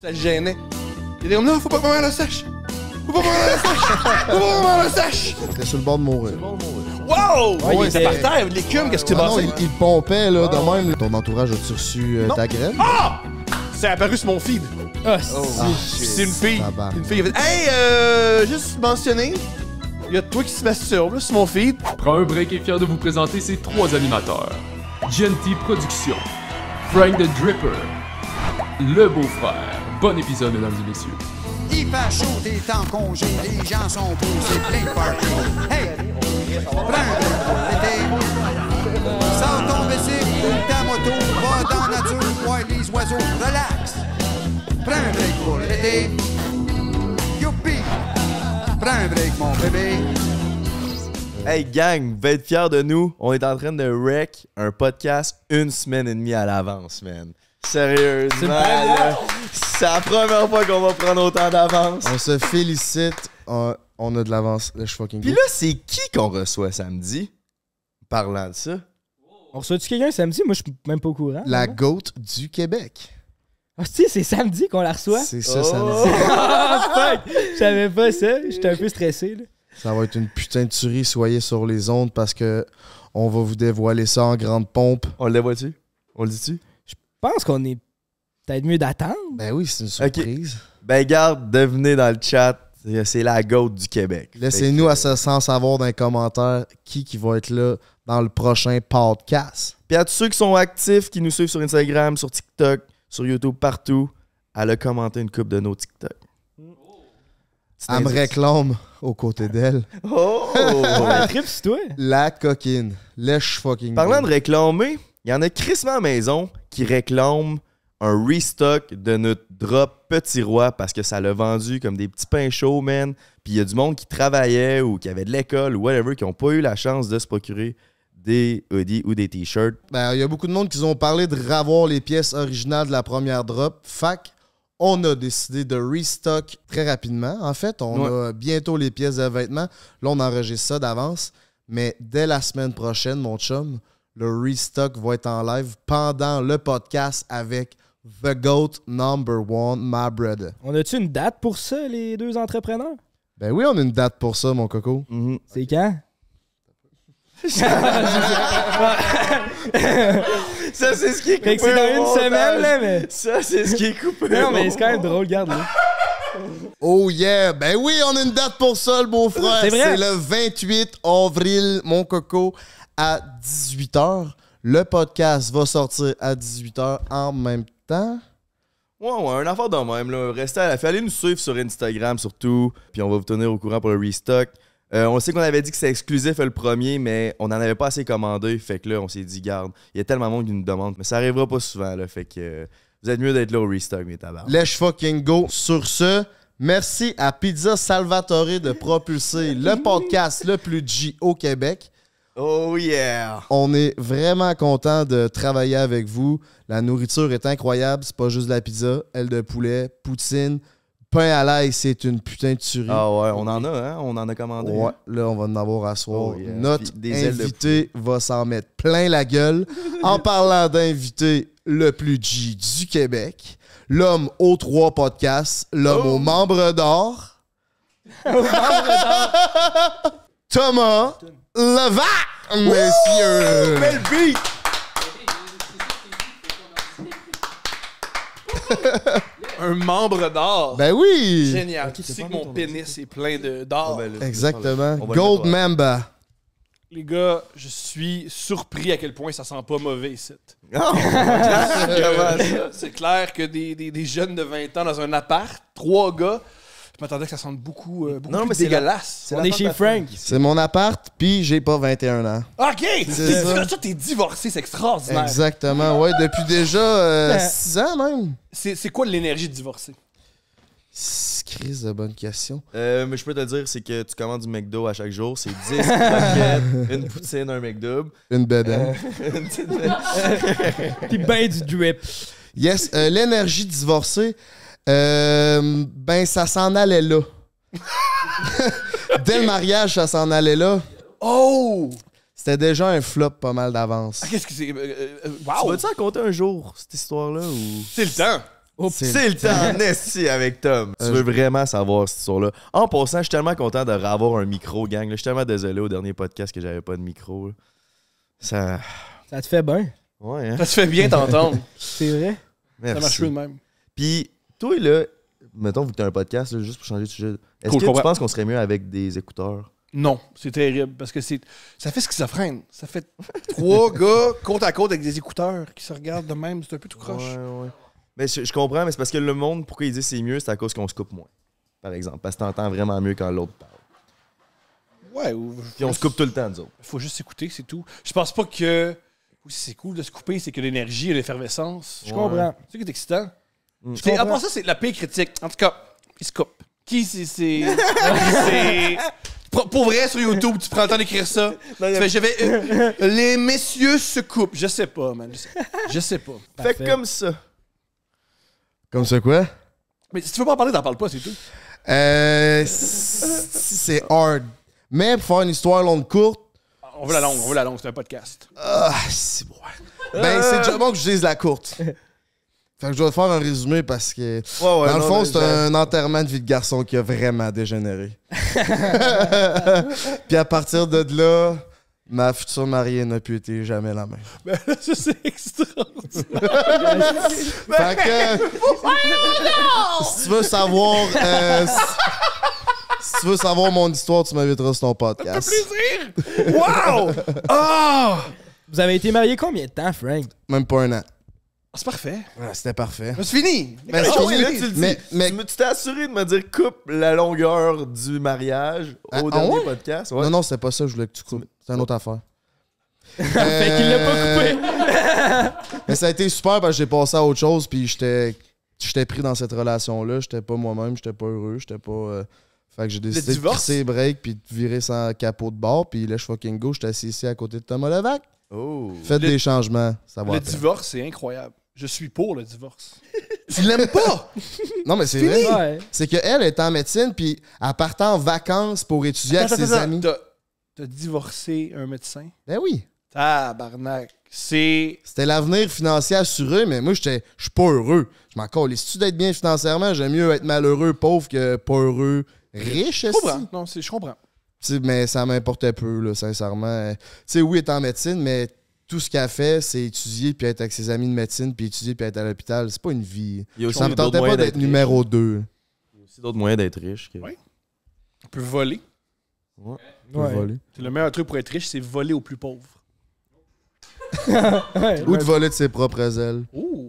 Ça le gênait. Il était comme non, faut pas mère le sèche !»« Faut pas mère le sèche !»« Faut pas la le sache. était sur le bord de mourir. Wow! Ah il était par terre, l'écume, qu'est-ce que tu ah passé? il, pompait là, de ah. même. Ton entourage a-tu reçu euh, ta graine? Ah! C'est apparu sur mon feed. Oh, c'est une fille. Une fille qui Hey, euh, juste mentionner, il y a toi qui se masturbe sur mon feed. Prends un break et fier de vous présenter ces trois animateurs Genty Productions, Frank the Dripper, Le Beau-Frère Bon épisode, mesdames et messieurs. Il fait chaud, t'es en congé, les gens sont posés, plein de parties. Hey! Prends un l'été. Sors ton bicycle ou ta moto, va dans la nature, vois les oiseaux, relax. Prends un break pour l'été. Youpi! Prends un break, mon bébé. Hey gang, va être fiers de nous. On est en train de wreck un podcast une semaine et demie à l'avance, man. Sérieusement, c'est la première fois qu'on va prendre autant d'avance. On se félicite. On, a de l'avance. Puis là, c'est qui qu'on reçoit samedi? Parlant de ça. On reçoit-tu quelqu'un samedi? Moi, je suis même pas au courant. La goat du Québec. Ah, tu sais, c'est samedi qu'on la reçoit? C'est ça, samedi. J'avais oh! Je savais pas ça. J'étais un peu stressé, Ça va être une putain de tuerie. Soyez sur les ondes parce que on va vous dévoiler ça en grande pompe. On le dévoile-tu? On le dit-tu? pense qu'on est peut-être mieux d'attendre. Ben oui, c'est une surprise. Ben garde, devenez dans le chat. C'est la GOAT du Québec. Laissez-nous à ce sens savoir dans les commentaires qui, qui va être là dans le prochain podcast. Puis à tous ceux qui sont actifs, qui nous suivent sur Instagram, sur TikTok, sur YouTube, partout, à le commenter une coupe de nos TikTok. Elle me réclame aux côtés d'elle. Oh! toi. La coquine. Lèche fucking. Parlant de réclamer, il y en a crissement à maison qui réclament un restock de notre drop Petit Roi parce que ça l'a vendu comme des petits pains chauds, man. Puis il y a du monde qui travaillait ou qui avait de l'école ou whatever qui n'ont pas eu la chance de se procurer des hoodies ou des t-shirts. Ben, il y a beaucoup de monde qui ont parlé de ravoir les pièces originales de la première drop. Fac, on a décidé de restock très rapidement. En fait, on a bientôt les pièces de vêtements. Là, on enregistre ça d'avance. Mais dès la semaine prochaine, mon chum, le restock va être en live pendant le podcast avec The GOAT Number One, my brother. On a-tu une date pour ça, les deux entrepreneurs? Ben oui, on a une date pour ça, mon coco. Mhm. C'est quand? ça, c'est ce qui est coupé. c'est dans une semaine, là, mais. Ça, c'est ce qui est coupé. Non, mais c'est quand même drôle, regarde, Oh yeah! Ben oui, on a une date pour ça, le beau frère. C'est le 28 avril, mon coco, à 18h. Le podcast va sortir à 18h en même temps. Ouais, ouais, un affaire de même. Là. Restez à la fin. Allez nous suivre sur Instagram surtout. Puis on va vous tenir au courant pour le restock. Euh, on sait qu'on avait dit que c'est exclusif le premier, mais on n'en avait pas assez commandé. Fait que là, on s'est dit, garde, il y a tellement de monde qui nous demande. Mais ça arrivera pas souvent. Là, fait que euh, vous êtes mieux d'être là au restock, mes tabards. Lèche fucking go. Sur ce, merci à Pizza Salvatore de propulser le podcast le plus G au Québec. Oh yeah! On est vraiment content de travailler avec vous. La nourriture est incroyable. C'est pas juste la pizza, aile de poulet, poutine, pain à l'ail, c'est une putain de tuerie. Ah ouais, on en a, hein? On en a commandé. Ouais, là, on va en avoir à soir. Oh, Notre invité va s'en mettre plein la gueule. en parlant d'invité le plus G du Québec, l'homme aux trois podcasts, l'homme aux oh! aux membres d'or! Thomas Levac, messieurs. un membre d'or. Ben oui. Génial. tu sais que mon pénis est plein d'or. Exactement. Gold member. Les gars, je suis surpris à quel point ça sent pas mauvais ici. Oh, c'est clair que des, des, jeunes de 20 ans dans un appart, trois gars, je m'attendais que ça sente beaucoup, euh, beaucoup non, mais dégueulasse. On est chez Frank. C'est mon appart, puis j'ai pas 21 ans. OK! Tu ça. t'es divorcé, c'est extraordinaire. Exactement, ouais, depuis déjà 6 euh, ans même. C'est quoi l'énergie de divorcer? Crise de bonne question. Euh, mais je peux te dire, c'est que tu commandes du McDo à chaque jour. C'est 10 une poutine, un McDo. Une bedaine. Tu ben du drip. Yes, l'énergie divorcée. Euh, ben, ça s'en allait là. Dès le mariage, ça s'en allait là. Oh! C'était déjà un flop pas mal d'avance. Ah, qu'est-ce que c'est? Euh, euh, tu vas-tu raconter un jour cette histoire-là C'est le temps! C'est le temps, Nessie, avec Tom. Tu veux vraiment savoir cette histoire-là. En passant, je suis tellement content de revoir un micro, gang. Je suis tellement désolé au dernier podcast que j'avais pas de micro. Ça. Ça te fait bien. Ouais, hein? Ça te fait bien t'entendre. C'est vrai. Ça marche de même. Puis, toi, là, mettons, vous que un podcast, juste pour changer de sujet, est-ce que tu penses qu'on serait mieux avec des écouteurs? Non, c'est terrible parce que c'est ça fait ce schizophrène. Ça fait trois gars côte à côte avec des écouteurs qui se regardent de même. C'est un peu tout croche. Mais je, comprends, mais c'est parce que le monde, pourquoi ils disent c'est mieux, c'est à cause qu'on se coupe moins, par exemple. Parce que t'entends vraiment mieux quand l'autre parle. Ouais, ou. Puis on se coupe tout le temps, nous autres. Faut juste écouter, c'est tout. Je pense pas que. Oui, c'est cool de se couper, c'est que l'énergie et l'effervescence. Je comprends. C'est qui est excitant. Mm. À part ça, c'est la paix critique. En tout cas, il se coupe. Qui c'est. c'est. Pour vrai, sur YouTube, tu prends le temps d'écrire ça. je vais, euh, les messieurs se coupent. Je sais pas, man. Je sais, pas. Fait comme ça. Comme ça quoi? Mais si tu veux pas en parler, t'en parles pas, c'est tout. Euh, c'est hard. Mais pour faire une histoire longue courte. On veut la longue, on veut la longue, c'est un podcast. Ah, c'est bon. Ben, c'est déjà bon que je dise la courte. Fait que je dois te faire un résumé parce que. dans le fond, c'est un enterrement de vie de garçon qui a vraiment dégénéré. Puis à partir de là, ma future mariée n'a plus été jamais la même. Ben là, c'est extraordinaire. fait que. si tu veux savoir. Euh, si tu veux savoir mon histoire, tu m'inviteras sur ton podcast. Ça plaisir! Wow! Oh! Vous avez été mariés combien de temps, Frank? Même pas un an. C'est parfait. Ah, c'était parfait. C'est fini. Mais tu le Tu t'es assuré de me dire coupe la longueur du mariage au ah, ah dernier podcast. Non, non, c'est pas ça je voulais que tu coupes. C'est une autre affaire. Fait qu'il l'a pas euh, coupé. Mais ça a été super parce que j'ai passé à autre chose puis j'étais pris dans cette relation là, j'étais pas moi-même, j'étais pas heureux, j'étais pas euh, fait que j'ai décidé de divorcer ses break puis de virer sans capot de bord puis là je fucking go, j'étais assis ici à côté de Thomas Levac. Oh. Faites des changements, ça va. Le divorce, c'est incroyable je suis pour le divorce. tu l'aimes pas? Non, mais c'est vrai. que C'est qu'elle est en médecine, puis elle part en vacances pour étudier avec ses amis. T'as- divorcé un médecin? Ben oui. Tabarnak. C'est. C'était l'avenir financier assuré, mais moi, j'étais- je suis pas heureux. Je m'en Si tu d'être bien financièrement? J'aime mieux être malheureux, pauvre que pas heureux, riche, Je Non, je comprends. mais ça m'importait peu, là, sincèrement. Tu sais, oui, être en médecine, mais tout ce qu'elle fait, c'est étudier puis être avec ses amis de médecine puis étudier puis être à l'hôpital. C'est pas une vie. Ça me tentait pas d'être numéro 2. Il y a aussi d'autres moyens d'être riche. Oui. On peut voler. Ouais. On peut Le meilleur truc pour être riche, c'est voler aux plus pauvres. Ou de voler de ses propres ailes. Ouh.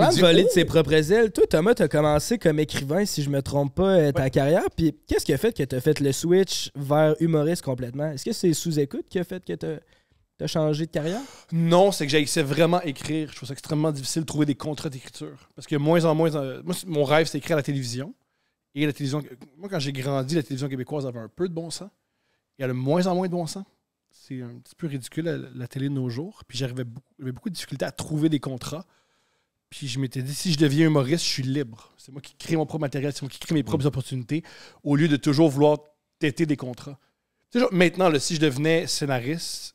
Parlant de voler de ses propres ailes, toi, Thomas, as commencé comme écrivain, si je me trompe pas, euh, ta carrière. Puis qu'est-ce qui a fait que tu as fait le switch vers humoriste complètement? Est-ce que c'est sous-écoute qui a fait que t'as as changé de carrière? Non, c'est que essayé vraiment écrire. Je trouve ça extrêmement difficile de trouver des contrats d'écriture. Parce que moins en moins... Moi, mon rêve, c'est écrire à la télévision. Et la télévision... Moi, quand j'ai grandi, la télévision québécoise avait un peu de bon sens. Il y a de moins en moins de bon sens c'est un petit peu ridicule la, télé de nos jours. Puis j'arrivais j'avais beaucoup de difficultés à trouver des contrats. Puis je m'étais dit, si je deviens humoriste, je suis libre. C'est moi qui crée mon propre matériel, c'est moi qui crée mes propres opportunités, au lieu de toujours vouloir têter des contrats. maintenant, si je devenais scénariste,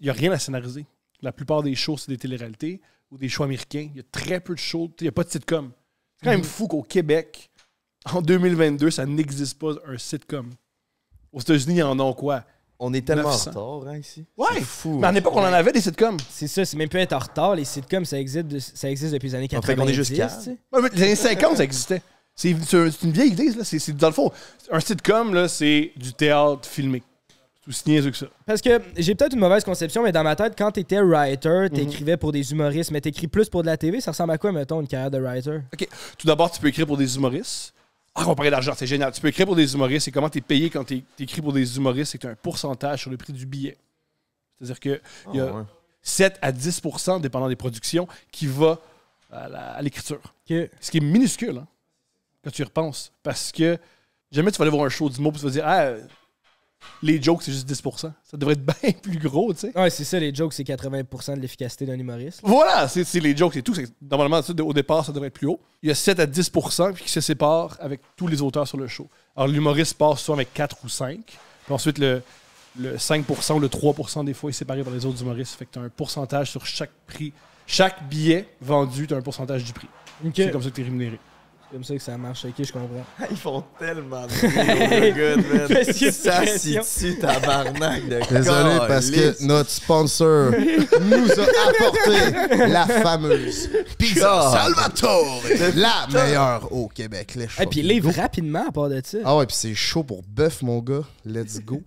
il n'y a rien à scénariser. La plupart des shows, c'est des téléréalités ou des shows américains. Il y a très peu de shows, il n'y a pas de sitcom. C'est quand même mhm. fou qu'au Québec, en 2022, ça n'existe pas un sitcom. Aux États-Unis, il y en ont quoi on est tellement en retard hein, ici. Ouais! Fou. Mais à hein. l'époque, on en avait des sitcoms. C'est ça, c'est même plus être en retard. Les sitcoms, ça existe, ça existe depuis les années 40 Ça fait qu'on est juste mais les années 50, ça existait. C'est une vieille idée, là. C'est- dans le fond, un sitcom, là, c'est du théâtre filmé. C'est aussi niaiseux que ça. Parce que j'ai peut-être une mauvaise conception, mais dans ma tête, quand t'étais writer, mhm. t'écrivais pour des humoristes, mais t'écris plus pour de la TV. Ça ressemble à quoi, mettons, une carrière de writer? OK. Tout d'abord, tu peux écrire pour des humoristes. Ah, on parlait d'argent, c'est génial. Tu peux écrire pour des humoristes et comment tu es payé quand tu écris pour des humoristes, c'est que tu as un pourcentage sur le prix du billet. C'est-à-dire qu'il y a 7 ah à 10 dépendant des productions, qui va à l'écriture. Ce qui est minuscule hein, quand tu y repenses. Parce que jamais tu vas aller voir un show d'humour et tu vas dire Ah, les jokes, c'est juste 10%. Ça devrait être bien plus gros, tu sais. Ouais, c'est ça, les jokes, c'est 80% de l'efficacité d'un humoriste. Voilà, c'est les jokes, c'est tout. Normalement, au départ, ça devrait être plus haut. Il y a 7 à 10% puis qui se séparent avec tous les auteurs sur le show. Alors, l'humoriste part soit avec 4 ou 5. Puis ensuite, le, 5% ou le 3% des fois est séparé par les autres humoristes. Fait que tu as un pourcentage sur chaque prix. Chaque billet vendu, tu as un pourcentage du prix. C'est comme ça que tu es rémunéré comme ça que ça marche, ok, je comprends. Ils font tellement de good, que ça situe tabarnak de Désolé parce que notre sponsor nous a apporté la fameuse Pizza Salvatore, la meilleure au Québec. Et puis livre rapidement à part de ça. Ah ouais, puis c'est chaud pour bœuf, mon gars. Let's go.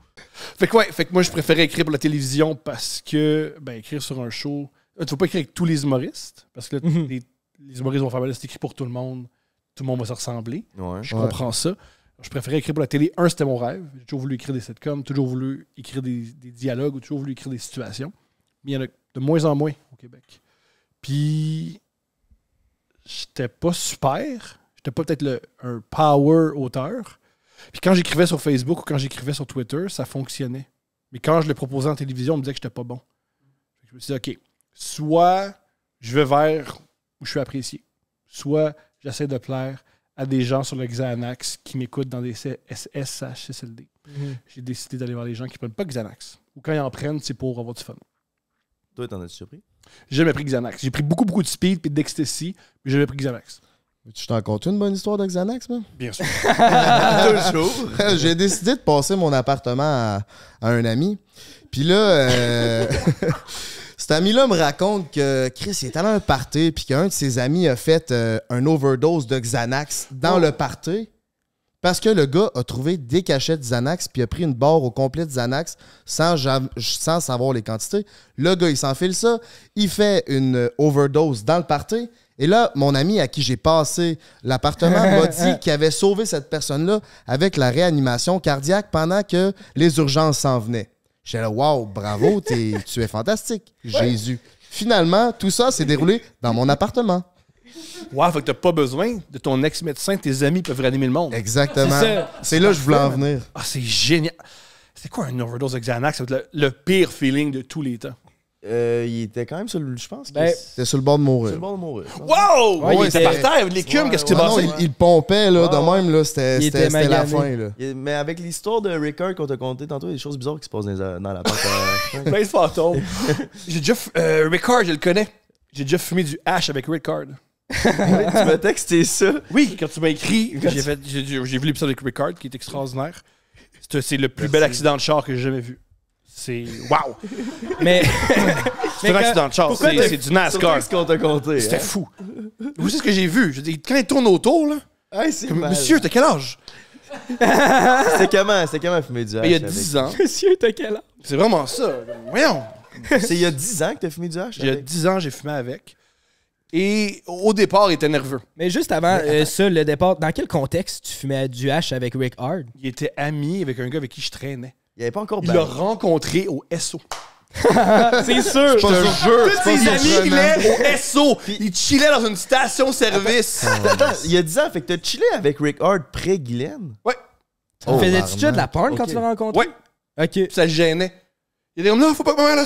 fait que ouais, fait que moi je préférais écrire pour la télévision parce que ben écrire sur un show, tu vas pas écrire avec tous les humoristes parce que là, mhm. les, humoristes vont faire mal ben, c'est écrit pour tout le monde tout le monde va se ressembler. Je comprends ça. Je préférais écrire pour la télé. Un, c'était mon rêve. J'ai toujours voulu écrire des sitcoms, toujours voulu écrire des, dialogues ou toujours voulu écrire des situations. Mais il y en a de moins en moins au Québec. Puis, j'étais pas super. J'étais pas peut-être un power auteur. Puis quand j'écrivais sur Facebook ou quand j'écrivais sur Twitter, ça fonctionnait. Mais quand je le proposais en télévision, on me disait que j'étais pas bon. Je me suis dit, OK, soit je vais vers où je suis apprécié, soit j'essaie de plaire à des gens sur le Xanax qui m'écoutent dans des SSH, Mm J'ai décidé d'aller voir les gens qui ne prennent pas Xanax. Ou quand ils en prennent, c'est pour avoir du fun. Toi, t'en as-tu surpris? J'ai jamais pris Xanax. J'ai pris beaucoup, beaucoup de speed puis d'ecstasy, mais j'ai jamais pris Xanax. Tu t'en comptes une bonne histoire de Xanax, Bien sûr. j'ai décidé de passer mon appartement à, un ami. Puis là, euh, Cet ami-là me raconte que Chris est allé à un party puis qu'un de ses amis a fait une euh, un overdose de Xanax dans oh. le party parce que le gars a trouvé des cachettes Xanax puis a pris une barre au complet de Xanax sans, sans savoir les quantités. Le gars, il s'enfile ça, il fait une overdose dans le party. Et là, mon ami à qui j'ai passé l'appartement m'a dit qu'il avait sauvé cette personne-là avec la réanimation cardiaque pendant que les urgences s'en venaient. J'ai dit « wow, bravo, tu es fantastique, Jésus. Finalement, tout ça s'est déroulé dans mon appartement. waouh fait que pas besoin de ton ex-médecin, tes amis peuvent réanimer le monde. Exactement. C'est là que je voulais en venir. Ah, c'est génial. C'était quoi un overdose de Xanax? Ça va être le, pire feeling de tous les temps. Euh, il était quand même sur le. Je pense ben, c'était sur le bord de mourir. Sur le bord de Wow! il, était par terre, l'écume, qu'est-ce que tu Il, il, pompait, là, de même, là. C'était la fin, là. mais avec l'histoire de Rickard qu'on t'a conté tantôt, il y a des choses bizarres qui se passent dans, la porte. Plein euh, j'ai déjà. Euh, Rickard, je le connais. J'ai déjà fumé du hash avec Rickard. tu m'as texté ça? Oui, quand tu m'as écrit, j'ai vu l'épisode avec Rickard qui est extraordinaire. C'est le plus bel accident de char que j'ai jamais vu. C'est. Waouh! mais. c'est c'est dans le char, c'est du NASCAR. C'était hein? fou. Vous savez ce que j'ai vu? quand il tourne autour, là. Monsieur, t'as quel âge? c'est comment, c'est comment fumer du hash? Ben, il y a 10 ans. Monsieur, t'as quel âge? C'est vraiment ça. Voyons! C'est il y a 10 ans que t'as fumé du hash? Il y a 10 ans, j'ai fumé avec. Et au départ, il était nerveux. Mais juste avant euh, ça, le départ, dans quel contexte tu fumais du hash avec Rick Hard? Il était ami avec un gars avec qui je traînais. Il l'a rencontré au SO. c'est sûr. Je te Tous ses amis, il est au SO. Il chillait dans une station-service. Ah, il y a 10 ans, fait que t'as chillé avec Rick Hard près guylaine Ouais. Oh, Faisais-tu déjà de la porn quand tu l'as rencontré? Ouais. OK. Puis ça gênait. Il était comme non, faut pas que ma mère le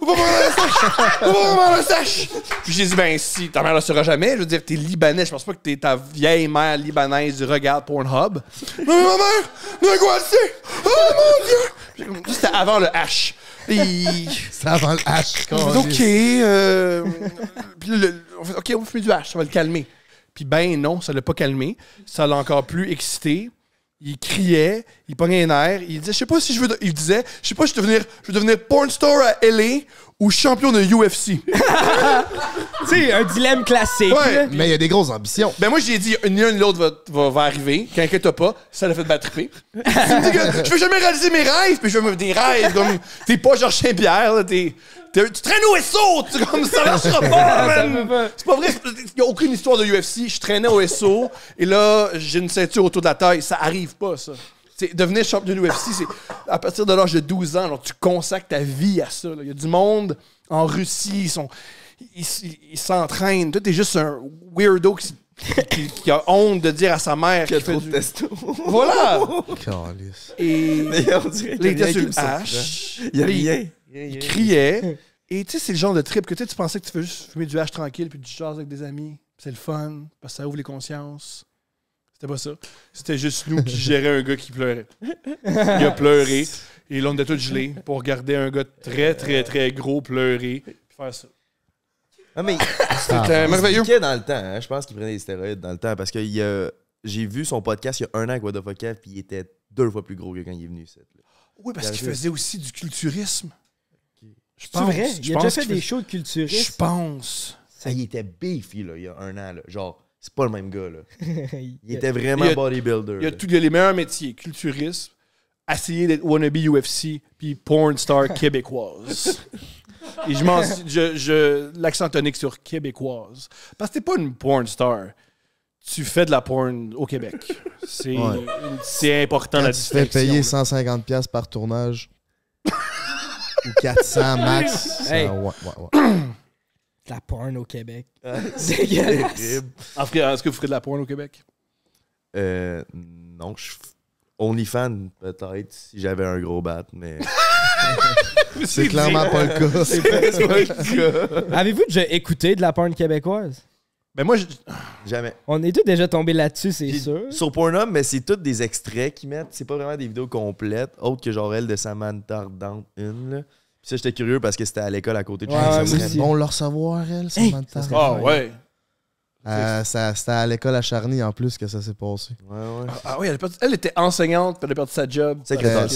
ou pas maman la sèche! Ou pas maman la sèche! » Puis j'ai dit, ben si, ta mère le saura jamais. Je veux dire, t'es libanais. Je pense pas que t'es ta vieille mère libanaise du regard Pornhub. Mais ma mère, quoi c'est? Oh mon dieu! C'était avant le H. Puis. C'était avant le H. OK. Euh... Puis OK, on fait du H, ça va le calmer. Puis ben non, ça l'a pas calmé. Ça l'a encore plus excité il criait, il pognait les air. il disait, je sais pas si je veux, il disait, je sais pas, je devenir, je veux devenir porn star à LA ou champion de UFC. tu un dilemme classique. Mais il y a des grosses ambitions. Ben moi, j'ai dit, l'un l'autre va, va, va, arriver, qu'inquiète pas, ça l'a fait battre tu je veux jamais réaliser mes rêves, puis je veux des rêves, comme, t'es pas Georges Saint-Pierre, t'es tu traînes au SO! Tu, comme ça marche pas, man! C'est pas vrai, il n'y a aucune histoire de UFC. Je traînais au SO et là, j'ai une ceinture autour de la taille. Ça arrive pas, ça. devenir champion de l'UFC, c'est à partir de l'âge de 12 ans, alors tu consacres ta vie à ça. Il y a du monde en Russie, ils sont. Ils, s'entraînent. Toi, t'es juste un weirdo qui a honte de dire à sa mère qu'il fait du... testo. Voilà! Et... les on dirait y a Il a rien il criait. Et tu sais, c'est le genre de trip que tu pensais que tu fais juste fumer du hash tranquille puis du jazz avec des amis. C'est le fun, parce que ça ouvre les consciences. C'était pas ça. C'était juste nous qui gérait un gars qui pleurait. Il a pleuré. Et l'on était tout gelé pour regarder un gars très, très, très gros pleurer puis faire ça. Non, mais ah. c'était merveilleux. Il dans le temps. Hein. Je pense qu'il prenait des stéroïdes dans le temps parce que il, euh, j'ai vu son podcast il y a un an avec What puis il était deux fois plus gros que quand il est venu. Cette, Oui, parce qu'il faisait aussi du culturisme. Je pense. vrai? Il a déjà fait des shows de culturistes. Je pense. Ça, il était beefy, il y a un an, Genre, c'est pas le même gars, là. Il était vraiment bodybuilder. Il a, les meilleurs métiers. Culturisme, essayer d'être wannabe UFC, puis porn star québécoise. Et je m'en... Je, L'accent tonique sur québécoise. Parce que t'es pas une porn star tu fais de la porn au Québec. C'est important la tu Tu fais payer 150$ par tournage ou 400 max. de ah, la porn au Québec. Ah, c'est dégueulasse. Ah, est-ce que vous ferez de la porn au Québec? Euh, non, je fan, peut-être, si j'avais un gros bat, mais. c'est clairement pas le cas. C'est pas le cas. Avez-vous déjà écouté de la porn québécoise? Mais ben, moi, je... jamais. On est tous déjà tombés là-dessus, c'est sûr. Sur Pornhub, mais c'est tous des extraits qu'ils mettent. C'est pas vraiment des vidéos complètes, autres que genre elle de Samantha dans une. Puis ça, j'étais curieux parce que c'était à l'école à côté de bon leur savoir, elle, Samantha Ah ouais. Euh, C'était à l'école à Charny en plus que ça s'est passé. Ouais, ouais. Ah, ah oui, elle, était enseignante, puis elle a perdu sa job. Secrétaire. Euh,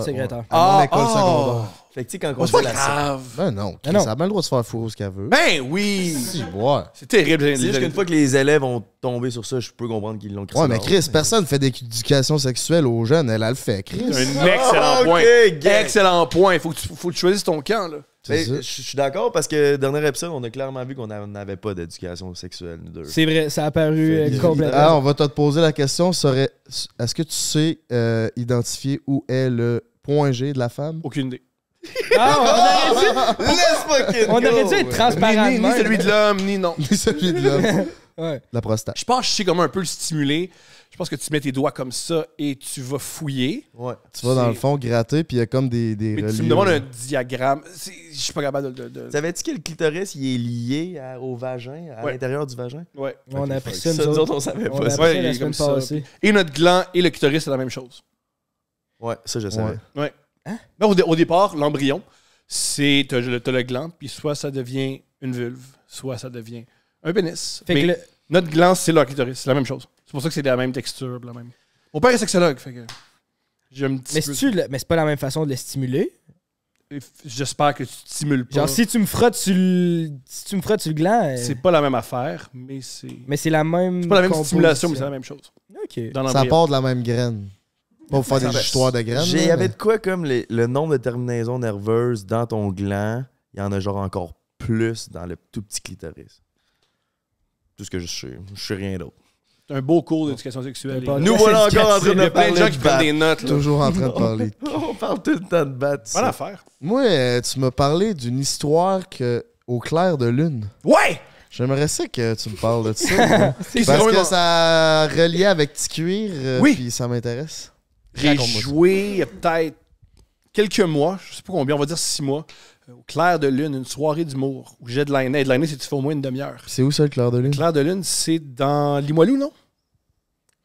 secrétaire. Ah, à mon ah, ah! secondaire. Fait tu quand grave. Ben non, non, ça a bien le droit de se faire fourrer ce qu'elle veut. Ben oui! C'est terrible. C'est juste qu'une fois que les élèves ont tombé sur ça, je peux comprendre qu'ils l'ont critiqué. Ouais, mais Chris, personne fait d'éducation sexuelle aux jeunes. Elle, a le fait, Chris. Un excellent point. Gang. excellent point. Faut que tu, faut que tu choisisses ton camp, là. Je suis d'accord parce que dernier épisode, on a clairement vu qu'on n'avait pas d'éducation sexuelle, nous deux. C'est vrai, ça a apparu euh, complètement. Alors, ah, on va te poser la question. serait Est-ce que tu sais euh, identifier où est le point G de la femme? Aucune idée. Ah, on aurait dû... être transparent. Ni, celui de l'homme, ni non. ni celui de l'homme. La prostate. Je pense que je sais comment un peu le stimuler je pense que tu mets tes doigts comme ça et tu vas fouiller. Ouais. Tu vas dans le fond gratter, puis il y a comme des, des Mais Tu me demandes un diagramme. Je suis pas capable de. de, Savais-tu que le clitoris, il est lié au vagin, à l'intérieur du vagin? Ouais. On a appris ça, nous autres, on savait pas. comme ça. Et notre gland et le clitoris, c'est la même chose. Ouais, ça, je savais. Ouais. Hein? au, départ, l'embryon, c'est. le, gland, puis soit ça devient une vulve, soit ça devient un pénis. Fait que notre gland, c'est le clitoris, c'est la même chose. C'est pour ça que c'est la même texture. même... Mon père est sexologue, fait que. mais, -tu mais c'est pas la même façon de le stimuler. J'espère que tu te stimules pas. Genre, si tu me frottes sur le, si tu me frottes le gland. Euh, c'est pas la même affaire, mais c'est. Mais c'est la même. C'est pas la même stimulation, mais c'est la même chose. OK. ça part de la même graine. Pas pour faire des histoires de graines. J'avais de quoi comme le nombre de terminaisons nerveuses dans ton gland, il y en a genre encore plus dans le tout petit clitoris. Tout ce que je sais. Je sais rien d'autre. C'est un beau cours oh. d'éducation sexuelle. Nous voilà encore en train de parler. Il y a plein de gens qui prennent des notes. Toujours en train de parler. On parle tout le temps de battre. Bonne affaire. Moi, tu m'as parlé d'une histoire que au clair de lune. Ouais! J'aimerais ça que tu me parles de ça. parce que ça reliait avec Ticuir, euh, oui. puis ça m'intéresse. J'ai joué il y a peut-être quelques mois, je sais pas combien, on va dire six mois, au clair de lune, une soirée d'humour où j'ai de l'année. De l'année, c'est tu fais au moins une demi-heure. C'est où ça, le clair de lune? Le clair de lune, c'est dans Limoilou, non?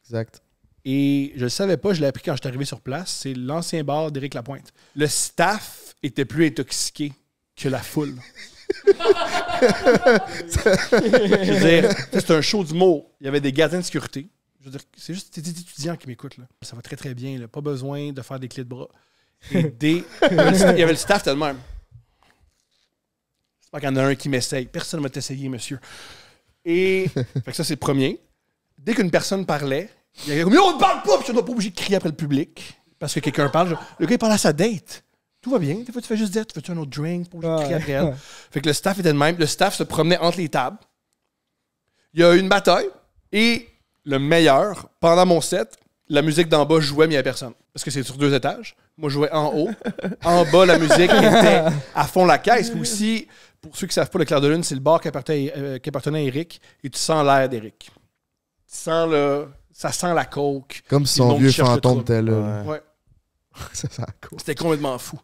Exact. Et je ne savais pas, je l'ai appris quand je suis arrivé sur place. C'est l'ancien bar d'Éric Lapointe. Le staff était plus intoxiqué que la foule. je veux dire, c'est un show d'humour. Il y avait des gardiens de sécurité. Je veux dire, c'est juste des étudiants qui m'écoutent. Là. Ça va très, très bien. Pas besoin de faire des clés de bras. Et des... il y avait le staff même pas qu'il y en a un qui m'essaye. Personne ne va t'essayer, monsieur. Et fait que ça, c'est le premier. Dès qu'une personne parlait, il y avait comme Mais on ne parle pas! Puis je dois pas obligé de crier après le public parce que quelqu'un parle. le gars, il parle à sa date. Tout va bien. Des fois, tu fais juste dire Tu veux-tu un autre drink pour crier après elle? Fait que le staff était le même. Le staff se promenait entre les tables. Il y a eu une bataille et le meilleur, pendant mon set, la musique d'en bas jouait, mais il n'y avait personne. Parce que c'est sur deux étages. Moi, je jouais en haut. En bas, la musique était à fond la caisse. aussi, pour ceux qui ne savent pas, le clair de lune, c'est le bar qui appartenait, euh, qui appartenait à Eric et tu sens l'air d'Eric. Tu sens le. Ça sent la coke. Comme son vieux fantôme était là. Ouais. C'était complètement fou.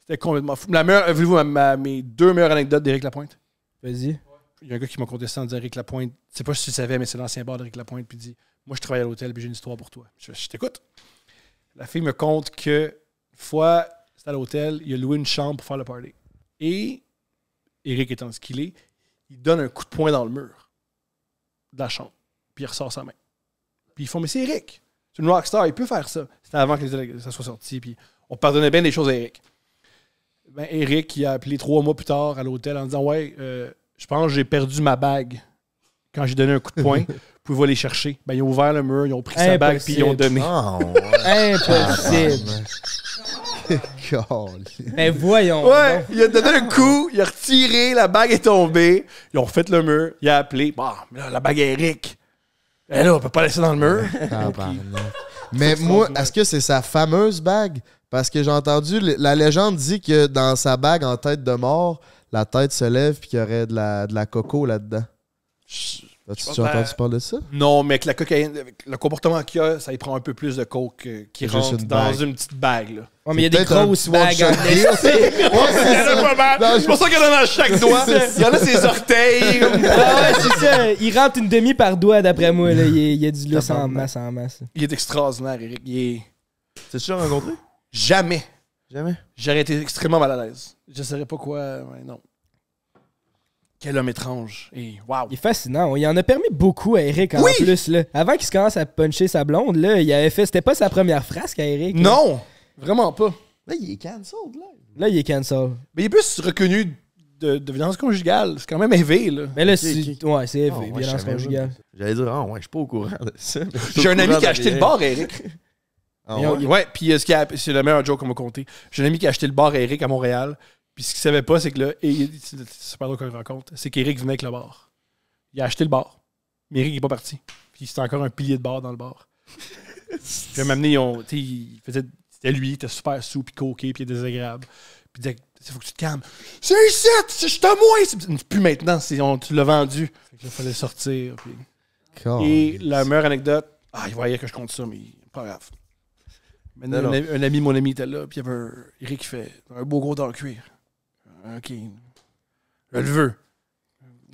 C'était complètement fou. La meilleure, voulez-vous mes deux meilleures anecdotes d'Eric Lapointe? Vas-y. Il y a un gars qui m'a contesté en disant Éric Lapointe, je sais pas si tu savais, mais c'est l'ancien bar d'Eric Lapointe, puis il dit Moi, je travaille à l'hôtel, puis j'ai une histoire pour toi. Je, t'écoute. La fille me compte que, une fois, c'était à l'hôtel, il a loué une chambre pour faire le party. Et Eric étant ce qu'il est, il donne un coup de poing dans le mur de la chambre, puis il ressort sa main. Puis ils font, mais c'est Eric, c'est une rockstar, il peut faire ça. C'était avant que ça soit sorti, puis on pardonnait bien des choses à Eric. Ben, Eric, qui a appelé trois mois plus tard à l'hôtel en disant, ouais, euh, je pense que j'ai perdu ma bague quand j'ai donné un coup de poing. Vous pouvez aller chercher. Ben, ils ont ouvert le mur, ils ont pris sa bague, puis ils ont donné. Impossible. Ah, mais voyons. Ouais, il a donné un coup, il a retiré, la bague est tombée. Ils ont refait le mur, il a appelé. Bah, la bague est Eric. Et eh là, on peut pas laisser dans le mur. Mais moi, est-ce que c'est sa fameuse bague? Parce que j'ai entendu, la légende dit que dans sa bague en tête de mort, la tête se lève puis qu'il y aurait de la, de la coco là-dedans tu as bah, entendu parler de ça? Non, mais que la cocaïne, le comportement qu'il y a, ça prend un peu plus de coke qu'il euh, qui rentre dans une petite bague. Là. Ouais, mais il y a des grosses C'est pour ça qu'il y en a dans chaque doigt. Il y en a ses orteils. ouais, c'est Il rentre une demi par doigt, d'après moi. Il, y a- du loup en masse, en masse. Il est extraordinaire, Eric. Il est... T'as-tu rencontré? Jamais. Jamais. J'aurais été extrêmement mal à l'aise. Je ne saurais pas quoi. mais non. Quel homme étrange. Et wow. Il est fascinant. Il en a permis beaucoup à Eric en plus. Là. Avant qu'il se commence à puncher sa blonde, là, il avait fait. C'était pas sa première frasque à Eric. Non! Vraiment pas. Là, il est cancelled, là. Là, il est cancel. Mais il est plus reconnu de, violence conjugale. C'est quand même élevé, là. Mais là, ouais, c'est élevé, ah, violence conjugale. J'allais dire, oh, ouais, je suis pas au courant de ça. J'ai un ami qui a acheté le bar, Eric. ouais, puis c'est le meilleur joke qu'on m'a compté. J'ai un ami qui a acheté le bar à Eric à Montréal. Puis ce qu'il savait pas, c'est que là, c'est super drôle qu'on rencontre, c'est qu'Éric venait avec le bar. Il a acheté le bar, mais Eric n'est pas parti. Puis c'était encore un pilier de bar dans le bar. puis à m'amener, faisait. C'était lui, il était super sous, puis coqué, puis désagréable. Puis il disait, il faut que tu te calmes. C'est ici, c'est juste à moi. Plus maintenant, on, tu l'as vendu. il fallait sortir. Puis... Et la meilleure anecdote, ah, il voyait que je compte ça, mais pas grave. Maintenant, un, ami, mon ami, était là, puis il y avait un Eric qui fait un beau gros dans le cuir. Euh, OK, je le veux.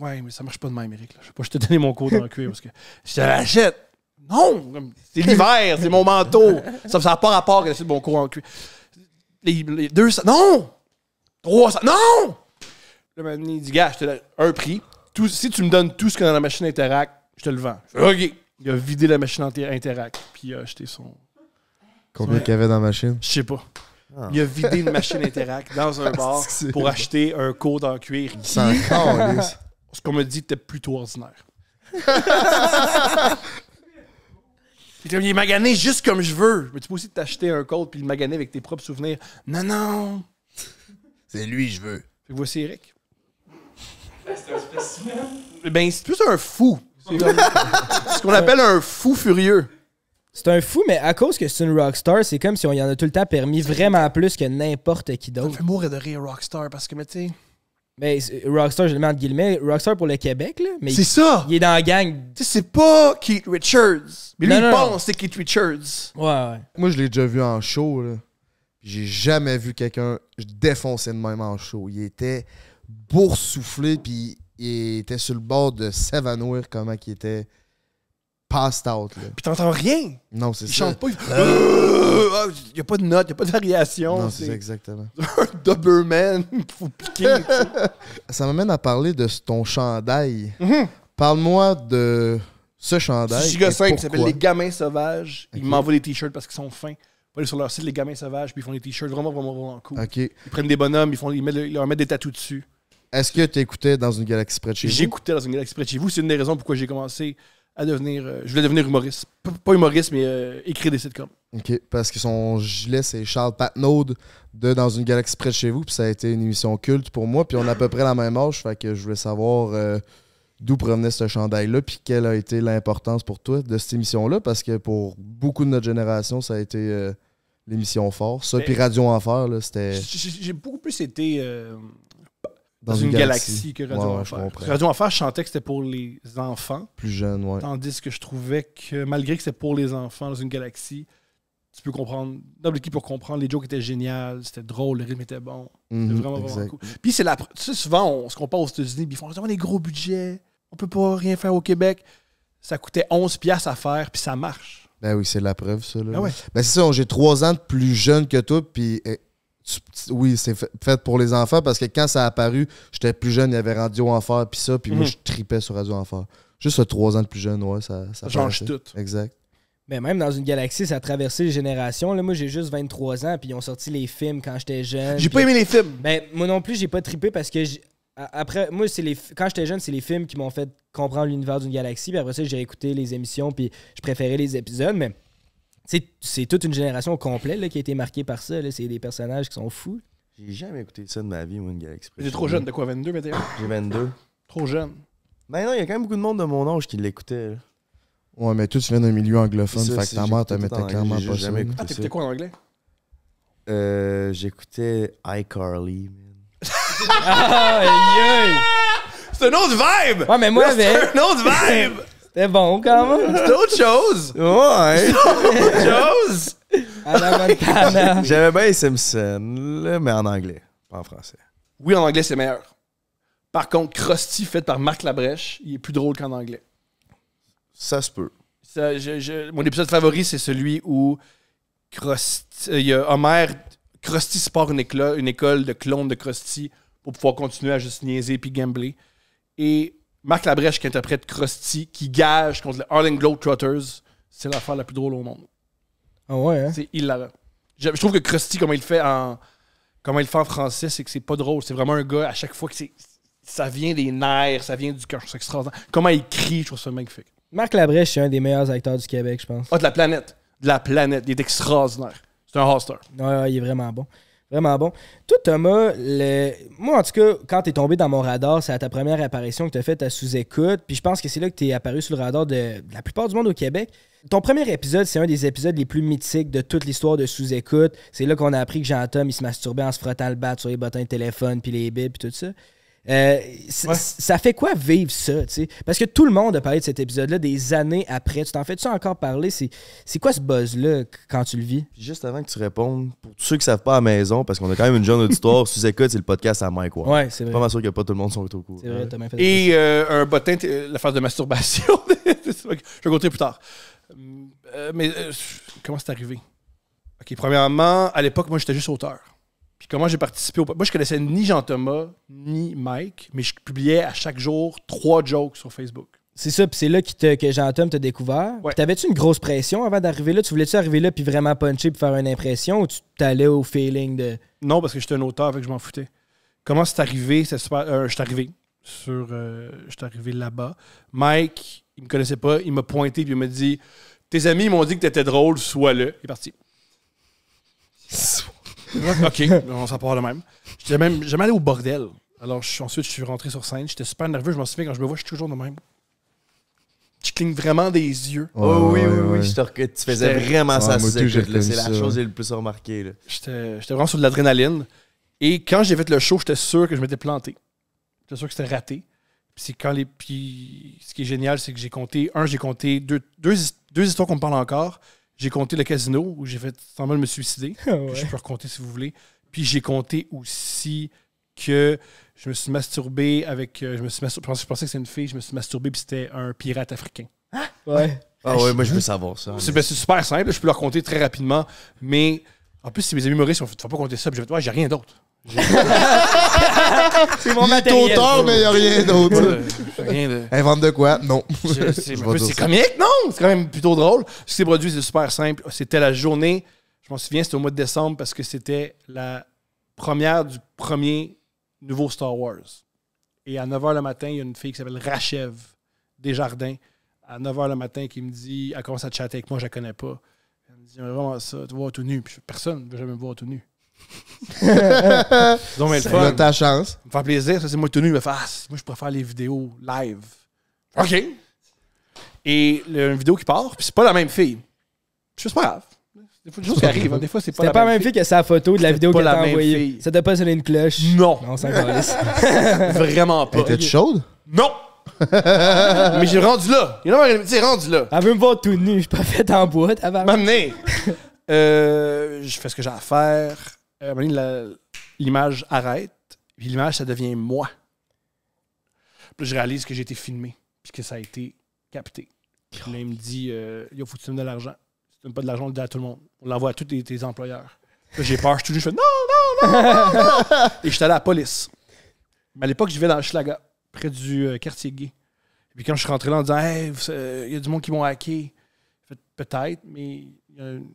Ouais, mais ça marche pas de même, Eric. Là. Je sais pas, je te donner mon cours dans cuir parce que je te l'achète. Non! C'est l'hiver, c'est mon manteau. Ça n'a pas rapport avec mon cours en cuir. Les, deux, ça, non! 300. Non! Le me dit, gars, je te donne un prix. si tu me donnes tout ce qu'il y a dans la machine Interact, je te le vends. OK. Il a vidé la machine Interact, puis il a acheté son. Combien qu'il y avait dans la machine? Je sais pas. Ah. Il a vidé une machine Interact dans un ah, bar pour acheter un code en cuir qui, ce qu'on me dit, était plutôt ordinaire. il est magané juste comme je veux. Mais tu peux aussi t'acheter un code puis le maganer avec tes propres souvenirs. Non, non. C'est lui, je veux. Fait que voici Eric. C'est un spécimen. Eh ben, c'est plus un fou. C'est ce qu'on appelle un fou furieux. C'est un fou, mais à cause que c'est une rockstar, c'est comme si on y en a tout le temps permis vraiment plus que n'importe qui d'autre. Ça fait mourir de rire rockstar parce que, mais tu sais. Mais rockstar, je le mets entre guillemets, rockstar pour le Québec, là. Mais c'est ça! Il est dans la gang. c'est pas Keith Richards. Mais lui, non, il pense c'est Keith Richards. Ouais, ouais. Moi, je l'ai déjà vu en show, là. J'ai jamais vu quelqu'un défoncer de même en show. Il était boursouflé, puis il était sur le bord de s'évanouir comment qu'il était passed out. Là. Puis t'entends rien. Non, c'est ça. Ils chante pas. Il n'y a pas de notes, il n'y a pas de variation. Non, c'est exactement. Un Doberman faut piquer. ça m'amène à parler de ton chandail. Mhm. Parle-moi de ce chandail. Giga 5 qui s'appelle Les Gamins Sauvages. Ils m'envoient des t-shirts parce qu'ils sont fins. Ils sur leur site Les Gamins Sauvages, puis ils font des t-shirts vraiment, vraiment, vraiment cool. Okay. Ils prennent des bonhommes, ils, font, ils, mettent, leur mettent des tatous dessus. Est-ce que tu écoutais dans une galaxie près de chez vous? J'écoutais dans une galaxie près de chez vous. C'est une des raisons pourquoi j'ai commencé à devenir. Euh, je voulais devenir humoriste. pas humoriste, mais euh, écrire des sitcoms. OK. Parce que son gilet, c'est Charles Patnaud de Dans une galaxie près de chez vous. Puis ça a été une émission culte pour moi. Puis on a à peu près la même âge. Fait que je voulais savoir euh, d'où provenait ce chandail-là. Puis quelle a été l'importance pour toi de cette émission-là. Parce que pour beaucoup de notre génération, ça a été l'émission forte. Ça, puis Radio Enfer, là, c'était. J'ai beaucoup plus été dans, une, galaxie, que Radio ouais, Enfer. Radio chantait que c'était pour les enfants. Plus jeunes, ouais. Tandis que je trouvais que malgré que c'était pour les enfants dans une galaxie, tu peux comprendre. Double équipe pour comprendre, les jokes étaient géniales, c'était drôle, le rythme était bon. Mhm, vraiment, vraiment cool. Puis c'est la. Tu sais, souvent, on se compare aux États-Unis, ils font des gros budgets, on peut pas rien faire au Québec. Ça coûtait 11$ à faire, puis ça marche. Ben oui, c'est la preuve, ça. Là. ben, ben c'est ça, j'ai trois ans de plus jeune que toi, puis eh, oui, c'est fait pour les enfants parce que quand ça a apparu, j'étais plus jeune, il y avait Radio Enfer puis ça, puis moi mhm. je tripais sur Radio Enfer. Juste trois ans de plus jeune, ouais, ça, change tout. Exact. Mais même dans une galaxie, ça a traversé les générations. Là, moi, j'ai juste 23 ans, puis ils ont sorti les films quand j'étais jeune. J'ai pas aimé les films. Ben, moi non plus, j'ai pas tripé parce que après, moi, c'est les quand j'étais jeune, c'est les films qui m'ont fait comprendre l'univers d'une galaxie. Puis après ça, j'ai écouté les émissions, puis je préférais les épisodes. Mais c'est toute une génération complète là, qui a été marquée par ça. C'est des personnages qui sont fous. J'ai jamais écouté ça de ma vie, Moon Galaxy. J'ai trop jeune, de quoi 22, Météo? J'ai 22. Trop jeune. Ben non, il y a quand même beaucoup de monde de mon âge qui l'écoutait. Ouais, mais toi, tu viens d'un milieu anglophone, fait que ta mère te mettait clairement pas ça. Ah, t'écoutais quoi en anglais euh, J'écoutais iCarly, man. ah, C'est un autre vibe! Ouais, mais moi, C'est un autre vibe! C'est bon quand même. C'est autre chose. Ouais. C'est autre chose. bien les Simpsons, mais en anglais, pas en français. Oui, en anglais, c'est meilleur. Par contre, Krusty, fait par Marc Labrèche, il est plus drôle qu'en anglais. Ça se peut. mon épisode favori, c'est celui où euh, il y a Homer, Krusty se une, une école de clones de Krusty pour pouvoir continuer à juste niaiser puis gambler. Et Marc Labrèche qui interprète Krusty, qui gage contre les Glow Trotters, C'est l'affaire la plus drôle au monde. Ah ouais, hein? C'est hilarant. Je, je trouve que Krusty, comme il fait en, comment il fait en français, c'est que c'est pas drôle. C'est vraiment un gars, à chaque fois que c'est, ça vient des nerfs, ça vient du cœur. C'est extraordinaire. Comment il crie, je trouve ça magnifique. Marc Labrèche, c'est un des meilleurs acteurs du Québec, je pense. Ah, de la planète. De la planète. Il est extraordinaire. C'est un hoster. ouais, ah, il est vraiment bon. Vraiment bon. Toi, Thomas, le... moi, en tout cas, quand tu es tombé dans mon radar, c'est à ta première apparition que t'as fait faite à sous-écoute. Puis je pense que c'est là que tu es apparu sur le radar de... la plupart du monde au Québec. Ton premier épisode, c'est un des épisodes les plus mythiques de toute l'histoire de sous-écoute. C'est là qu'on a appris que Jean-Tom, il se masturbait en se frottant le bat sur les bottins de téléphone, puis les bibs puis tout ça. Euh, ça fait quoi vivre ça? Parce que tout le monde a parlé de cet épisode-là des années après. Tu t'en fais-tu encore parler? C'est quoi ce buzz-là quand tu le vis? Juste avant que tu répondes, pour ceux qui ne savent pas à la maison, parce qu'on a quand même une jeune auditoire, tu écoutes c'est le podcast à main quoi. ouais c'est Pas mal sûr que pas tout le monde sont au courant. Et euh, un bottin, euh, la phase de masturbation. je vais plus tard. mais comment c'est arrivé? OK, premièrement, à l'époque, moi, j'étais juste auteur. Puis comment j'ai participé au. Moi, je connaissais ni Jean-Thomas, ni Mike, mais je publiais à chaque jour trois jokes sur Facebook. C'est ça, puis c'est là que, que jean thomas t'a découvert. tu T'avais-tu une grosse pression avant d'arriver là? Tu voulais-tu arriver là puis vraiment puncher puis faire une impression ou tu t'allais au feeling de. Non, parce que j'étais un auteur, fait que je m'en foutais. Comment c'est arrivé? C'est euh, je suis arrivé. Sur, euh, je arrivé là-bas. Mike, il me connaissait pas, il m'a pointé puis il m'a dit Tes amis m'ont dit que t'étais drôle, sois-le. Il est parti. OK, on s'en parle de même. J'étais même allé au bordel. Alors ensuite, je suis rentré sur scène. J'étais super nerveux. Je m'en souviens, quand je me vois, je suis toujours de même. Tu clignes vraiment des yeux. oh, oui, oui, oui. Tu faisais vraiment ça. C'est la chose la le plus remarquée. J'étais vraiment sur de l'adrénaline. Et quand j'ai fait le show, j'étais sûr que je m'étais planté. J'étais sûr que c'était raté. Puis quand les. Puis ce qui est génial, c'est que j'ai compté. Un, j'ai compté deux, deux histoires qu'on me parle encore. J'ai compté le casino où j'ai fait semblant me suicider. Ah je peux raconter si vous voulez. Puis j'ai compté aussi que je me suis masturbé avec. Euh, je, me suis je pensais que c'était une fille, je me suis masturbé puis c'était un pirate africain. Ah ouais. Ah ouais, moi je veux savoir ça. Ben, c'est super simple, je peux le raconter très rapidement, mais en plus, si mes amis Maurice faut pas compter ça, puis j'ai ouais, j'ai rien d'autre. c'est mon matériel. mais il n'y a rien d'autre. de... Invente de quoi? Non. C'est comique, non? C'est quand même plutôt drôle. Ce produit, c'est super simple. C'était la journée, je m'en souviens, c'était au mois de décembre parce que c'était la première du premier nouveau Star Wars. Et à 9 h le matin, il y a une fille qui s'appelle Rachève Desjardins. À 9 h le matin, qui me dit, elle commence à chatter avec moi, je la connais pas. J'aimerais vraiment ça, te voir tout nu. Puis personne ne veut jamais me voir tout nu. non, mais le fun. ta chance. Ça me fait plaisir, ça c'est moi tout nu. mais ah, moi je préfère les vidéos live. OK. Et une vidéo qui part, puis c'est pas la même fille. Puis c'est pas grave. Des fois, des choses arrivent. Hein. Des fois, c'est pas, la, même la même fille. que sa photo de la vidéo qu'elle t'a envoyée. Ça t'a pas sonné une cloche. Non. Non, ça Vraiment pas. Elle était chaude? Non! mais j'ai rendu là. Il know, rendu là. Elle veut me voir tout nu. Je suis pas fait en bois, M'amener. euh, je fais ce que j'ai à faire. Euh, l'image arrête. Puis l'image, ça devient moi. Puis je réalise que j'ai été filmé. Puis que ça a été capté. Puis il me dit il euh, faut que tu donnes de l'argent. Si tu donnes pas de l'argent, on le dit à tout le monde. On l'envoie à tous tes, employeurs. j'ai peur. Je suis tout Je fais Non, non, non, Et je suis allé à la police. Mais à l'époque, je vivais dans le Schlaga près du euh, quartier gay. Et puis quand je suis rentré là en disant, euh, il y a du monde qui m'ont hacké. Peut-être, mais il y a une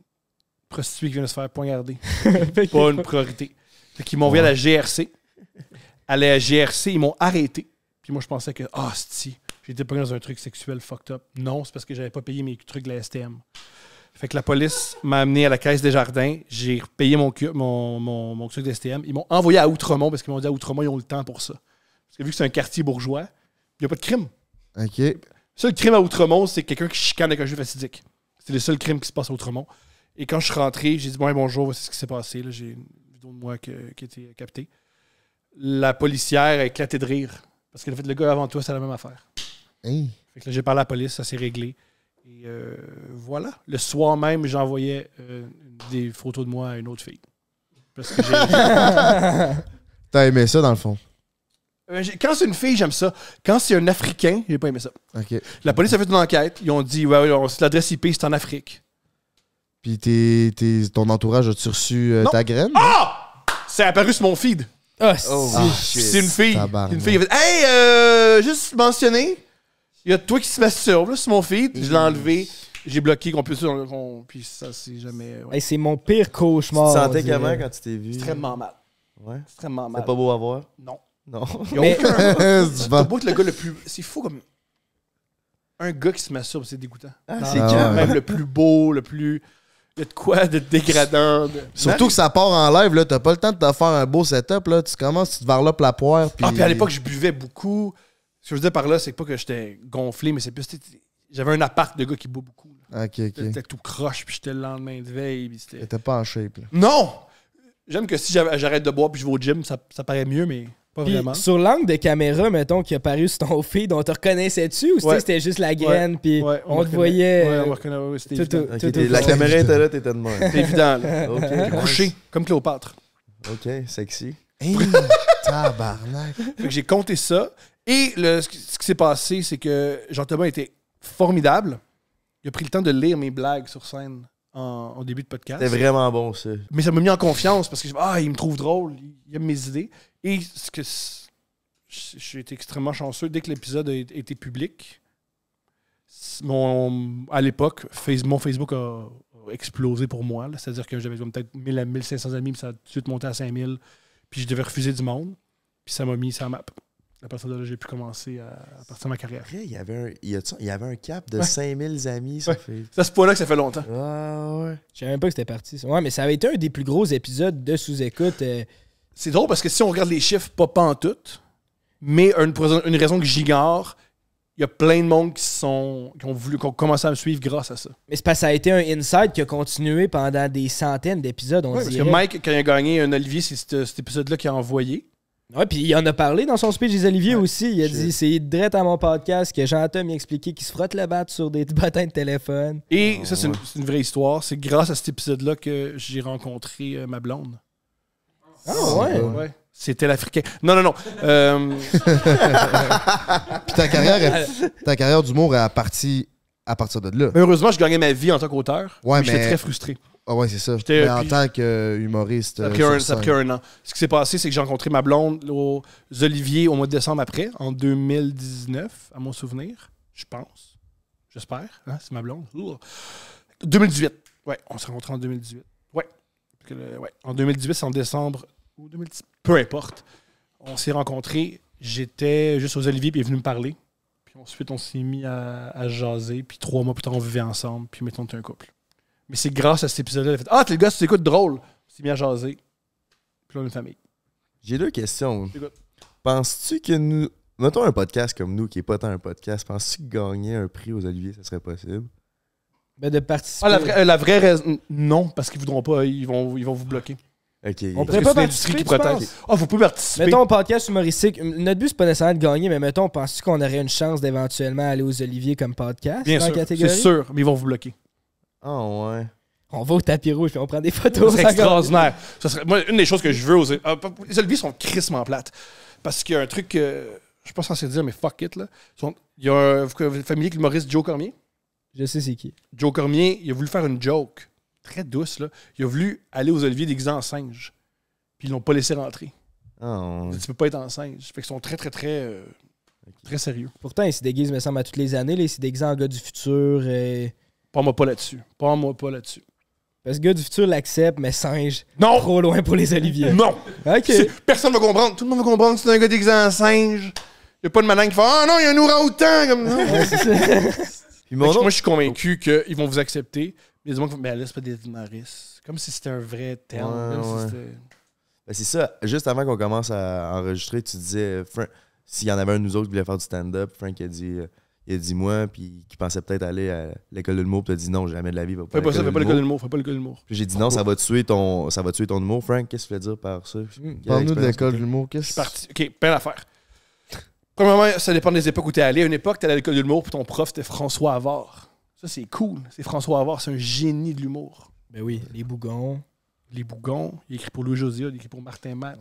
prostituée qui vient de se faire poignarder. pas une priorité. Fait qu'ils m'ont envoyé à la GRC. À la GRC, ils m'ont arrêté. Puis moi, je pensais que, ah, si, j'étais pas dans un truc sexuel fucked up. Non, c'est parce que j'avais pas payé mes trucs de la STM. Fait que la police m'a amené à la caisse des jardins. J'ai payé mon, mon, mon, la truc Ils m'ont envoyé à Outremont parce qu'ils m'ont dit à Outremont, ils ont le temps pour ça vu que c'est un quartier bourgeois, il n'y a pas de crime. OK. Le seul crime à Outremont, c'est quelqu'un qui chicane avec un jeu fastidique. C'est le seul crime qui se passe à Outremont. Et quand je suis rentré, j'ai dit bonjour, voici ce qui s'est passé. J'ai une vidéo de moi qui a été captée. La policière a éclaté de rire. Parce qu'elle a fait le gars avant toi, c'est la même affaire. Hey. Hein? Fait que j'ai parlé à la police, ça s'est réglé. Et euh, voilà. Le soir même, j'envoyais euh, des photos de moi à une autre fille. Parce que j'ai. T'as aimé ça, dans le fond? Euh, quand c'est une fille, j'aime ça. Quand c'est un Africain, j'ai pas aimé ça. La police a fait une enquête. Ils ont dit, ouais, ouais l'adresse IP, c'est en Afrique. Puis ton entourage a il reçu euh, ta graine? Ah! C'est apparu sur mon feed. Ah, oh, c'est une fille. Une fille. Fait, hey, euh, juste mentionner, il y a toi qui se masturbe sur mon feed. Je l'ai enlevé. J'ai bloqué qu'on puisse. puis ça, c'est jamais. c'est mon pire cauchemar. Tu te sentais comment quand tu t'es vu? Extrêmement mal. Ouais. Extrêmement mal. C'est pas beau à voir? Non. Non. Mais... c'est beau que le gars le plus. C'est fou comme. Un gars qui se masturbe, c'est dégoûtant. Ah, c'est quand même le plus beau, le plus. Il de quoi de dégradant. Surtout que ça part en live, là. T'as pas le temps de te faire un beau setup, là. Tu commences, tu te varlopes la poire. Ah, puis... Ah, puis à l'époque, je buvais beaucoup. Ce que je veux dire par là, c'est pas que j'étais gonflé, mais c'est plus. J'avais un appart de gars qui boit beaucoup. Ok, ok. J'étais tout croche, puis j'étais le lendemain de veille. T'étais pas en shape, là. Non! J'aime que si j'arrête de boire puis je vais au gym, ça, ça paraît mieux, mais pas vraiment. Sur l'angle de caméra, mettons, qui a paru sur ton feed, on te reconnaissait-tu ou c'était juste la graine, puis on, te voyait. c'était la caméra était là, de moi. C'est évident, là. couché, comme Cléopâtre. Ok, sexy. tabarnak. j'ai compté ça. Et le, ce qui s'est passé, c'est que Jean-Thomas était formidable. Il a pris le temps de lire mes blagues sur scène en, début de podcast. C'était vraiment bon, ça. Mais ça m'a mis en confiance parce que ah, il me trouve drôle, il aime mes idées. Et ce que j'ai été extrêmement chanceux, dès que l'épisode a été public, mon, à l'époque, mon Facebook a explosé pour moi. C'est-à-dire que j'avais peut-être 1000 à 1500 amis, puis ça a tout de suite monté à 5000. Puis je devais refuser du monde. Puis ça m'a mis ça map. À partir de là, j'ai pu commencer à, partir de ma carrière. il, y avait un, il, y avait un cap de 5000 amis. sur Facebook. Ça C'est à ce là que ça fait longtemps. Ah ouais. Je savais même pas que c'était parti. Ouais, mais ça avait été un des plus gros épisodes de Sous-Écoute. Euh, c'est drôle parce que si on regarde les chiffres, pas pantoute, mais une, raison que j'ignore, il y a plein de monde qui sont ont voulu qui commencé à me suivre grâce à ça. Mais c'est parce que ça a été un inside qui a continué pendant des centaines d'épisodes. On parce Mike, quand il a gagné un Olivier, c'est cet épisode-là qu'il a envoyé. Oui, puis il en a parlé dans son speech des Olivier aussi. Il a dit c'est direct à mon podcast que jean m'a expliqué qu'il se frotte la batte sur des bâtins de téléphone. Et ça, ah c'est une, vraie histoire. C'est grâce à cet épisode-là que j'ai rencontré euh, ma blonde. Ah, ah ouais? ouais. C'était l'Africain. Non, non, non. Euh, puis ta carrière, euh, ta carrière d'humour est partie à partir de là. Heureusement, je gagnais ma vie en tant qu'auteur. Ouais, mais j'étais très frustré. Ah ouais, c'est ça. Mais en tant qu'humoriste. Euh, humoriste. ça, Ce qui s'est passé, c'est que j'ai rencontré ma blonde aux Olivier au mois de décembre après, en 2019, à mon souvenir, je pense. J'espère. Hein, c'est ma blonde. 2018. Ouais, on s'est rencontrés en 2018 en 2018, en décembre, ou peu importe. On s'est rencontrés. J'étais juste aux Oliviers, puis il est venu me parler. Puis ensuite, on s'est mis à, jaser. Puis trois mois plus tard, on vivait ensemble. Puis mettons, on un couple. Mais c'est grâce à cet épisode-là, fait Ah, t'es le gars, tu t'écoutes drôle. On s'est mis à jaser. Puis là, on est une famille. J'ai deux questions. Penses-tu que nous. Mettons un podcast comme nous qui n'est pas tant un podcast. Penses-tu que gagner un prix aux Olivier, ça serait possible? Ben, de participer. Ah, euh, la, vraie, raison. Non, parce qu'ils voudront pas. Ils vont, ils vont vous bloquer. OK. On que pas l'industrie qui protège. Ah, vous pouvez participer. Mettons, podcast humoristique. Notre but, c'est pas nécessairement de gagner, mais mettons, penses-tu qu'on aurait une chance d'éventuellement aller aux Oliviers comme podcast? Bien sûr. C'est sûr, mais ils vont vous bloquer. Ah, oh, ouais. On va au tapis rouge et on prend des photos. C'est extraordinaire. Ça serait, moi, une des choses que je veux oser. Ah, les Oliviers sont crissement plates. Parce qu'il y a un truc que. Je suis pas censé dire, mais fuck it, là. il y a un. famille familier avec l'humoriste Joe Cormier? Je sais c'est qui. Joe Cormier, il a voulu faire une joke très douce. Là. Il a voulu aller aux Oliviers déguisés en singe. Puis ils l'ont pas laissé rentrer. Ah, tu peux pas être en singe. Ils sont très, très, très. Euh, très sérieux. Pourtant, ils se déguisent, me semble, à toutes les années. Les ils en gars du futur. Et... Euh, Parle-moi pas là-dessus. Parle-moi pas là-dessus. Parce que gars du futur l'accepte, mais singe. Non! Trop loin pour les oliviers. Non! OK. Personne va comprendre. Tout le monde va comprendre que c'est un gars déguisé en singe. Il n'y a pas de malin qui fait Ah non, il y a un ouragan Comme... Moi, je suis convaincu qu'ils vont vous accepter. Mais dis-moi là, c'est pas des maris. Comme si c'était un vrai terme. Ben, c'est ça. Juste avant qu'on commence à enregistrer, tu disais, s'il y en avait un de nous autres qui voulait faire du stand-up, Frank a dit. Euh, il a dit moi, puis qui pensait peut-être aller à l'école de l'humour, puis a dit non, jamais de la vie. pas fais pas ça, fais pas l'école de l'humour, fais pas l'école de l'humour. J'ai dit non, ça va tuer ton, ça va tuer ton humour, Frank. Qu'est-ce que tu voulais dire par ça? Hmm, parle-nous de l'école de l'humour, qu'est-ce que. Parti... Ok, plein d'affaires. Premièrement, ça dépend des époques où tu es allé. À une époque, tu à l'école de l'humour, puis ton prof, c'était François Avard. Ça, c'est cool. C'est François Avard, c'est un génie de l'humour. Ben oui, les bougons. Les bougons. Il écrit pour Louis José, il écrit pour Martin Matt.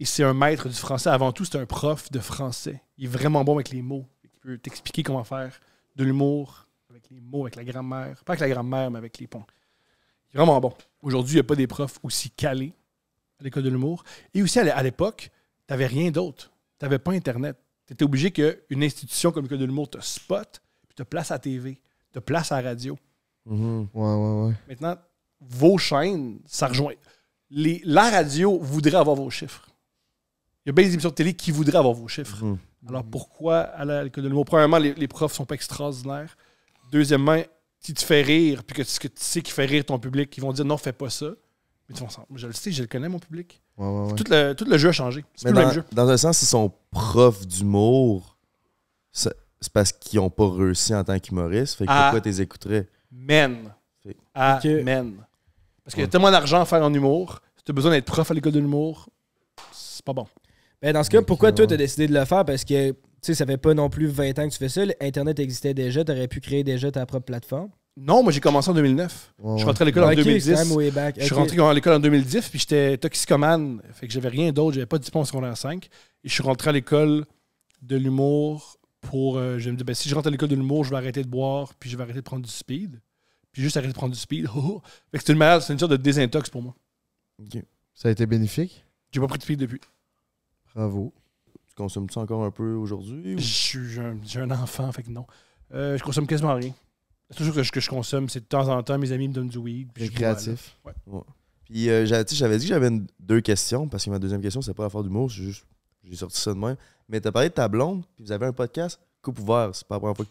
Et c'est un maître du français. Avant tout, c'est un prof de français. Il est vraiment bon avec les mots. Il peut t'expliquer comment faire de l'humour avec les mots, avec la grammaire. Pas avec la grammaire, mais avec les ponts. Il est vraiment bon. Aujourd'hui, il n'y a pas des profs aussi calés à l'école de l'humour. Et aussi, à l'époque, tu n'avais rien d'autre. Tu n'avais pas Internet tu étais obligé qu'une institution comme que de l'humour te spotte puis te place à la TV, te place à radio. Mm-hmm. Maintenant, vos chaînes, ça rejoint. la radio voudrait avoir vos chiffres. Il y a bien des émissions de télé qui voudraient avoir vos chiffres. Mm-hmm. Alors pourquoi, à l'École de l'humour, premièrement, les, profs profs sont pas extraordinaires. Deuxièmement, si tu fais rire, puis que, tu sais qui fait rire ton public, ils vont dire non, fais pas ça. Mais tu vas je le sais, je le connais, mon public. Tout, le, jeu a changé. C'est dans, le même jeu. Dans un sens, ils sont profs d'humour. C'est parce qu'ils n'ont pas réussi en tant qu'humoriste. Fait que pourquoi ah. tu les écouterais? Men. Parce qu'il y a tellement d'argent à faire en humour. Si tu as besoin d'être prof à l'école de l'humour, c'est pas bon. mais ben, dans ce cas, pourquoi toi, tu as décidé de le faire? Parce que, tu sais, ça fait pas non plus 20 ans que tu fais ça. Internet existait déjà. Tu aurais pu créer déjà ta propre plateforme. Non, moi j'ai commencé en 2009. je suis rentré à l'école en 2010. Je suis rentré à l'école en 2010, puis j'étais toxicomane. Fait que j'avais rien d'autre, j'avais pas de diplôme en secondaire 5. Et je suis rentré à l'école de l'humour pour. Euh, je me dis, ben, si je rentre à l'école de l'humour, je vais arrêter de boire, puis je vais arrêter de prendre du speed. Puis juste arrêter de prendre du speed. Oh, oh. Fait que c'est une c'est une sorte de désintox pour moi. ok Ça a été bénéfique? J'ai pas pris de speed depuis. Bravo. Tu consommes-tu encore un peu aujourd'hui? j'ai Je un, un, enfant, fait que non. Euh, je consomme quasiment rien. C'est toujours que je, que je consomme, c'est de temps en temps, mes amis me donnent du weed. Puis Je ouais. ouais. Puis euh, j'avais dit que j'avais deux questions, parce que ma deuxième question, c'est pas à faire d'humour, c'est juste j'ai sorti ça de même. Mais t'as parlé de ta blonde, puis vous avez un podcast, coupe ouvert. C'est pas la première fois que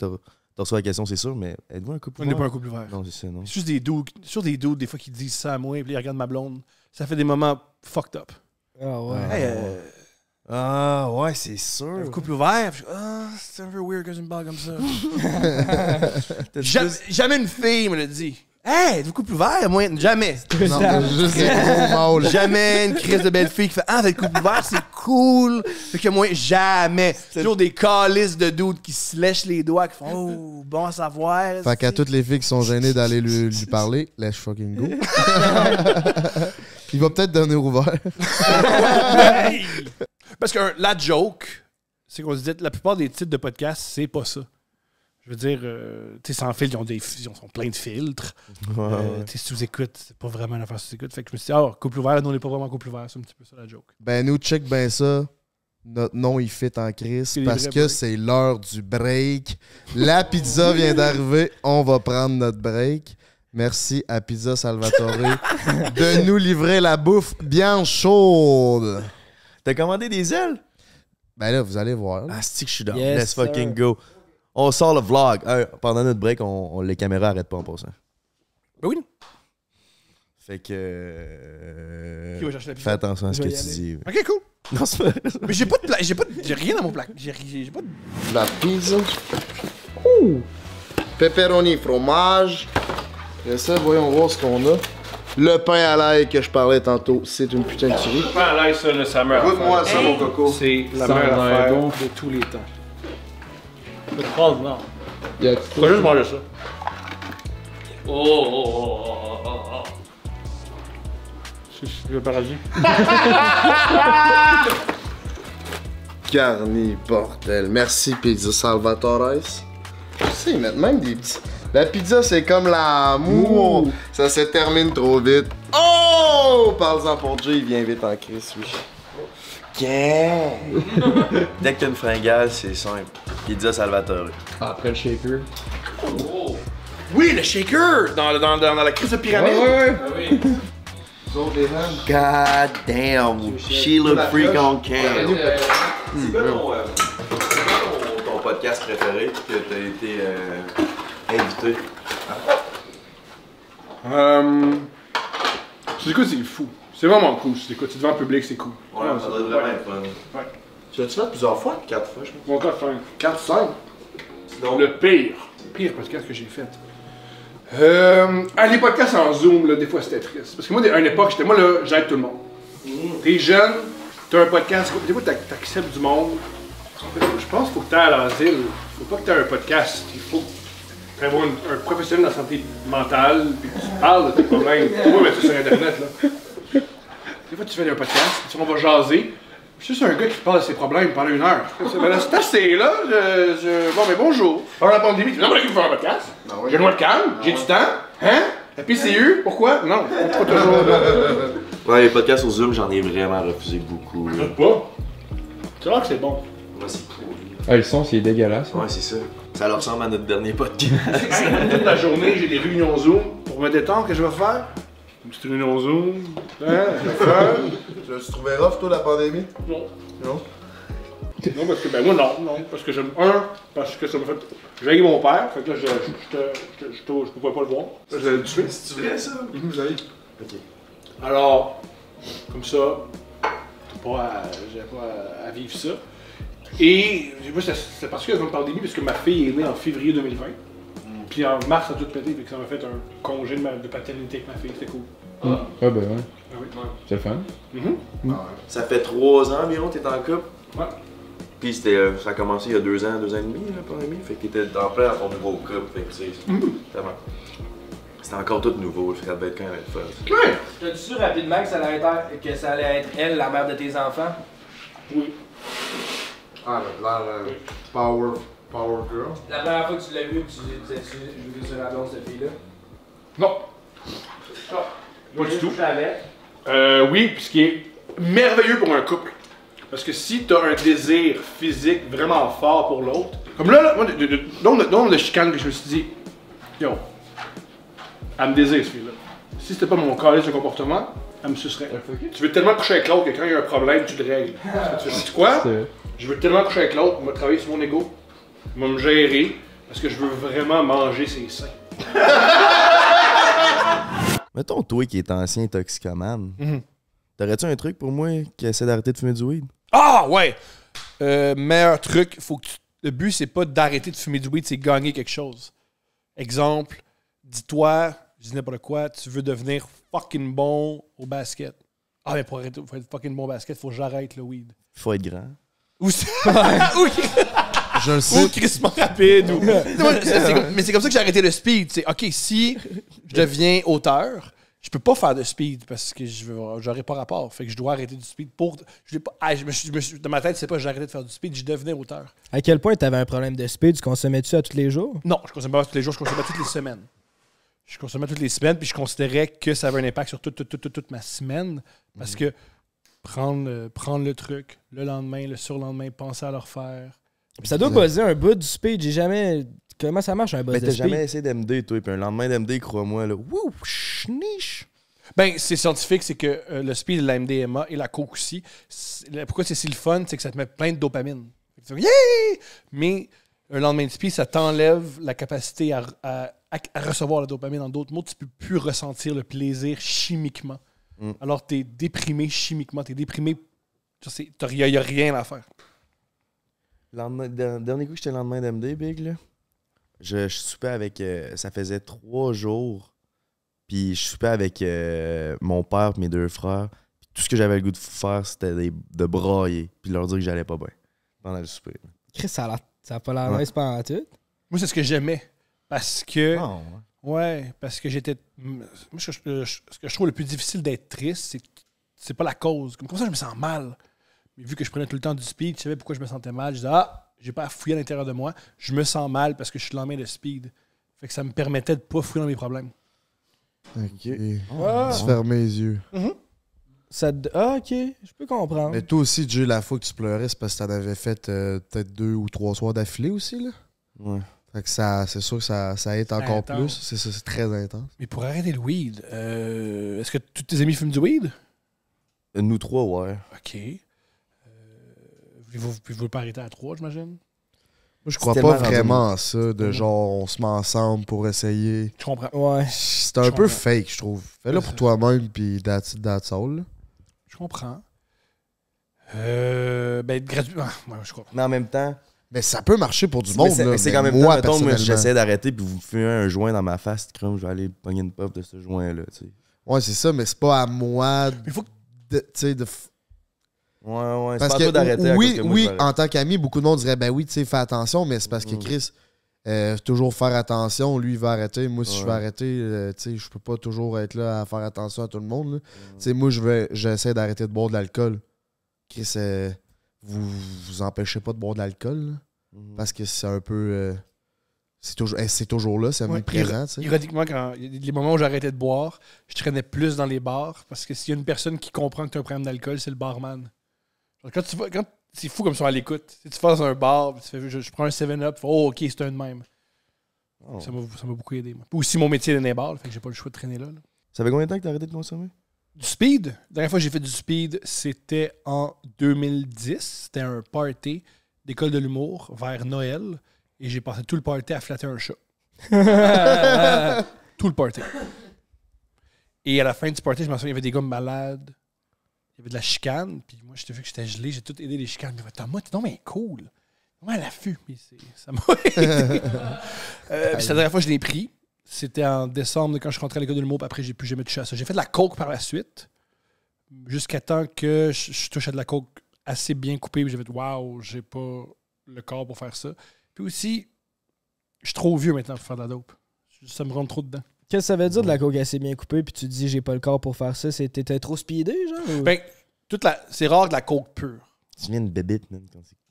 t'as reçu la question, c'est sûr, mais êtes-vous un couple ouvert? On n'est pas un couple ouvert. Non, c'est ça, non. C'est juste des dudes, sur des doutes, des fois, qui disent ça à moi, puis ils regardent ma blonde. Ça fait des moments fucked up. Ah ouais. Ah, euh, ah, ouais, c'est sûr. Un couple ouvert. Ah, c'est un peu weird que je me comme ça. jamais, une fille me l'a dit. Hey, êtes-vous plus ouvert? Moi, jamais. Non, Jamais une crise de belle fille qui fait Ah, vous le plus ouvert, c'est cool. Fait que moi, jamais. C'est toujours des calices de doutes qui se lèchent les doigts, qui font Oh, bon à savoir. Fait qu'à toutes les filles qui sont gênées d'aller lui, parler, let's fucking go. Il va peut-être donner ouvert. Parce que la joke, c'est qu'on se dit, la plupart des titres de podcast, c'est pas ça. Je veux dire, euh, tu sais, sans filtre, ils ont, des, plein de filtres. Euh, tu si écoutes, c'est pas vraiment une affaire si tu écoutes. Fait que je me suis dit, ah, couple ouvert, nous, on n'est pas vraiment couple ouvert. C'est un petit peu ça la joke. Ben, nous, check ben ça. Notre nom, il fit en crise parce que c'est l'heure du break. La pizza vient d'arriver. On va prendre notre break. Merci à Pizza Salvatore de nous livrer la bouffe bien chaude. T'as commandé des ailes? Ben là, vous allez voir. Ah, c'est que je suis dans. Let's fucking go. On sort le vlog. pendant notre break, les caméras arrêtent pas en passant. Ben oui. Fait que. Euh, fais attention à ce que tu dis. Ok, cool. Non, Mais j'ai pas de J'ai pas de... J'ai rien dans mon plaque. J'ai, pas de. La pizza. Ouh. Pepperoni, fromage. Et ça, voyons voir ce qu'on a. Le pain à l'ail que je parlais tantôt, c'est une putain de tuerie. Le pain à l'ail, ça, le ça meurt. Goûte-moi ça, mon coco. C'est la meilleure affaire de tous les temps. de Il y a Faut juste manger ça. Oh, oh, oh, oh, oh. oh Je oh. le paradis. Carny bordel. Merci, Pizza Salvatore. Je sais, ils même des petits. La pizza, c'est comme l'amour. Ça se termine trop vite. Oh! Parle-en pour Dieu, il vient vite en crise, oui. Gang! Dès que t'as une fringale, c'est simple. Pizza Salvatore. Ah, après le shaker. Oh! Oui, le shaker! Dans, la crise de pyramide. Ouais, ouais, ah God damn, she look freak on cam. C'est quoi euh, ton, podcast préféré que t'as été. Euh, sais. Euh... C'est c'est fou. C'est vraiment cool. C'est quoi, tu devant le public, c'est cool. Ouais, ça doit vraiment être fun. Tu l'as-tu fait plusieurs fois? Quatre fois, je pense. quatre, cinq. Quatre, cinq? Le pire. Pire podcast que j'ai fait. Euh, ah, les podcasts en Zoom, là, des fois c'était triste. Parce que moi, à une époque, j'étais moi, là, j'aide tout le monde. Mm-hmm. T'es jeune, t'as un podcast, des fois t'acceptes du monde. Je pense qu'il faut que t'ailles à l'asile. Faut pas que t'aies un podcast. Il faut un, professionnel de la santé mentale, puis tu parles de tes problèmes. Pourquoi mais tu sur Internet, là. Des fois, tu fais un podcast, tu on va jaser. Je suis juste un gars qui parle de ses problèmes pendant une heure. Ben là, c'est assez, là. Je, Bon, mais bonjour. Pendant la pandémie, tu me faire un podcast. Ah j'ai le droit de calme, ah j'ai du temps. Hein? La PCU, pourquoi? Non, pas toujours. Ouais, les podcasts au Zoom, j'en ai vraiment refusé beaucoup. Je pas. Tu vois que c'est bon. Moi, c'est cool. Ah, le son, c'est dégueulasse. Hein. Ouais, c'est ça. Ça leur ressemble à notre dernier podcast. Toute la journée, j'ai des réunions Zoom. Pour me détendre, que je vais faire? Une petite réunion Zoom. Hein? Je vais Tu trouvé rough, toi, la pandémie? Non. Non? Non, parce que ben moi, non, non. Parce que j'aime un, parce que ça me fait. J'ai mon père, fait que là, je, je, je, pouvais pas le voir. Je l'avais tué. tu ça. Vous vous Ok. Alors, comme ça, pas à, pas à vivre ça. Et moi, c'est me parler la pandémie, parce que ma fille est née en février 2020. Puis en mars, ça a tout pété, que ça m'a fait un congé de, paternité avec ma fille, c'était cool. Ah. ah ben ouais. Ah oui. C'est le fun. Mm-hmm. Mm. Ah ça fait trois ans environ que t'es en couple. Ouais. Puis c'était, euh, ça a commencé il y a deux ans, deux ans et demi, la pandémie. Fait que était en plein à ton nouveau couple. Fait que c'est. Mm-hmm. C'était encore tout nouveau, ça devait être quand même fun. Ouais! T'as-tu su rapidement que ça allait être elle, la mère de tes enfants? Oui. Ah, elle a l'air power, power girl. La première fois que tu l'as vu, tu disais-tu, je veux que la blonde, cette fille-là? Non. Ah. pas du tout. Euh, oui, puis ce qui est merveilleux pour un couple. Parce que si t'as un désir physique vraiment fort pour l'autre, comme là, là moi, le chicane que je me suis dit, yo, elle me désire fille-là là Si c'était pas mon collège de comportement, ah, tu veux tellement coucher avec l'autre que quand il y a un problème, tu le règles. Ah, tu dis quoi? Je veux tellement coucher avec l'autre, pour travailler sur mon ego, il me gérer, parce que je veux vraiment manger ses seins. Mettons, toi qui est ancien toxicomane, mhm. t'aurais-tu un truc pour moi qui essaie d'arrêter de fumer du weed? Ah ouais! Euh, meilleur truc, faut que le but, c'est pas d'arrêter de fumer du weed, c'est gagner quelque chose. Exemple, dis-toi, je dis n'importe quoi, tu veux devenir fucking bon au basket. Ah, mais pour arrêter, faut être fucking bon au basket, faut que j'arrête le weed. Faut être grand. Ou Je le sais. Ou crissement rapide. mais c'est comme ça que j'ai arrêté le speed. C'est OK, si je deviens auteur, je peux pas faire de speed parce que je j'aurais pas rapport. Fait que je dois arrêter du speed pour. Je pas, ah, je me suis, dans ma tête, c'est pas j'ai arrêté de faire du speed, je devenais auteur. À quel point tu avais un problème de speed? Tu consommais-tu ça tous les jours? Non, je consommais pas tous les jours, je consommais toutes les semaines je consommais toutes les semaines, puis je considérais que ça avait un impact sur toute, toute, ma semaine. Parce mhm. que prendre, prendre le truc le lendemain, le surlendemain, penser à le refaire. ça doit poser un bout du speed. J'ai jamais. Comment ça marche un buzz t'as jamais essayé d'MD, toi, puis un lendemain d'MD, crois-moi, là. Wouh, Ben, c'est scientifique, c'est que euh, le speed, de la MDMA et la coke aussi. pourquoi c'est si le fun, c'est que ça te met plein de dopamine. Mais un lendemain de speed, ça t'enlève la capacité à à, recevoir la dopamine. dans d'autres mots, tu peux plus ressentir le plaisir chimiquement. Mm. Alors, tu es déprimé chimiquement, tu es déprimé. Il n'y a, rien à faire. Le dernier coup, j'étais le lendemain d'MD, Big. Je, je soupais avec. Euh, ça faisait trois jours. Puis je soupais avec euh, mon père mes deux frères. tout ce que j'avais le goût de faire, c'était de, brailler. Puis de leur dire que j'allais pas bien pendant le souper. Chris, ça n'a pas l'air ouais. nice pendant tout. Moi, c'est ce que j'aimais. Parce que. Ah, ouais. parce que j'étais. Moi, euh, ce que je trouve le plus difficile d'être triste, c'est que c'est pas la cause. Comme, ça, je me sens mal. Mais vu que je prenais tout le temps du speed, tu savais pourquoi je me sentais mal. Je disais, ah, j'ai pas à fouiller à l'intérieur de moi. Je me sens mal parce que je suis le de speed. Fait que ça me permettait de pas fouiller dans mes problèmes. Ok. Tu ah. les yeux. Mm-hmm. ah, ok, je peux comprendre. Mais toi aussi, Dieu, la fois que tu pleurais, c'est parce que t'en avais fait euh, peut-être deux ou trois soirs d'affilée aussi, là? Ouais. Fait que ça, c'est sûr que ça, ça aide encore plus. C'est, ça, c'est très intense. Mais pour arrêter le weed, euh, est-ce que tous tes amis fument du weed? Nous trois, ouais. OK. Euh, vous ne pouvez pas arrêter à trois, j'imagine? Moi, je crois pas vraiment à ça, de genre on se met ensemble pour essayer. Je comprends. Ouais. C'est un peu fake, je trouve. Fais-le pour toi-même, puis that's, soul. Je comprends. Euh, ben, gratuitement. Ah, ouais, je comprends. Mais en même temps, mais ça peut marcher pour du monde. c'est quand même moi, temps, j'essaie d'arrêter, puis vous fumez un joint dans ma face, je vais aller pogner une puff de ce joint-là. Oui, Ouais, c'est ça, mais c'est pas à moi Il faut que. Tu sais, de. Ouais, ouais, c'est pas à toi d'arrêter. Oui, en tant qu'ami, beaucoup de monde dirait, ben oui, tu sais, fais attention, mais c'est parce que mm. Chris. Euh, toujours faire attention. Lui, il va arrêter. Moi, si je vais arrêter, euh, tu sais, je peux pas toujours être là à faire attention à tout le monde. Mm. moi, je vais, j'essaie d'arrêter de boire de l'alcool. Chris, euh, vous vous empêchez pas de boire de l'alcool. Mhm. Parce que c'est un peu. Euh, c'est toujours, eh, c'est toujours là, c'est un Ouais, ironiquement, quand les moments où j'arrêtais de boire, je traînais plus dans les bars parce que s'il y a une personne qui comprend que tu as un problème d'alcool, c'est le barman. Quand tu quand c'est fou comme ça à l'écoute. Si tu passes un bar, tu fais, je, prends un 7-up, oh ok, c'est un de même. Oh. Ça m'a beaucoup aidé. Moi. aussi mon métier est dans les bars, fait que j'ai pas le choix de traîner là. Ça fait combien de temps que as arrêté de consommer? Du speed. La dernière fois que j'ai fait du speed, c'était en 2010. C'était un party d'école de l'humour vers Noël. Et j'ai passé tout le party à flatter un chat. tout le party. Et à la fin du party, je me souviens, il y avait des gars malades. Il y avait de la chicane. Puis moi, j'étais vu que j'étais gelé. J'ai tout aidé les chicanes. Mais attends-moi, t'es donc bien cool. Moi, la fume, ça m'a euh, puis c'est la dernière fois que je l'ai pris. C'était en décembre quand je rentrais à l'école de l'humour, après, j'ai plus jamais touché à ça. J'ai fait de la coke par la suite, jusqu'à temps que je, touchais de la coke assez bien coupée, puis j'ai fait waouh, j'ai pas le corps pour faire ça. Puis aussi, je suis trop vieux maintenant pour faire de la dope. Ça me rentre trop dedans. Qu'est-ce que ça veut dire de la coke assez bien coupée, puis tu dis j'ai pas le corps pour faire ça c'était trop speedé, genre Ben, toute la... c'est rare de la coke pure. Tu viens de bébite, même.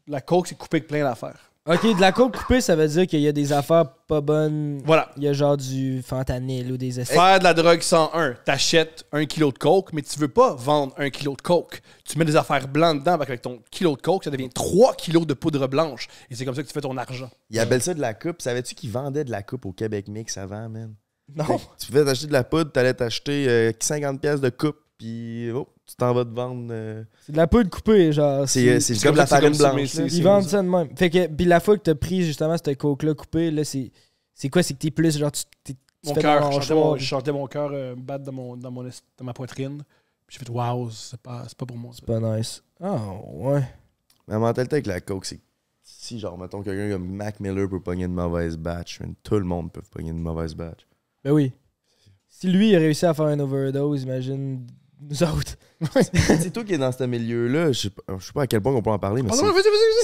la coke, c'est coupé avec plein d'affaires. OK, de la coupe coupée, ça veut dire qu'il y a des affaires pas bonnes. Voilà. Il y a genre du fentanyl ou des essais. Faire de la drogue 101, t'achètes un kilo de coke, mais tu veux pas vendre un kilo de coke. Tu mets des affaires blanches dedans, avec ton kilo de coke, ça devient 3 kilos de poudre blanche. Et c'est comme ça que tu fais ton argent. Il appelle ça de la coupe. Savais-tu qu'ils vendaient de la coupe au Québec Mix avant, man? Non. Tu pouvais t'acheter de la poudre, t'allais t'acheter 50 euh, pièces de coupe, puis oh, tu t'en vas te vendre. Euh, c'est de la poudre coupée, genre. C'est, c'est, euh, comme, la farine blanche. Ils vendent ça de même. Fait que, puis la fois que t'as pris justement cette coke-là coupée, là, c'est, c'est quoi C'est que t'es plus genre. Tu, mon cœur, je chantais mon cœur euh, battre dans, mon, dans, mon, ma poitrine. Puis j'ai fait, waouh, c'est pas, c'est pas pour moi. C'est pas nice. Ah, oh, ouais. Ma mentalité avec la coke, c'est si, genre, mettons, quelqu'un comme Mac Miller peut pogner une mauvaise batch, tout le monde peut pogner une mauvaise batch. Ben oui. Si lui il réussi à faire une overdose, imagine c'est toi qui es dans ce milieu-là. Je ne sais pas à quel point on peut en parler, mais ah,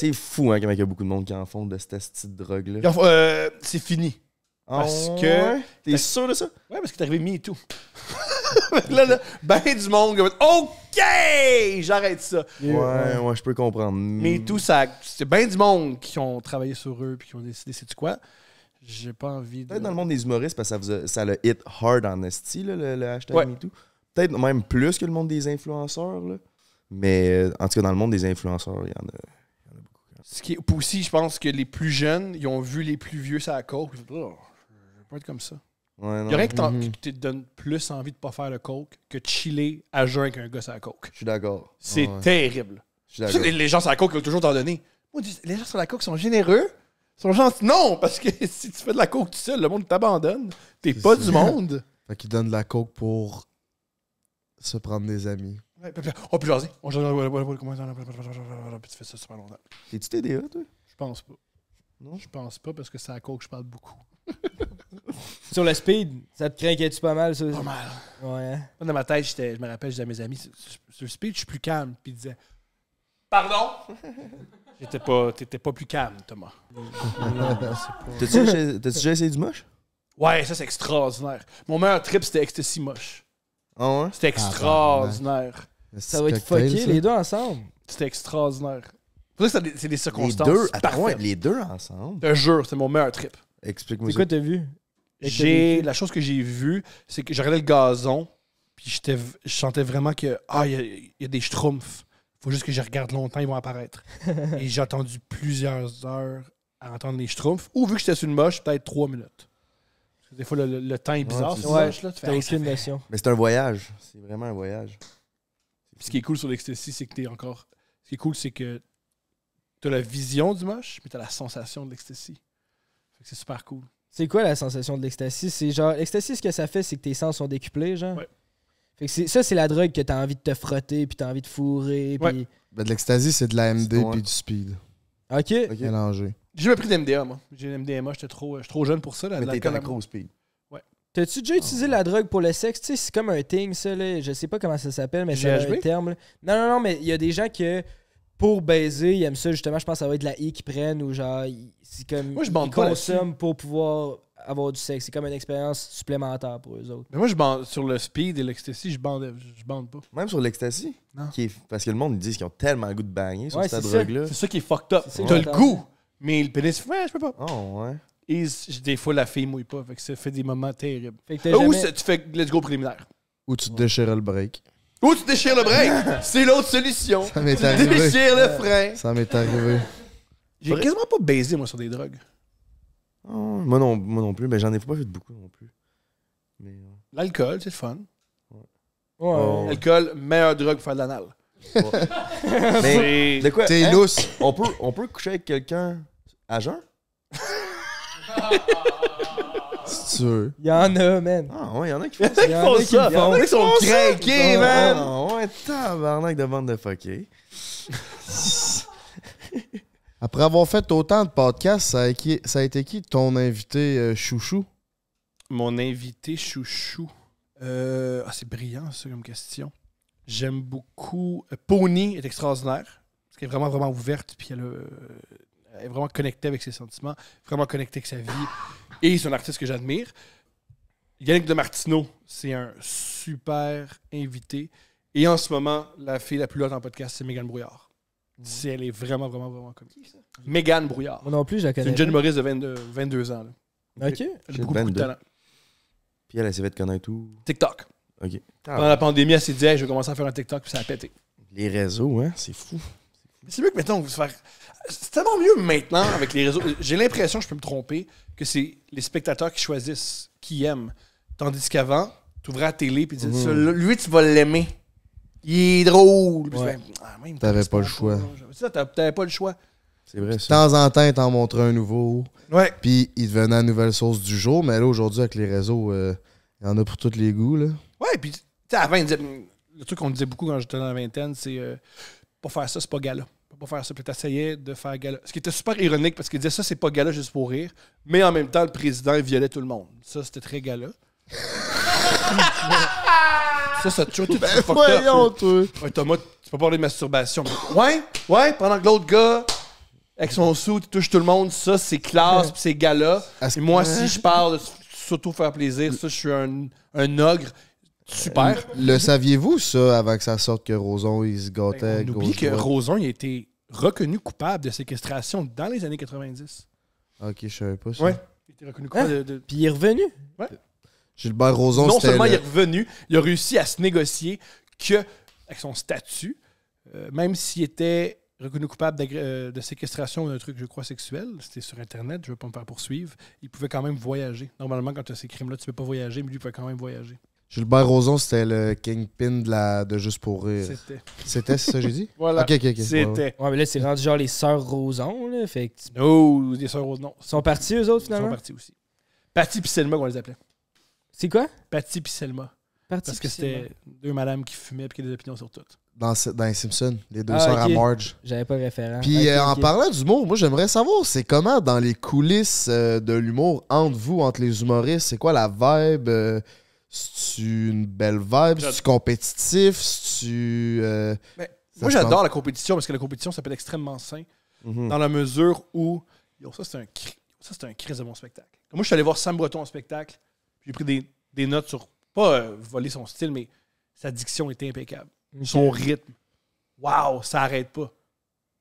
c'est fou hein, comment y a beaucoup de monde qui en font de cette petite drogue-là. Euh, c'est fini. Ah parce que. T'es sûr de ça? Ouais, parce que t'es arrivé et tout. là, ben du monde qui va OK! J'arrête ça. Ouais, ouais, je peux comprendre. Mais tout, ça. C'est ben du monde qui ont travaillé sur eux puis qui ont décidé, c'est-tu quoi? J'ai pas envie de. Peut-être dans le monde des humoristes, parce que ça, ça le hit hard en esti, le, hashtag ouais. MeToo. Peut-être même plus que le monde des influenceurs. Mais euh, en tout cas, dans le monde des influenceurs, il y en a. beaucoup. Hein. Ce qui est, aussi, je pense que les plus jeunes, ils ont vu les plus vieux ça à coke. Oh, je pas être comme ça. il y a rien mm-hmm. qui te donne plus envie de pas faire le coke que de chiller à jeun avec un gars à coke. Je suis d'accord. C'est terrible. les, gens sur la coke, ils vont toujours t'en donner. Les gens sur la coke sont généreux sont gentils. Non, parce que si tu fais de la coke tout seul, le monde t'abandonne. T'es pas du monde. Qui donne de la coke pour se prendre des amis. oh, puis vas On Puis tu fais ça super longtemps. Es-tu TDA, toi? Je pense pas. Non? Je pense pas parce que c'est à cause que je parle beaucoup. Sur le speed, ça te craquait-tu pas mal, ça? Pas mal. Ouais. Hein? Dans ma tête, je me rappelle, je disais à mes amis, sur le speed, je suis plus calme. Puis ils disaient, Pardon? j'étais pas, t'étais pas plus calme, Thomas. T'as-tu déjà- essayé du moche? Ouais, ça, c'est extraordinaire. Mon meilleur trip, c'était ecstasy moche. Ah c'est C'était ah, extraordinaire. Ça va être les deux ensemble. C'était extraordinaire. C'est des circonstances. Les deux, les deux ensemble. Je jure, c'est mon meilleur trip. Explique-moi C'est quoi t'as vu? J'ai la chose que j'ai vue, c'est que j'ai regardé le gazon, puis je sentais vraiment que ah il y a- des schtroumpfs. Faut juste que je regarde longtemps, ils vont apparaître. Et j'ai attendu plusieurs heures à entendre les schtroumpfs. Ou vu que j'étais sur une moche, peut-être trois minutes. Des fois, le, temps est bizarre. Ouais, tu tu notion. Mais c'est un voyage. C'est vraiment un voyage. ce qui est cool sur l'ecstasy, c'est que t'es encore. Ce qui est cool, c'est que t'as la vision du moche, mais as la sensation de l'ecstasy. c'est super cool. C'est quoi la sensation de l'ecstasy? C'est genre, l'ecstasy, ce que ça fait, c'est que tes sens sont décuplés, genre. Ouais. Fait que ça, c'est la drogue que as envie de te frotter, puis tu as envie de fourrer, Ouais. Ben, de l'ecstasy, c'est de la MD, puis du speed. OK. J'ai J'ai pris de MDA, moi. J'ai une MDMA, j'étais trop, trop jeune pour ça. Là, Mais t'étais à la grosse T'as-tu déjà utilisé la drogue pour le sexe? Tu sais, c'est comme un thing, ça, là. Je sais pas comment ça s'appelle, mais c'est un le terme. Non, non, non, mais il y a des gens qui pour baiser, ils aiment ça justement. Je pense que ça va être de la I qu'ils prennent ou genre, c'est comme je ils consomment pour pouvoir avoir du sexe. C'est comme une expérience supplémentaire pour eux autres. Mais moi, je bande sur le speed et l'ecstasy, je bande, je bande pas. Même sur l'ecstasy? Parce que le monde, ils dit qu'ils ont tellement goût de bagner sur cette drogue-là. C'est ça qui est fucked up. T'as le goût, mais le pénis, ouais, je peux pas. Oh, ouais. Et des fois, la fille mouille pas. Fait que ça fait des moments terribles. Ah, ou tu fais let's go préliminaire. Ou tu te déchires le break. Ou tu déchires le break. C'est l'autre solution. Ça m'est arrivé. Déchire le frein. Ça m'est arrivé. J'ai quasiment pas baisé, moi, sur des drogues. Ah, moi, non, moi non plus, mais j'en ai pas fait beaucoup non plus. Euh, L'alcool, c'est le fun. Oh, ouais. L'alcool, meilleure drogue pour faire de l'anal. mais T'es hein? lousse. on, peut, on peut coucher avec quelqu'un à jeun Il y en a, man. Ah ouais, il y en a qui font ça. Il y en a qui font ça. Il y en a qui sont craqués, ah, man. Ah ouais, tabarnak de bande de fuckés. Après avoir fait autant de podcasts, ça a, ça a été qui ton invité euh, chouchou? Mon invité chouchou. Euh, ah, c'est brillant, ça, comme question. J'aime beaucoup. Euh, Pony est extraordinaire. Parce qu'elle est vraiment, vraiment ouverte. Puis elle, est vraiment connectée avec ses sentiments, vraiment connectée avec sa vie. Et c'est un artiste que j'admire. Yannick de c'est un super invité. Et en ce moment, la fille la plus haute en podcast, c'est Mégane Brouillard. Mhm. elle est vraiment, vraiment, vraiment comique. ça. Mégane Brouillard. non plus, j'ai C'est une jeune humoriste de 22, ans. OK. Elle a beaucoup, de talent. Puis elle, elle s'est fait connaître tout. TikTok. OK. Pendant la pandémie, elle s'est dit je vais commencer à faire un TikTok, puis ça a pété. Les réseaux, hein, c'est fou. C'est mieux que maintenant, faire. C'est tellement mieux maintenant avec les réseaux. J'ai l'impression, je peux me tromper, que c'est les spectateurs qui choisissent qui aiment. Tandis qu'avant, tu ouvrais la télé et tu disais mhm. lui, tu vas l'aimer. Il est drôle. Tu n'avais ah, pas, le choix. T'avais pas le choix. C'est vrai. De temps en temps, t'en montrais un nouveau. Ouais. Puis il devenait la nouvelle source du jour. Mais là, aujourd'hui, avec les réseaux, euh, il y en a pour tous les goûts. Là. Ouais, puis avant, le truc qu'on disait beaucoup quand j'étais dans la vingtaine, c'est pas euh, pour faire ça, c'est pas gala pas faire ça. Puis t'essayais de faire gala. Ce qui était super ironique parce qu'il disait ça, c'est pas gala juste pour rire. Mais en même temps, le président violait tout le monde. Ça, c'était très gala. ça, ça tue tout ben toi. Ouais, Thomas, tu peux parler de masturbation. Ouais, ouais, pendant que l'autre gars avec son sou, tu touches tout le monde, ça, c'est classe, pis c'est gala. Et moi, si je parle de surtout faire plaisir, ça, je suis un, un ogre Super. Le, saviez-vous, ça, avant que ça sorte que Roson, il se gâtait? Ben, que Roson, il a été reconnu coupable de séquestration dans les années 90. Ok, je savais pas ça. Ouais. Il était reconnu coupable. Hein? De, Puis il est revenu? Ouais. Gilbert Roson, Non seulement il est revenu, il a réussi à se négocier que, avec son statut, euh, même s'il était reconnu coupable euh, de séquestration ou d'un truc, je crois, sexuel, c'était sur Internet, je ne veux pas me faire poursuivre, il pouvait quand même voyager. Normalement, quand tu as ces crimes-là, tu ne peux pas voyager, mais lui, il pouvait quand même voyager. Gilbert Rozon, c'était le kingpin de, la, de Juste pour rire. C'était. C'était, c'est ça que j'ai dit? voilà. Ok, ok, ok. C'était. Ouais, mais là, c'est rendu genre les sœurs Roson, là. Fait que... Oh, les sœurs Roson. Ils sont partis, eux autres, finalement? Ils sont partis aussi. Patty pis Selma, qu'on les appelait. C'est quoi? Patty Picelma. Selma. Parce que c'était deux madames qui fumaient et qui avaient des opinions sur tout. Dans, dans les Simpsons, les deux soeurs ah, sœurs à Marge. J'avais pas référent. Puis euh, en parlant d'humour, moi j'aimerais savoir, c'est comment dans les coulisses euh, de l'humour, entre vous, entre les humoristes, c'est quoi la vibe? Euh, c'est-tu une belle vibe? C'est-tu compétitif? si tu euh, ben, moi, j'adore la compétition parce que la compétition, ça peut être extrêmement sain mhm. dans la mesure où. ça, c'est un, ça, un crise de mon spectacle. Moi, je suis allé voir Sam Breton en spectacle. J'ai pris des, notes sur. Pas euh, voler son style, mais sa diction était impeccable. Son rythme. Waouh, ça arrête pas.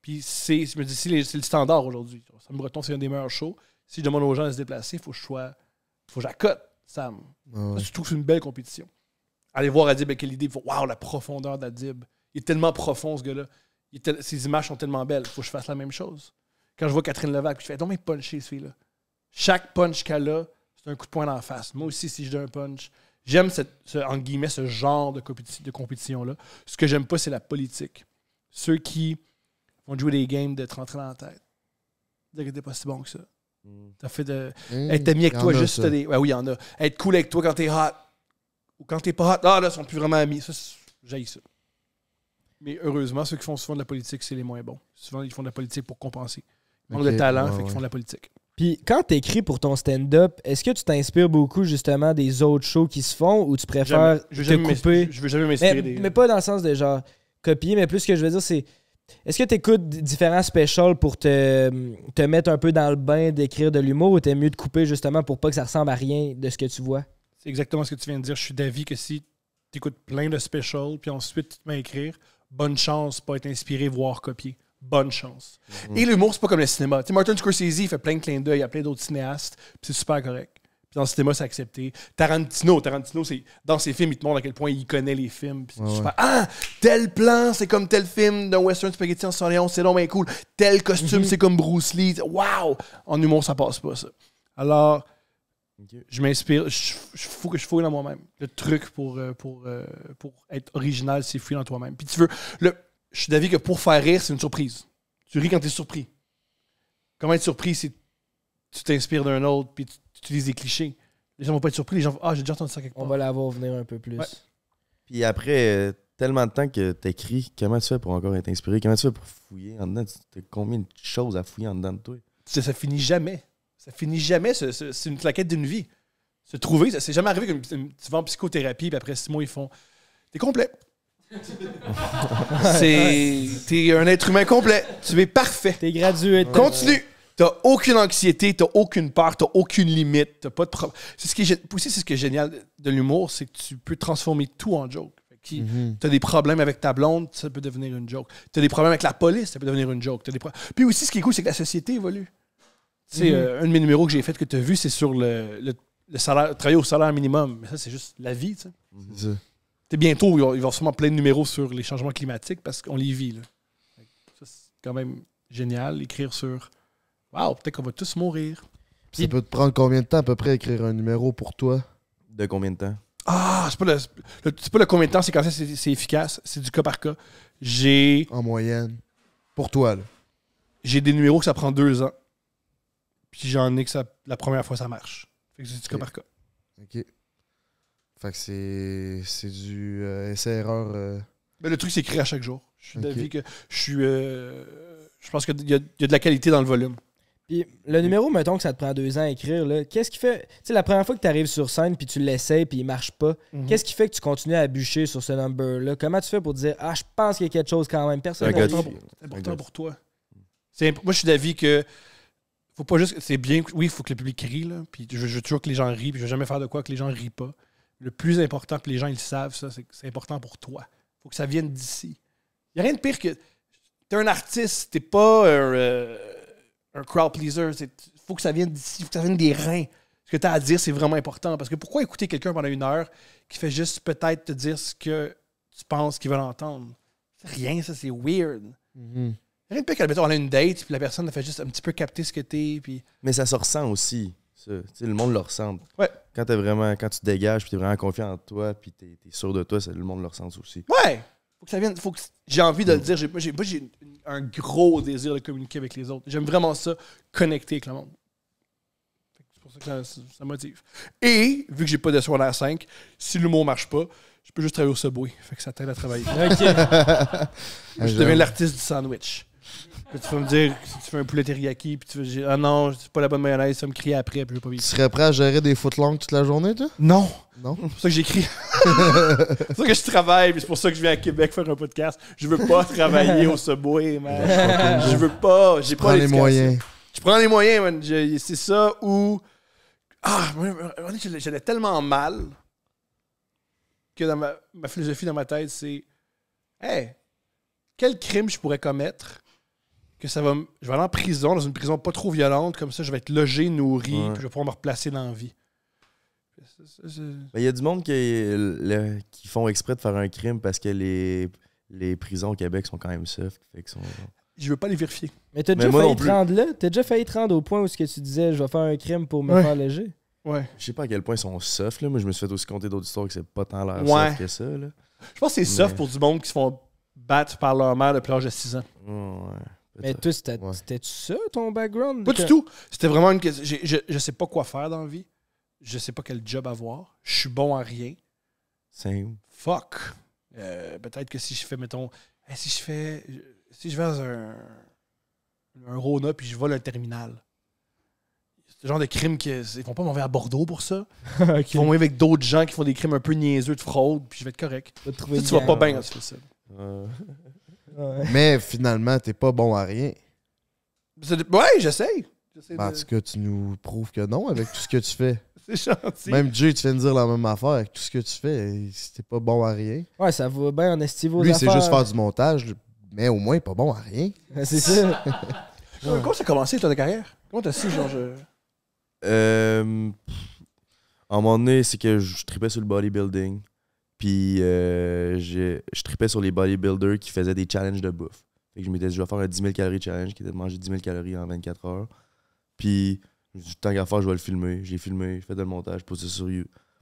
Puis c'est, je me dis, c'est, le standard aujourd'hui. Sam Breton, c'est un des meilleurs shows. Si je demande aux gens de se déplacer, il faut que je sois. faut que j'accote. Sam. c'est une belle compétition. Allez voir Adib avec l'idée, waouh, la profondeur d'Adib. Il est tellement profond, ce gars-là. Ses images sont tellement belles. Il faut que je fasse la même chose. Quand je vois Catherine Levaque je fais, non, mais puncher, ce là Chaque punch qu'elle a, c'est un coup de poing la face. Moi aussi, si je donne un punch, j'aime ce, en guillemets, ce genre de, compétition-là. Ce que j'aime pas, c'est la politique. Ceux qui vont jouer des games de 30 dans la tête. Dire que t'es pas si bon que ça. T'as fait de. être mm. ami avec toi, juste. Des... Ouais, ah oui, il y en a. Être cool avec toi quand t'es hot. Ou quand t'es pas hot. Ah, là, ils sont plus vraiment amis. Ça, j'aille ça. Mais heureusement, ceux qui font souvent de la politique, c'est les moins bons. Souvent, ils font de la politique pour compenser. Ils talent, fait qu'ils font de la politique. Puis quand t'écris pour ton stand-up, est-ce que tu t'inspires beaucoup justement des autres shows qui se font ou tu préfères te couper Je veux jamais m'inspirer mais, mais pas dans le sens de genre copier, mais plus ce que je veux dire, c'est est-ce que tu écoutes différents specials pour te, mettre un peu dans le bain d'écrire de l'humour ou t'es mieux de couper justement pour pas que ça ressemble à rien de ce que tu vois? C'est exactement ce que tu viens de dire. Je suis d'avis que si tu écoutes plein de specials puis ensuite tu te mets à écrire, bonne chance pas être inspiré, voire copier. Bonne chance. Mm-hmm. Et l'humour, c'est pas comme le cinéma. Martin Scorsese il fait plein de clins d'œil à plein d'autres cinéastes, c'est super correct dans le cinéma, c'est accepté. Tarantino, Tarantino, dans ses films, il te montre à quel point il connaît les films. ah, tel plan, c'est comme tel film d'un western spaghetti en 71, c'est long, mais cool. Tel costume, mhm. c'est comme Bruce Lee. waouh En humour, ça passe pas, ça. Alors, je m'inspire, je, fous que je fouille dans moi-même. Le truc pour, euh, pour, euh, pour être original, c'est fouiller dans toi-même. Puis tu veux, le, je suis d'avis que pour faire rire, c'est une surprise. Tu ris quand t'es surpris. Comment être surpris, si tu t'inspires d'un autre, puis tu tu utilises des clichés. Les gens vont pas être surpris. Les gens vont Ah, j'ai déjà entendu ça quelque part. On va l'avoir venir un peu plus. Puis après, euh, tellement de temps que tu écris, comment tu fais pour encore être inspiré? Comment tu fais pour fouiller en dedans? T'as combien de choses à fouiller en dedans de toi? Ça, finit jamais. Ça finit jamais. C'est une claquette d'une vie. Se trouver, ça, c'est jamais arrivé que tu vas en psychothérapie, puis après six mois, ils font T'es complet. c'est. T'es un être humain complet. Tu es parfait. T'es gradué. Continue. T'as aucune anxiété, t'as aucune peur, t'as aucune limite, t'as pas de problème. C'est ce qui est, aussi, c'est ce qui est génial de l'humour, c'est que tu peux transformer tout en joke. Mhm. T'as des problèmes avec ta blonde, ça peut devenir une joke. T'as des problèmes avec la police, ça peut devenir une joke. Puis aussi, ce qui est cool, c'est que la société évolue. Tu mhm. euh, un de mes numéros que j'ai fait que tu vu, c'est sur le, le, salaire, travailler au salaire minimum. Mais ça, c'est juste la vie, tu sais. Mhm. Bientôt, ils va sûrement plein de numéros sur les changements climatiques parce qu'on les vit, Ça, c'est quand même génial, écrire sur Wow, peut-être qu'on va tous mourir. ça peut te prendre combien de temps à peu près écrire un numéro pour toi? De combien de temps? Ah, c'est pas le, pas le combien de temps, c'est quand c'est, efficace. C'est du cas par cas. J'ai. En moyenne. Pour toi, là. J'ai des numéros que ça prend deux ans. Puis j'en ai que ça, la première fois, ça marche. Fait que c'est du cas par cas. OK. Fait que c'est, du euh, essai-erreur. Euh. Ben, le truc, c'est écrire à chaque jour. Je suis d'avis que je suis. Euh, je pense qu'il y, a de la qualité dans le volume le numéro, mettons que ça te prend deux ans à écrire, qu'est-ce qui fait. Tu sais, la première fois que tu arrives sur scène, puis tu l'essayes, puis il marche pas, mhm. qu'est-ce qui fait que tu continues à bûcher sur ce number-là? Comment tu fais pour dire, ah, je pense qu'il y a quelque chose quand même? Personne C'est important, pour toi. Moi, je suis d'avis que. Faut pas juste. C'est bien. Oui, il faut que le public rie. là. Puis je, veux toujours que les gens rient, puis je veux jamais faire de quoi que les gens rient pas. Le plus important, que les gens, ils savent, ça, c'est important pour toi. faut que ça vienne d'ici. Il n'y a rien de pire que. T'es un artiste, t'es pas. Euh, un crowd pleaser. Il faut que ça vienne d'ici, faut que ça vienne des reins. Ce que tu as à dire, c'est vraiment important. Parce que pourquoi écouter quelqu'un pendant une heure qui fait juste peut-être te dire ce que tu penses qu'il veulent entendre? Rien, ça, c'est weird. -hmm. Rien de pire que on a une date, puis la personne a fait juste un petit peu capter ce que t'es. Puis... Mais ça se ressent aussi. Ça. Le monde le ressent. Ouais. Quand, es vraiment, quand tu dégages, puis es vraiment confiant en toi, puis tu es sûr de toi, ça, le monde le ressent aussi. Ouais! Faut que ça vienne. Faut que j'ai envie de le mm. dire. J'ai, j'ai, un gros désir de communiquer avec les autres. J'aime vraiment ça, connecter avec le monde. C'est pour ça que ça, me motive. Et, vu que j'ai pas de soin à 5, si l'humour marche pas, je peux juste travailler au Subway. Fait que ça t'aide à travailler. je deviens l'artiste du sandwich tu vas me dire tu fais un poulet teriyaki, puis tu veux ah non, c'est pas la bonne mayonnaise, ça me crie après, puis je pas vivre. Tu serais prêt à gérer des footlongs toute la journée, toi? Non. Non. C'est pour ça que j'écris. c'est pour ça que je travaille, c'est pour ça que je viens à Québec faire un podcast. Je veux pas travailler au Subway, man. je veux pas. J'ai pas les moyens. Je prends les moyens, man. C'est ça où. Ah, j'allais tellement mal que dans ma, ma philosophie dans ma tête, c'est Hey, quel crime je pourrais commettre que ça va. Je vais aller en prison, dans une prison pas trop violente, comme ça, je vais être logé, nourri, puis je vais pouvoir me replacer dans la vie. Il y a du monde qui, qui font exprès de faire un crime parce que les, les prisons au Québec sont quand même soft. Fait que Je veux pas les vérifier. Mais t'as déjà failli te rendre là. T'as déjà failli te rendre au point où ce que tu disais, je vais faire un crime pour me faire léger. Ouais. Je sais pas à quel point ils sont soft. Là. Moi, je me suis fait aussi compter d'autres histoires que c'est pas tant l'air ouais. que ça. Je pense que c'est soft pour du monde qui se font battre par leur mère depuis l'âge de 6 ans. Ouais. Mais toi, c'était ça ton background? Pas du tout. C'était vraiment une question. Je, je sais pas quoi faire dans la vie. Je sais pas quel job avoir. Je suis bon à rien. Same. Fuck. Euh, peut-être que si je fais, mettons, eh, si je fais, si je vais dans un, un Rona puis je vole un terminal. Ce genre de crime Ils vont pas m'envoyer à Bordeaux pour ça. Ils vont avec d'autres gens qui font des crimes un peu niaiseux de fraude, puis je vais être correct. Tu, tu vas pas bien mais finalement, t'es pas bon à rien. Ouais, j'essaie. Ben, en tout cas, tu nous prouves que non avec tout ce que tu fais. C'est gentil. Même Jay, tu viens de dire la même affaire avec tout ce que tu fais. T'es pas bon à rien. Ouais, ça va bien en estivaux. Lui, c'est juste faire du montage, mais au moins, pas bon à rien. c'est ça. Comment ça a commencé ta carrière Comment t'as su, genre. Euh, à un moment donné, c'est que je tripais sur le bodybuilding. Puis euh, je, tripais sur les bodybuilders qui faisaient des challenges de bouffe. que je m'étais dit, je vais faire un 10 000 calories challenge qui était de manger 10 000 calories en 24 heures. Puis, tant qu'à faire, je vais le filmer. J'ai filmé, j'ai fait le montage, posté ça sur,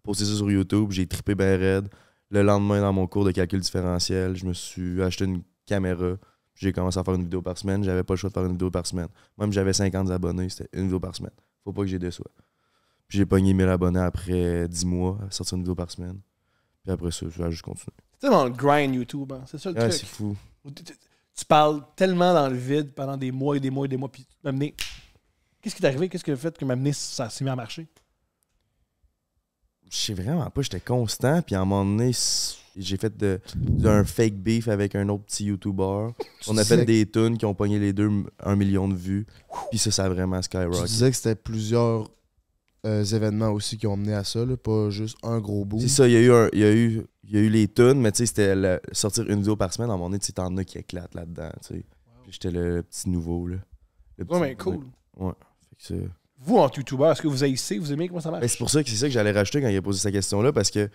posté ça sur YouTube. J'ai tripé bien raide. Le lendemain, dans mon cours de calcul différentiel, je me suis acheté une caméra. J'ai commencé à faire une vidéo par semaine. J'avais pas le choix de faire une vidéo par semaine. Même j'avais 50 abonnés, c'était une vidéo par semaine. Faut pas que j'ai deux Puis j'ai pogné 1000 abonnés après 10 mois à sortir une vidéo par semaine. Puis après ça, je vais juste continuer. C'est dans le grind YouTube, hein? c'est ça le ouais, truc. c'est fou. Tu, parles tellement dans le vide pendant des mois et des mois et des mois, puis tu m'amener. Qu'est-ce qui t'est arrivé? Qu'est-ce qui a fait que m'amener, ça s'est mis à marcher? Je sais vraiment pas, j'étais constant, puis à un moment donné, j'ai fait de, fake beef avec un autre petit YouTuber. On a fait des tunes qui ont pogné les deux un million de vues. Puis ça, ça a vraiment skyrocket. Tu disais que c'était plusieurs euh, événements aussi qui ont mené à ça, pas juste un gros bout. C'est ça, il y a eu y les tunes, mais tu sais c'était sortir une vidéo par semaine, à mon moment donné, tu t'en as qui éclatent là-dedans, tu J'étais le, petit nouveau là. mais cool. Ouais. Fait que vous en YouTuber, est-ce que vous haïssez, vous aimez comment ça marche ben, C'est pour ça que c'est ça que j'allais rajouter quand il a posé sa question là parce que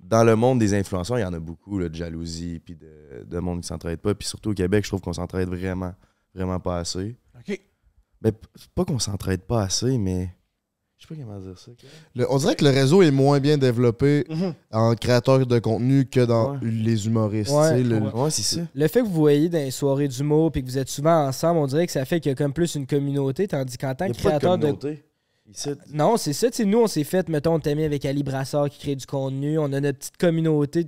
dans le monde des influenceurs, il y en a beaucoup de jalousie puis de, monde qui s'entraide pas, puis surtout au Québec, je trouve qu'on s'entraide vraiment vraiment pas assez. OK. Mais ben, pas qu'on s'entraide pas assez, mais on dirait que le réseau est moins bien développé mm-hmm. en créateur de contenu que dans les humoristes. le, fait que vous voyez dans les soirées d'humour et que vous êtes souvent ensemble, on dirait que ça fait qu'il y a comme plus une communauté, tandis qu'en tant que créateur de. Euh, non, c'est ça. Nous, on s'est fait, mettons, on t'a avec Ali Brassard qui crée du contenu. On a notre petite communauté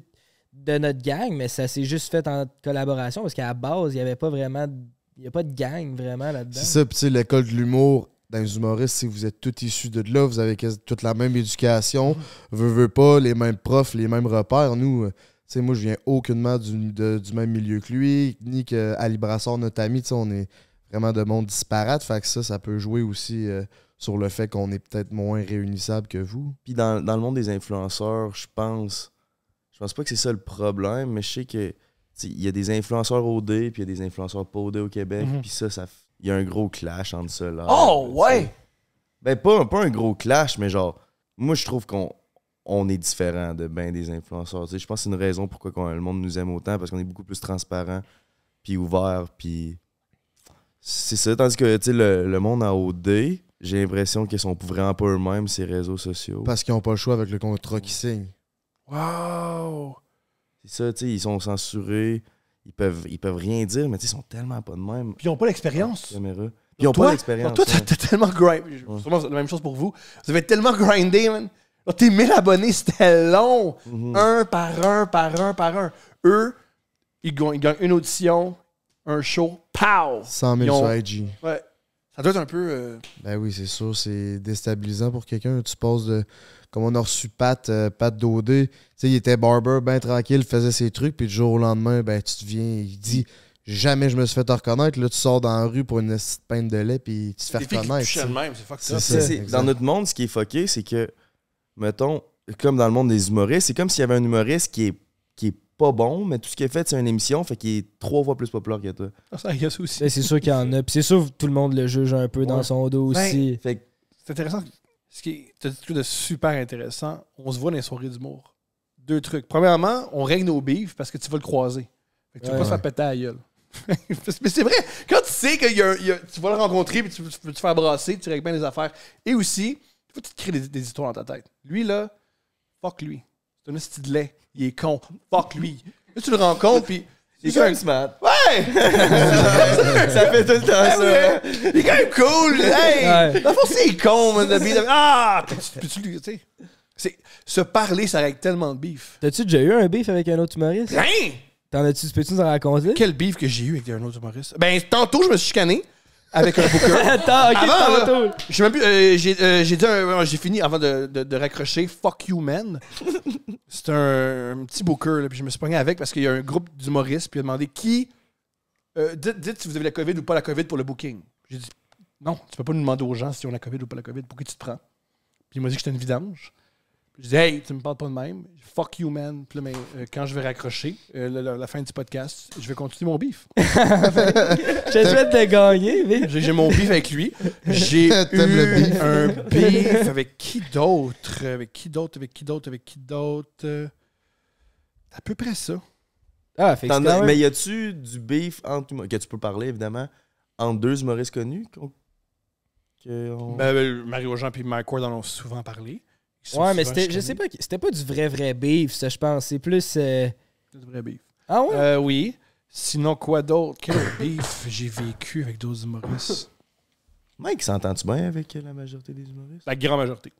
de notre gang, mais ça s'est juste fait en collaboration parce qu'à la base, il n'y avait pas vraiment. a pas de gang vraiment là-dedans. C'est ça, puis l'école de l'humour dans les humoristes, si vous êtes tous issus de là, vous avez toute la même éducation, veut, veux pas, les mêmes profs, les mêmes repères. Nous, euh, tu sais, moi, je viens aucunement du, même milieu que lui, ni que Ali notre ami. On est vraiment de monde disparates. Fait que ça, ça peut jouer aussi euh, sur le fait qu'on est peut-être moins réunissable que vous. Puis dans, le monde des influenceurs, je pense. Je pense pas que c'est ça le problème, mais je sais que il y a des influenceurs OD, puis il y a des influenceurs pas OD au Québec, mhm. puis ça, ça, il y a un gros clash entre ceux Là, oh, ouais! Ben, pas, pas un gros clash, mais genre, moi, je trouve qu'on on est différent de ben des influenceurs. Je pense que c'est une raison pourquoi le monde nous aime autant, parce qu'on est beaucoup plus transparent, puis ouvert, puis. C'est ça. Tandis que le, le monde a OD, j'ai l'impression qu'ils sont vraiment pas eux-mêmes, ces réseaux sociaux. Parce qu'ils n'ont pas le choix avec le contrat qu'ils signent. Wow! C'est ça, tu sais, ils sont censurés ils peuvent, ils peuvent rien dire, mais ils sont tellement pas de même. Puis ils n'ont pas l'expérience. ils n'ont pas l'expérience. Toi, t'as tellement grindé. vraiment la même chose pour vous. Vous avez tellement grindé, man. Tes 1000 abonnés, c'était long. Mhm. Un par un, par un, par un. Eux, ils gagnent, une audition, un show, pow! 100 000 sur IG. Ouais. Ça doit être un peu. Euh, ben oui, c'est sûr. C'est déstabilisant pour quelqu'un. Tu passes de comme on a reçu Pat, euh, Pat sais, il était barber, ben tranquille, faisait ses trucs, puis du jour au lendemain, ben tu te viens, il dit jamais je me suis fait te reconnaître. Là, tu sors dans la rue pour une petite peine de lait, puis tu te fais reconnaître. C'est même, c'est Dans notre monde, ce qui est foqué c'est que, mettons, comme dans le monde des humoristes, c'est comme s'il y avait un humoriste qui est, qui est pas bon, mais tout ce qu'il a fait, c'est une émission, fait qu'il est trois fois plus populaire que toi. Ah, ça, aussi. c'est sûr qu'il y en a. Puis c'est sûr que tout le monde le juge un peu dans son dos ben, aussi. c'est intéressant ce qui est dit de super intéressant, on se voit dans les soirées d'humour. Deux trucs. Premièrement, on règle nos bifs parce que tu vas le croiser. tu vas pas se faire péter à la gueule. mais c'est vrai, quand tu sais que y a, tu vas le rencontrer puis tu, tu, peux te faire brasser, tu règles bien les affaires. Et aussi, tu vas tu te crées des, histoires dans ta tête. Lui, là, fuck lui. C'est un style de lait. Il est con. Fuck lui. Là, tu le rencontres, puis il est quand même smart. Ouais! ça fait tout le temps ça. Il est quand même cool! Hey! Dans le fond, c'est con, man. Ah! Peux-tu lui, tu sais? Se parler, ça règle tellement de beef. T'as-tu déjà eu un beef avec un autre humoriste? Rien! T'en as-tu, peux-tu nous en raconter? Quel beef que j'ai eu avec un autre humoriste? Ben, tantôt, je me suis chicané avec un booker. Attends, ok, avant, j'ai même plus, euh, euh, j'ai, dit, j'ai fini avant de, de- raccrocher. Fuck you, man. C'est un, petit booker, là, puis je me suis pogné avec parce qu'il y a un groupe d'humoristes, puis il a demandé qui. Euh, dites, si vous avez la COVID ou pas la COVID pour le booking. J'ai dit, non, tu peux pas nous demander aux gens si on a la COVID ou pas la COVID. Pour qui tu te prends? Puis il m'a dit que j'étais une vidange. Je hey, tu me parles pas de même. Fuck you, man. Puis mais, ben, euh, quand je vais raccrocher, euh, la, fin du podcast, je vais continuer mon beef. je souhaite de gagner, mais... J'ai mon beef avec lui. J'ai eu un beef avec qui d'autre Avec qui d'autre Avec qui d'autre Avec qui d'autre À peu près ça. Ah, Mais y a-tu du beef entre, que tu peux parler, évidemment, entre deux Maurice connus ben, ben, Mario Jean et Mike Ward en ont souvent parlé. Ouais, mais c'était, je sais pas, c'était pas du vrai, vrai beef, ça, je pense. C'est plus. Euh... du vrai beef. Ah ouais? Euh, oui. Sinon, quoi d'autre? Quel beef j'ai vécu avec d'autres humoristes? Mike, s'entends-tu bien avec la majorité des humoristes? La grande majorité.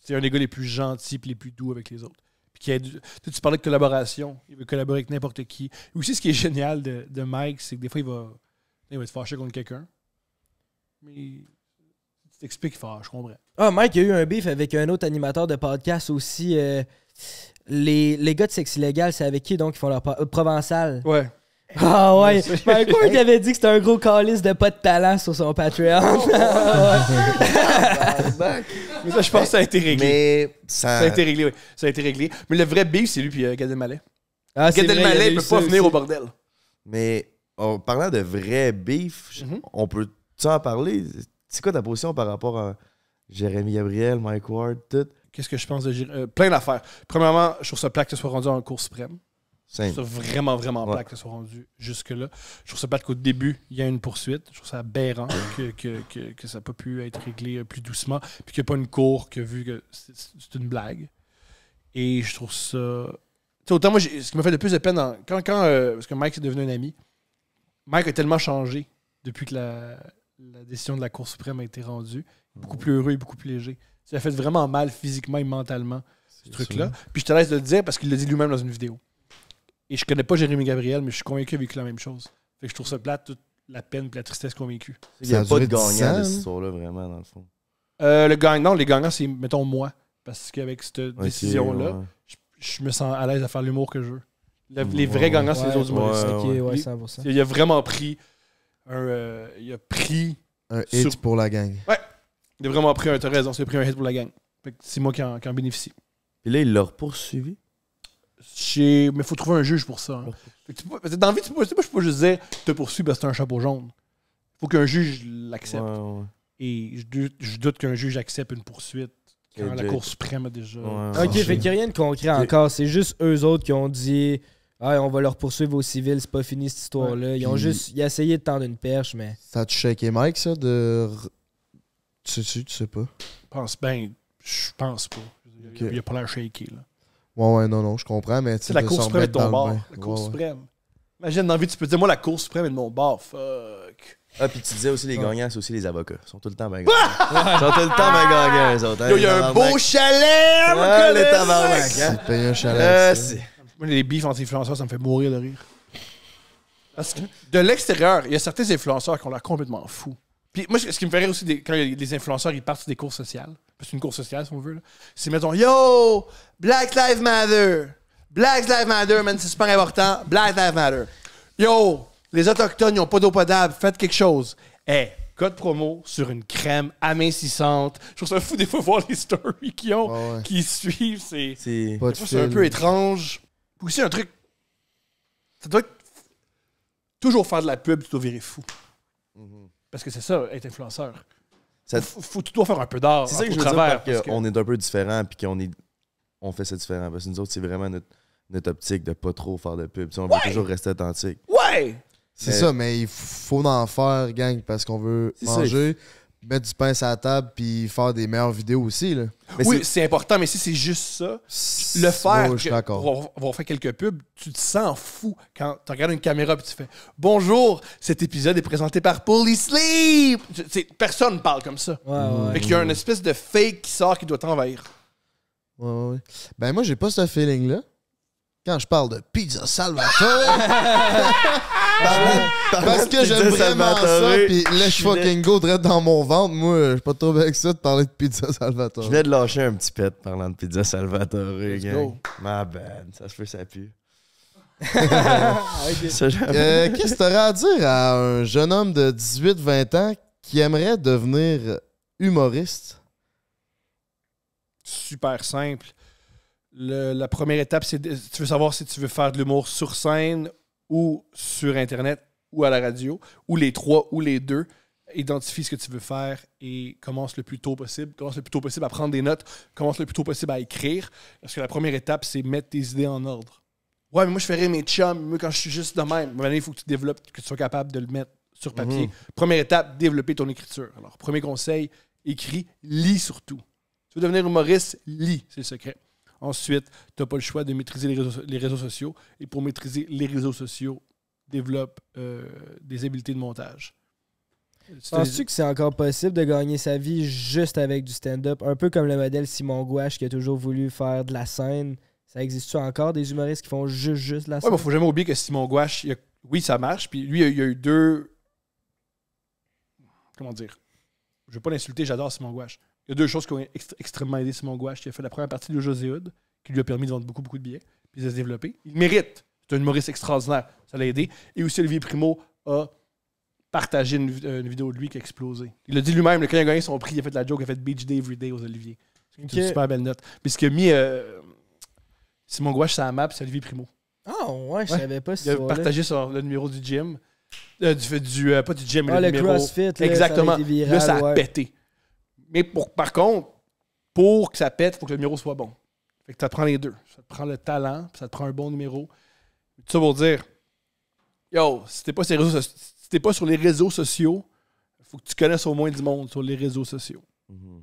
C'est un des gars les plus gentils et les plus doux avec les autres. Puis qui tu parlais de collaboration. Il veut collaborer avec n'importe qui. aussi, ce qui est génial de, Mike, c'est que des fois, il va, il va se fâcher contre quelqu'un. Mais explique fort, je comprends. Ah, Mike, il y a eu un beef avec un autre animateur de podcast aussi. Euh, les, les gars de sexe illégal, c'est avec qui donc ils font leur euh, provençal? Ouais. Ah ouais, Mike il avait dit que c'était un gros calice de pas de talent sur son Patreon. Oh, mais ça, je pense que ça a été réglé. Mais ça... a été réglé, oui. Ça a été réglé. Mais le vrai beef, c'est lui puis euh, Gad Elmaleh. Ah, Gad Elmaleh il peut pas venir au bordel. Mais en parlant de vrai beef, mhm. on peut en parler? C'est quoi ta position par rapport à Jérémy Gabriel, Mike Ward, tout? Qu'est-ce que je pense de Jérémy? Euh, plein d'affaires. Premièrement, je trouve ça plat que ce soit rendu en cours suprême. Je vraiment, vraiment plat que ce soit rendu jusque-là. Je trouve ça plat qu'au début, il y a une poursuite. Je trouve ça aberrant que, que, que, ça n'a pas pu être réglé euh, plus doucement. Puis qu'il n'y a pas une cour que vu que c'est une blague. Et je trouve ça. autant moi, ce qui m'a fait le plus de peine, en... quand, quand euh, parce que Mike est devenu un ami, Mike a tellement changé depuis que la, la décision de la Cour suprême a été rendue. Beaucoup mm. plus heureux et beaucoup plus léger. Ça a fait vraiment mal physiquement et mentalement, ce truc-là. Puis je te laisse le dire parce qu'il l'a dit lui-même dans une vidéo. Et je connais pas Jérémy Gabriel, mais je suis convaincu qu'il a vécu la même chose. Fait que je trouve ça plate, toute la peine et la tristesse qu'on a vécu. Il n'y a, pas de gagnant de cette hein? histoire-là, vraiment, dans le fond. Euh, le gagnant, les gagnants, c'est, mettons, moi. Parce qu'avec cette décision-là, je, me sens à l'aise à faire l'humour que je veux. les mm. vrais gagnants, c'est les autres humoristes. monde. il a vraiment pris euh, il a pris. Un hit pour la gang. Ouais. Il a vraiment pris un. T'as raison, il pris un hit pour la gang. C'est moi qui en, bénéficie. Et là, il l'a poursuivi. Mais il faut trouver un juge pour ça. Hein. envie tu Dans tu peux... pas je peux juste dire te poursuis parce que t'as un chapeau jaune. Il faut qu'un juge l'accepte. Et je doute, qu'un juge accepte une poursuite quand la Cour suprême a déjà. ok, fait qu'il n'y a rien de concret encore. C'est juste eux autres qui ont dit Ouais, on va leur poursuivre aux civils, c'est pas fini cette histoire-là. ils ont juste. Ils essayé de tendre une perche, mais. Ça a checké Mike, ça, de. Tu sais, tu sais pas. Je pense, ben, je pense pas. Il Il a pas l'air shaky, là. Ouais, ouais, non, non, je comprends, mais tu sais. la Cour suprême est de ton bar. La suprême. Imagine, dans la vie, tu peux dire, moi, la Cour suprême est de mon bar, Fuck. Ah, puis tu disais aussi les ah. gagnants, c'est aussi les avocats. Ils sont tout le temps bien ah! gagnants. Ils sont tout le temps bien gagnants, les autres. il hein, y a un beau chalet, mon ah, les tabarnak. Hein. un chalet. Euh, moi, les bifs en influenceurs ça me fait mourir de rire. Parce que de l'extérieur, il y a certains influenceurs qui ont l'air complètement fous. Puis moi, ce qui me fait aussi, des, quand les influenceurs, ils partent sur des cours sociales, c'est une course sociale, si on veut, c'est, mettons, Yo! Black Lives Matter! Black Lives Matter, man, c'est super important. Black Lives Matter. Yo! Les Autochtones, ils n'ont pas d'eau potable. Faites quelque chose. Eh, code promo sur une crème amincissante. Je trouve ça fou des fois voir les stories qu'ils ont, qui suivent. c'est un peu étrange aussi un truc. Ça doit Toujours faire de la pub, tu dois virer fou. Parce que c'est ça, être influenceur. Ça... Faut, tout faire un peu d'art. C'est ça que je veux dire, est un peu différent, puis qu'on est... on fait ça différent. Parce que nous autres, c'est vraiment notre, optique de pas trop faire de pub. on veut toujours rester authentique. Ouais! C'est ça, mais il faut en faire, gang, parce qu'on veut manger mettre du pain sur la table puis faire des meilleures vidéos aussi. Là. oui, c'est important, mais si c'est juste ça, le faire, on, va, faire quelques pubs, tu te sens fou quand tu regardes une caméra et tu fais « Bonjour, cet épisode est présenté par Pulley Sleep! » Personne parle comme ça. Ouais, y a une espèce de fake qui sort qui doit t'envahir. Ouais, ouais, Ben moi, j'ai pas ce feeling-là. Quand je parle de Pizza Salvatore... Parce que j'aime vraiment ça, pis laisse fucking go direct dans mon ventre. Moi, je suis pas trop avec ça de parler de pizza Salvatore. Je viens de lâcher un petit pet parlant de pizza Salvatore, gang. Ma bad, ça se fait, ça pue. Euh, qu'est-ce que tu aurais à dire à un jeune homme de 18-20 ans qui aimerait devenir humoriste? Super simple. la première étape, c'est tu veux savoir si tu veux faire de l'humour sur scène ou sur Internet ou à la radio, ou les trois ou les deux. Identifie ce que tu veux faire et commence le plus tôt possible. Commence le plus tôt possible à prendre des notes. Commence le plus tôt possible à écrire. Parce que la première étape, c'est mettre tes idées en ordre. Ouais, mais moi, je ferai mes chums. Moi, quand je suis juste de même, il faut que tu développes, que tu sois capable de le mettre sur papier. Mhm. Première étape, développer ton écriture. Alors, premier conseil, écris, lis surtout. Tu veux devenir humoriste, lis, c'est le secret. Ensuite, tu n'as pas le choix de maîtriser les réseaux, sociaux. Et pour maîtriser les réseaux sociaux, développe euh, des habiletés de montage. Penses-tu que c'est encore possible de gagner sa vie juste avec du stand-up? Un peu comme le modèle Simon Gouache qui a toujours voulu faire de la scène. Ça existe-tu encore des humoristes qui font juste, juste la scène? Ouais, faut jamais oublier que Simon Gouache, oui, ça marche. Puis lui, il y a eu deux. Comment dire? Je ne pas l'insulter, j'adore Simon Gouache. Il y a deux choses qui ont extrêmement aidé Simon Gouache, qui a fait la première partie de José Hood, qui lui a permis de vendre beaucoup, beaucoup de billets, puis de se développer. Il mérite. C'est un humoriste extraordinaire. Ça l'a aidé. Et aussi, Olivier Primo a partagé une, vidéo de lui qui a explosé. Il l'a dit lui-même, quand il a gagné son prix, il a fait la joke, il a fait Beach Day Every Day aux Olivier. C'est une super belle note. Puis ce qui a mis euh, Simon Gouache c'est la map, c'est Olivier Primo. Ah ouais, je savais pas si Il a partagé sur le numéro du gym. Euh, du, euh, pas du gym, mais ah, le, CrossFit, Exactement. Ça là, ça a pété. Mais par contre, pour que ça pète, il faut que le numéro soit bon. Fait que ça te prend les deux. Ça te prend le talent, puis ça te prend un bon numéro. Tout ça pour dire, yo, si t'es pas, sur les réseaux, pas sur les réseaux sociaux, faut que tu connaisses au moins du monde sur les réseaux sociaux. Mm-hmm.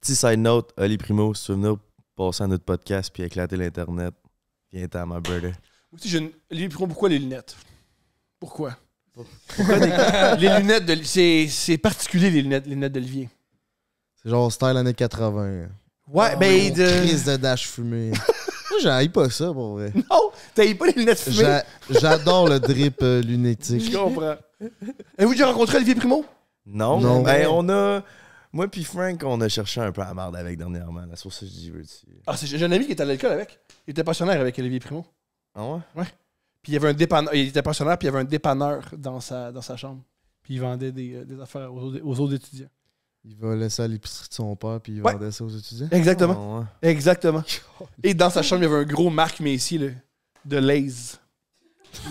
Petit side note, Ali Primo, si tu veux passer à notre podcast puis éclater l'Internet, viens t'en, ma brother. Moi aussi, Primo, pourquoi les lunettes? Pourquoi? les lunettes de. C'est particulier, les lunettes, les lunettes d'Olivier. C'est genre style années 80. Ouais, ah, ben. De... Crise de dash fumée. Moi, pas ça, pour vrai. Non, t'haïs pas les lunettes fumées. J'adore le drip euh, lunétique. Je comprends. Et vous déjà rencontré Olivier Primo? Non. non. Ben, on a. Moi puis Frank, on a cherché un peu à marde avec dernièrement. La que je dis, veux Ah, c'est j'ai un ami qui était à l'alcool avec. Il était passionnaire avec Olivier Primo. Ah ouais? Ouais. Puis il y avait un dépanneur, il était pensionnaire, puis il y avait un dépanneur dans sa, dans sa chambre. Puis il vendait des, euh, des affaires aux, aux, autres étudiants. Il va laisser à l'épicerie de son père, puis il vendait ça aux étudiants. Exactement. Ah, Exactement. Et dans sa chambre, il y avait un gros Marc Messi, là, de Lays.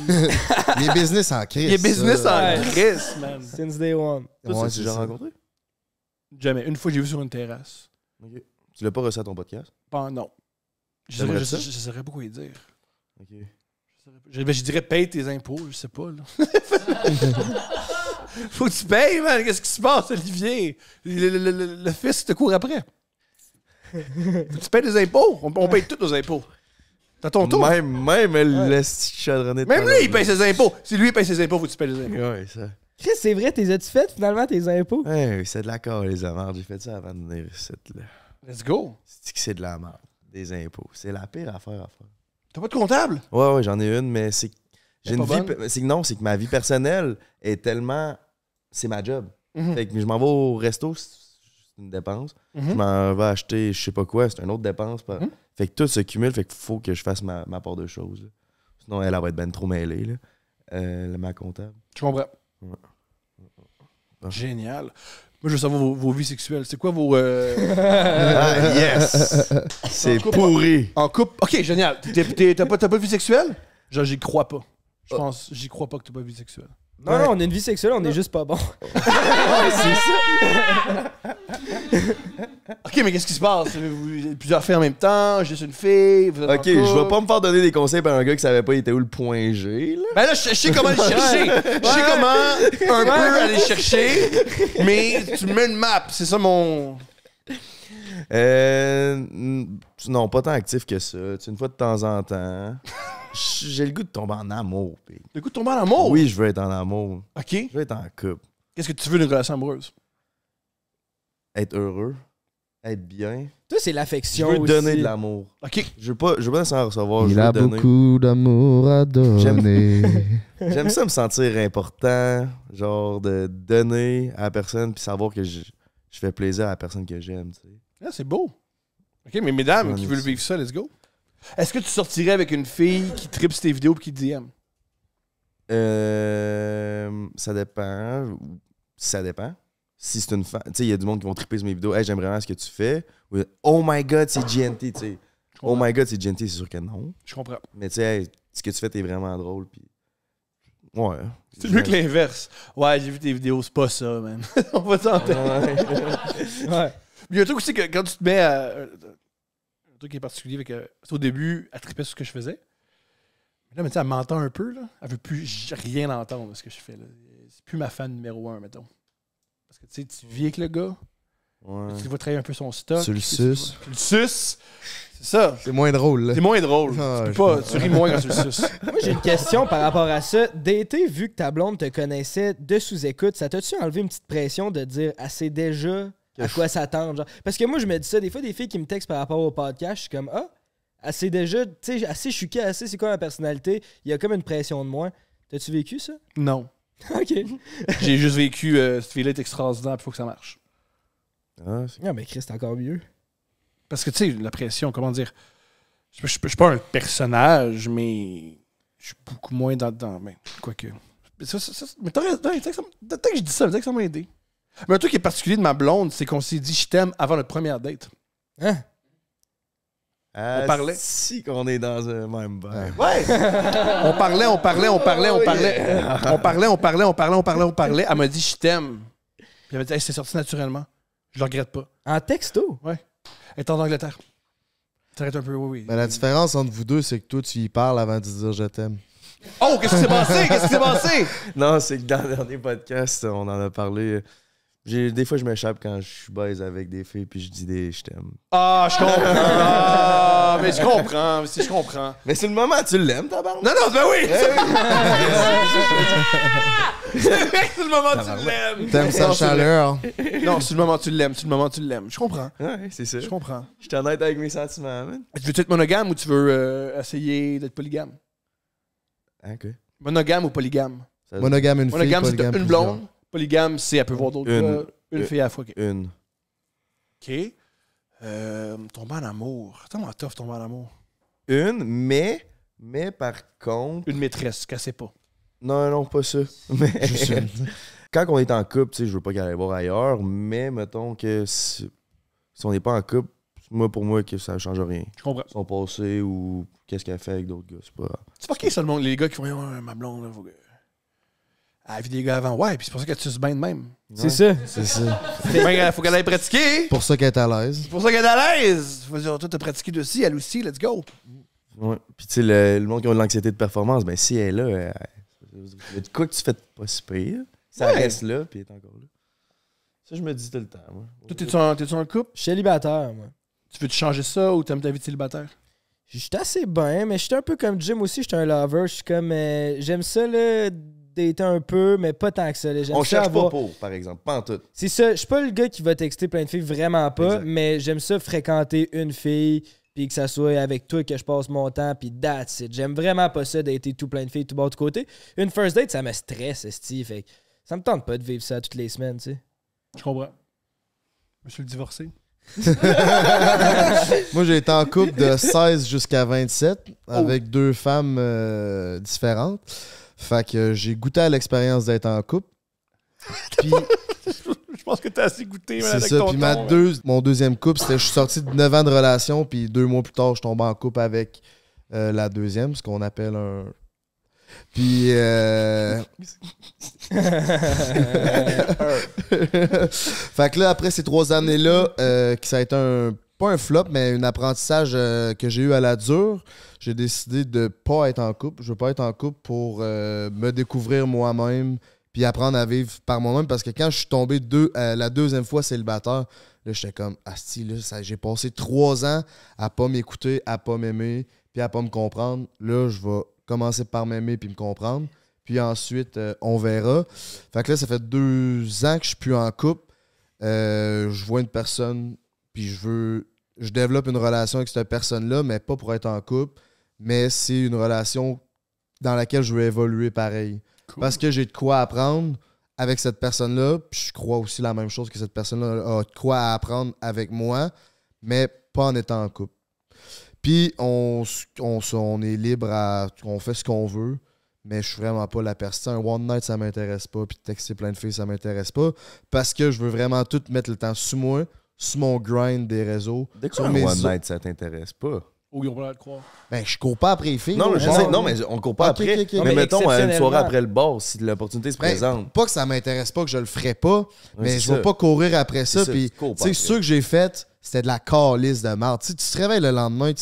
Les business en crise. Les business en crise, man. Since day one. Tu l'as tu déjà rencontré? Jamais. Une fois, j'ai vu sur une terrasse. Tu Tu l'as pas reçu à ton podcast? Pas non. Je saurais, pas quoi y dire. OK. Ben, je, dirais paye tes impôts, je sais pas. Faut que tu payes, man. Qu'est-ce qui se passe, Olivier? Le, fils te court après. Faut tu payes tes impôts? On, paye tous nos impôts. T'as ton tour. Même, même ouais. Même lui, il paye ses impôts. Si lui, il paye ses impôts, faut que tu payes les impôts. Ouais, ça. Chris, c'est vrai, t'es as-tu fait finalement tes impôts? Ouais, c'est de la les amards. J'ai fait ça avant de venir ici. Let's go. C'est que c'est de la merde, des impôts. C'est la pire affaire à faire. T'as pas de comptable? Ouais, ouais, j'en ai une, mais c'est j'ai une vie. C'est, non, c'est que ma vie personnelle est tellement. C'est ma job. Mhm. Fait que je m'en vais au resto, c'est une dépense. Mhm. Je m'en vais acheter je sais pas quoi, c'est une autre dépense. Mhm. Fait que tout se cumule, fait qu'il faut que je fasse ma, part de choses. Sinon, elle, va être ben trop mêlée, là. Euh, ma comptable. Tu comprends. Ouais. Génial. Moi, je veux savoir vos, vies sexuelles. C'est quoi vos. Euh, ah, yes! C'est pourri. En couple. Ok, génial. T'as pas, pas de vie sexuelle? Genre, j'y crois pas. Je oh. pense, j'y crois pas que t'as pas de vie sexuelle. Non, non, on a une vie sexuelle, on est juste pas bon. ok, mais qu'est-ce qui se passe? plusieurs filles en même temps, juste une fille. ok, je vais pas me faire donner des conseils par un gars qui savait pas il était où le point G. Là. Ben là, je, sais comment le chercher. Je sais comment un peu aller chercher, mais tu mets une map, c'est ça mon. Euh, non, pas tant actif que ça. Tu une fois de temps en temps j'ai le goût de tomber en amour. Le goût de tomber en amour? Oui, je veux être en amour. OK. Je veux être en couple. Qu'est-ce que tu veux d'une relation amoureuse? Être heureux, être bien. Toi, c'est l'affection. Je veux donner de l'amour. OK. Je veux pas, je veux pas s'en recevoir. Il je veux a beaucoup d'amour à donner. J'aime ça me sentir important, genre de donner à la personne puis savoir que je, je fais plaisir à la personne que j'aime. Ah, c'est beau. OK, mais mesdames qui veulent vivre ça, let's go. Est-ce que tu sortirais avec une fille qui tripe tes vidéos et qui te DM? Euh, ça dépend. Ça dépend. Si c'est une fan. Tu sais, il y a du monde qui vont triper sur mes vidéos. Hey, j'aime vraiment ce que tu fais. oh my god, c'est GNT, tu sais. Oh my god, c'est GNT, c'est sûr que non. Je comprends. Mais tu sais, hey, ce que tu fais, t'es vraiment drôle. Puis... Ouais. C'est mieux que l'inverse. Ouais, j'ai vu tes vidéos, c'est pas ça, man. On va s'entendre. ouais. Mais il y a un truc aussi que quand tu te mets à. Euh, truc qui est particulier. c'est qu'au au début, elle tripait sur ce que je faisais. Mais là, mais elle m'entend un peu. Là. Elle veut plus rien entendre de ce que je fais. C'est plus ma fan numéro un, mettons. Parce que tu sais, tu vis avec le gars. Ouais. Tu vas travailler un peu son stock. Tu le suces. Tu le suces. C'est ça. C'est moins drôle. C'est moins drôle. Ah, tu, pas, tu, ris moins quand tu le suces. Moi, j'ai une question par rapport à ça. D'été, vu que ta blonde te connaissait de sous-écoute, ça t'a-tu enlevé une petite pression de dire « Ah, c'est déjà à quoi s'attendre. Parce que moi, je me dis ça, des fois, des filles qui me textent par rapport au podcast, je suis comme Ah, assez ah, déjà, tu sais, assez ah, chuqué, assez ah, c'est quoi ma personnalité, il y a comme une pression de moi. T'as-tu vécu ça? Non. ok. J'ai juste vécu ce euh, cette est extraordinaire, il faut que ça marche. Ah, non, mais Chris, c'est encore mieux. Parce que, tu sais, la pression, comment dire. Je ne suis pas un personnage, mais je suis beaucoup moins dans. dans ben, que. mais t'as Tant que je dis ça, ça m'a aidé. Mais un truc qui est particulier de ma blonde, c'est qu'on s'est dit je t'aime avant notre première date. Hein? Ah, on parlait. Si qu'on est dans un même bain. Ah. Ouais! on parlait, on parlait, on parlait, on parlait. on parlait, on parlait, on parlait, on parlait, on parlait. Elle m'a dit je t'aime. Puis elle m'a dit c'est sorti naturellement. Je le regrette pas. En texto? Ouais. étant est en Angleterre. T'arrêtes un peu, oui, oui. Mais la différence entre vous deux, c'est que toi, tu y parles avant de dire je t'aime. Oh, qu'est-ce qui s'est passé? Qu'est-ce qui s'est passé? Non, c'est que dans le dernier podcast, on en a parlé. Des fois, je m'échappe quand je suis baise avec des filles puis je dis des je t'aime. Ah, je comprends. mais je comprends. Si je comprends. Mais c'est le moment, tu l'aimes, ta barbe? Non, non, ben oui! Eh c'est le moment, tu l'aimes. T'aimes sa chaleur. Non, c'est le moment, tu l'aimes. C'est le moment, tu l'aimes. Je comprends. Ouais, c'est ça. Je comprends. Je suis honnête avec mes sentiments, man. Tu veux être monogame ou tu veux euh, essayer d'être polygame? Hein, OK. Monogame ou polygame? Monogame, une monogame, fille, une blonde. Polygame, c'est elle peut voir d'autres Une. gars. Une, fille à la fois. Une. OK. Euh, tomber en amour. Tellement tough tomber en amour. Une, mais, mais par contre. Une maîtresse, cassez pas. Non, non, pas ça. Mais quand on est en couple, tu sais, je veux pas qu'elle aille voir ailleurs, mais mettons que si, on n'est pas en couple, moi, pour moi, que ça change rien. Je comprends. Son passé ou qu'est-ce qu'elle fait avec d'autres gars, c'est pas. C'est pas qui ça le monde, les gars qui font un ah, ma blonde, là, faut que- ah, elle la des gars avant. Ouais, puis c'est pour ça que tu se bains de même. C'est ça. C'est ça. Ben, faut qu'elle aille pratiquer. C'est pour ça qu'elle est à l'aise. C'est pour ça qu'elle est à l'aise. Faut dire, toi, t'as pratiqué de elle aussi, let's go. Ouais. Puis, tu sais, le, monde qui a de l'anxiété de performance, ben, si elle est là, elle, de quoi que tu fais pas si pire, ça reste là, puis elle est encore là. Ça, je me dis tout le temps, moi. Toi, t'es-tu en, en couple? Je suis célibataire, moi. Tu veux te changer ça ou t'aimes ta vie de célibataire? J'étais assez bien, mais suis un peu comme Jim aussi, j'étais un lover. Je suis comme. Euh, j'aime ça, là, un peu, mais pas tant que ça. Les On cherche pas pour, par exemple, pas en tout. C'est ça. Je suis pas le gars qui va texter plein de filles, vraiment pas, mais j'aime ça fréquenter une fille, puis que ça soit avec toi que je passe mon temps, puis that's it. J'aime vraiment pas ça d'être tout plein de filles, tout bas de côté. Une first date, ça me stresse, Steve. ça me tente pas de vivre ça toutes les semaines, tu sais. Je comprends. le divorcé. Moi, j'ai été en couple de 16 jusqu'à 27 avec deux femmes euh, différentes. Fait que euh, j'ai goûté à l'expérience d'être en couple. Puis. je pense que t'as assez goûté. C'est ça. Puis ma mon deuxième couple, c'était je suis sorti de 9 ans de relation, puis deux mois plus tard, je tombe en couple avec euh, la deuxième, ce qu'on appelle un. Puis. Euh... fait que là, après ces trois années-là, euh, ça a été un pas un flop, mais un apprentissage euh, que j'ai eu à la dure. J'ai décidé de pas être en couple. Je veux pas être en couple pour euh, me découvrir moi-même puis apprendre à vivre par moi-même. Parce que quand je suis tombé deux, euh, la deuxième fois célibataire, là, j'étais comme Asti, j'ai passé trois ans à pas m'écouter, à pas m'aimer, puis à pas me comprendre. Là, je vais commencer par m'aimer puis me comprendre. Puis ensuite, on verra. Fait que là, ça fait deux ans que je suis plus en couple. je vois une personne puis je veux. Je développe une relation avec cette personne-là, mais pas pour être en couple, mais c'est une relation dans laquelle je veux évoluer pareil. Parce que j'ai de quoi apprendre avec cette personne-là, puis je crois aussi la même chose que cette personne-là a de quoi apprendre avec moi, mais pas en étant en couple. Puis on, on, est libre à. On fait ce qu'on veut mais je suis vraiment pas la personne. one night, ça m'intéresse pas, puis texter plein de filles, ça m'intéresse pas, parce que je veux vraiment tout mettre le temps sous moi, sur mon grind des réseaux. Dès sur mes One Night, ça t'intéresse pas? Ou ils ont pas l'air de croire. Ben, je cours pas après les filles. Non, mais on ne non, on court pas après. mais, mettons, une soirée après le boss si l'opportunité se ben, présente. Pas que ça m'intéresse pas, que je le ferais pas, mais je ne vais pas courir après ça. Puis, tu sais, ceux que j'ai fait, c'était de la calice de marde. Tu te réveilles le lendemain, tu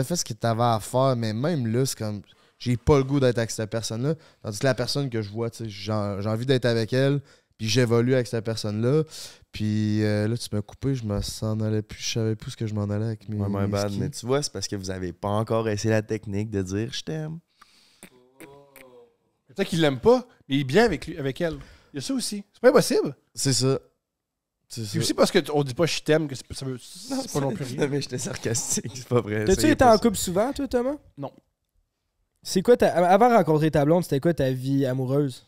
as fait ce que tu avais à faire, mais même là, c'est comme. J'ai pas le goût d'être avec cette personne-là. Tandis que la personne que je vois, j'ai envie d'être avec elle, puis j'évolue avec cette personne-là. Puis euh, là, tu m'as coupé, je me allais plus, je savais plus ce que je m'en allais avec mes. Ouais, bad, mais tu vois, c'est parce que vous avez pas encore essayé la technique de dire je t'aime. Peut-être qu'il l'aime pas, mais il est bien avec, lui, avec elle. Il y a ça aussi. C'est pas impossible. C'est ça. C'est aussi parce qu'on dit pas je t'aime que ça veut. C'est pas non plus mais j'étais sarcastique, c'est pas vrai. T'as-tu été en couple souvent, toi, Thomas Non. C'est quoi ta. Avant de rencontrer ta blonde, c'était quoi ta vie amoureuse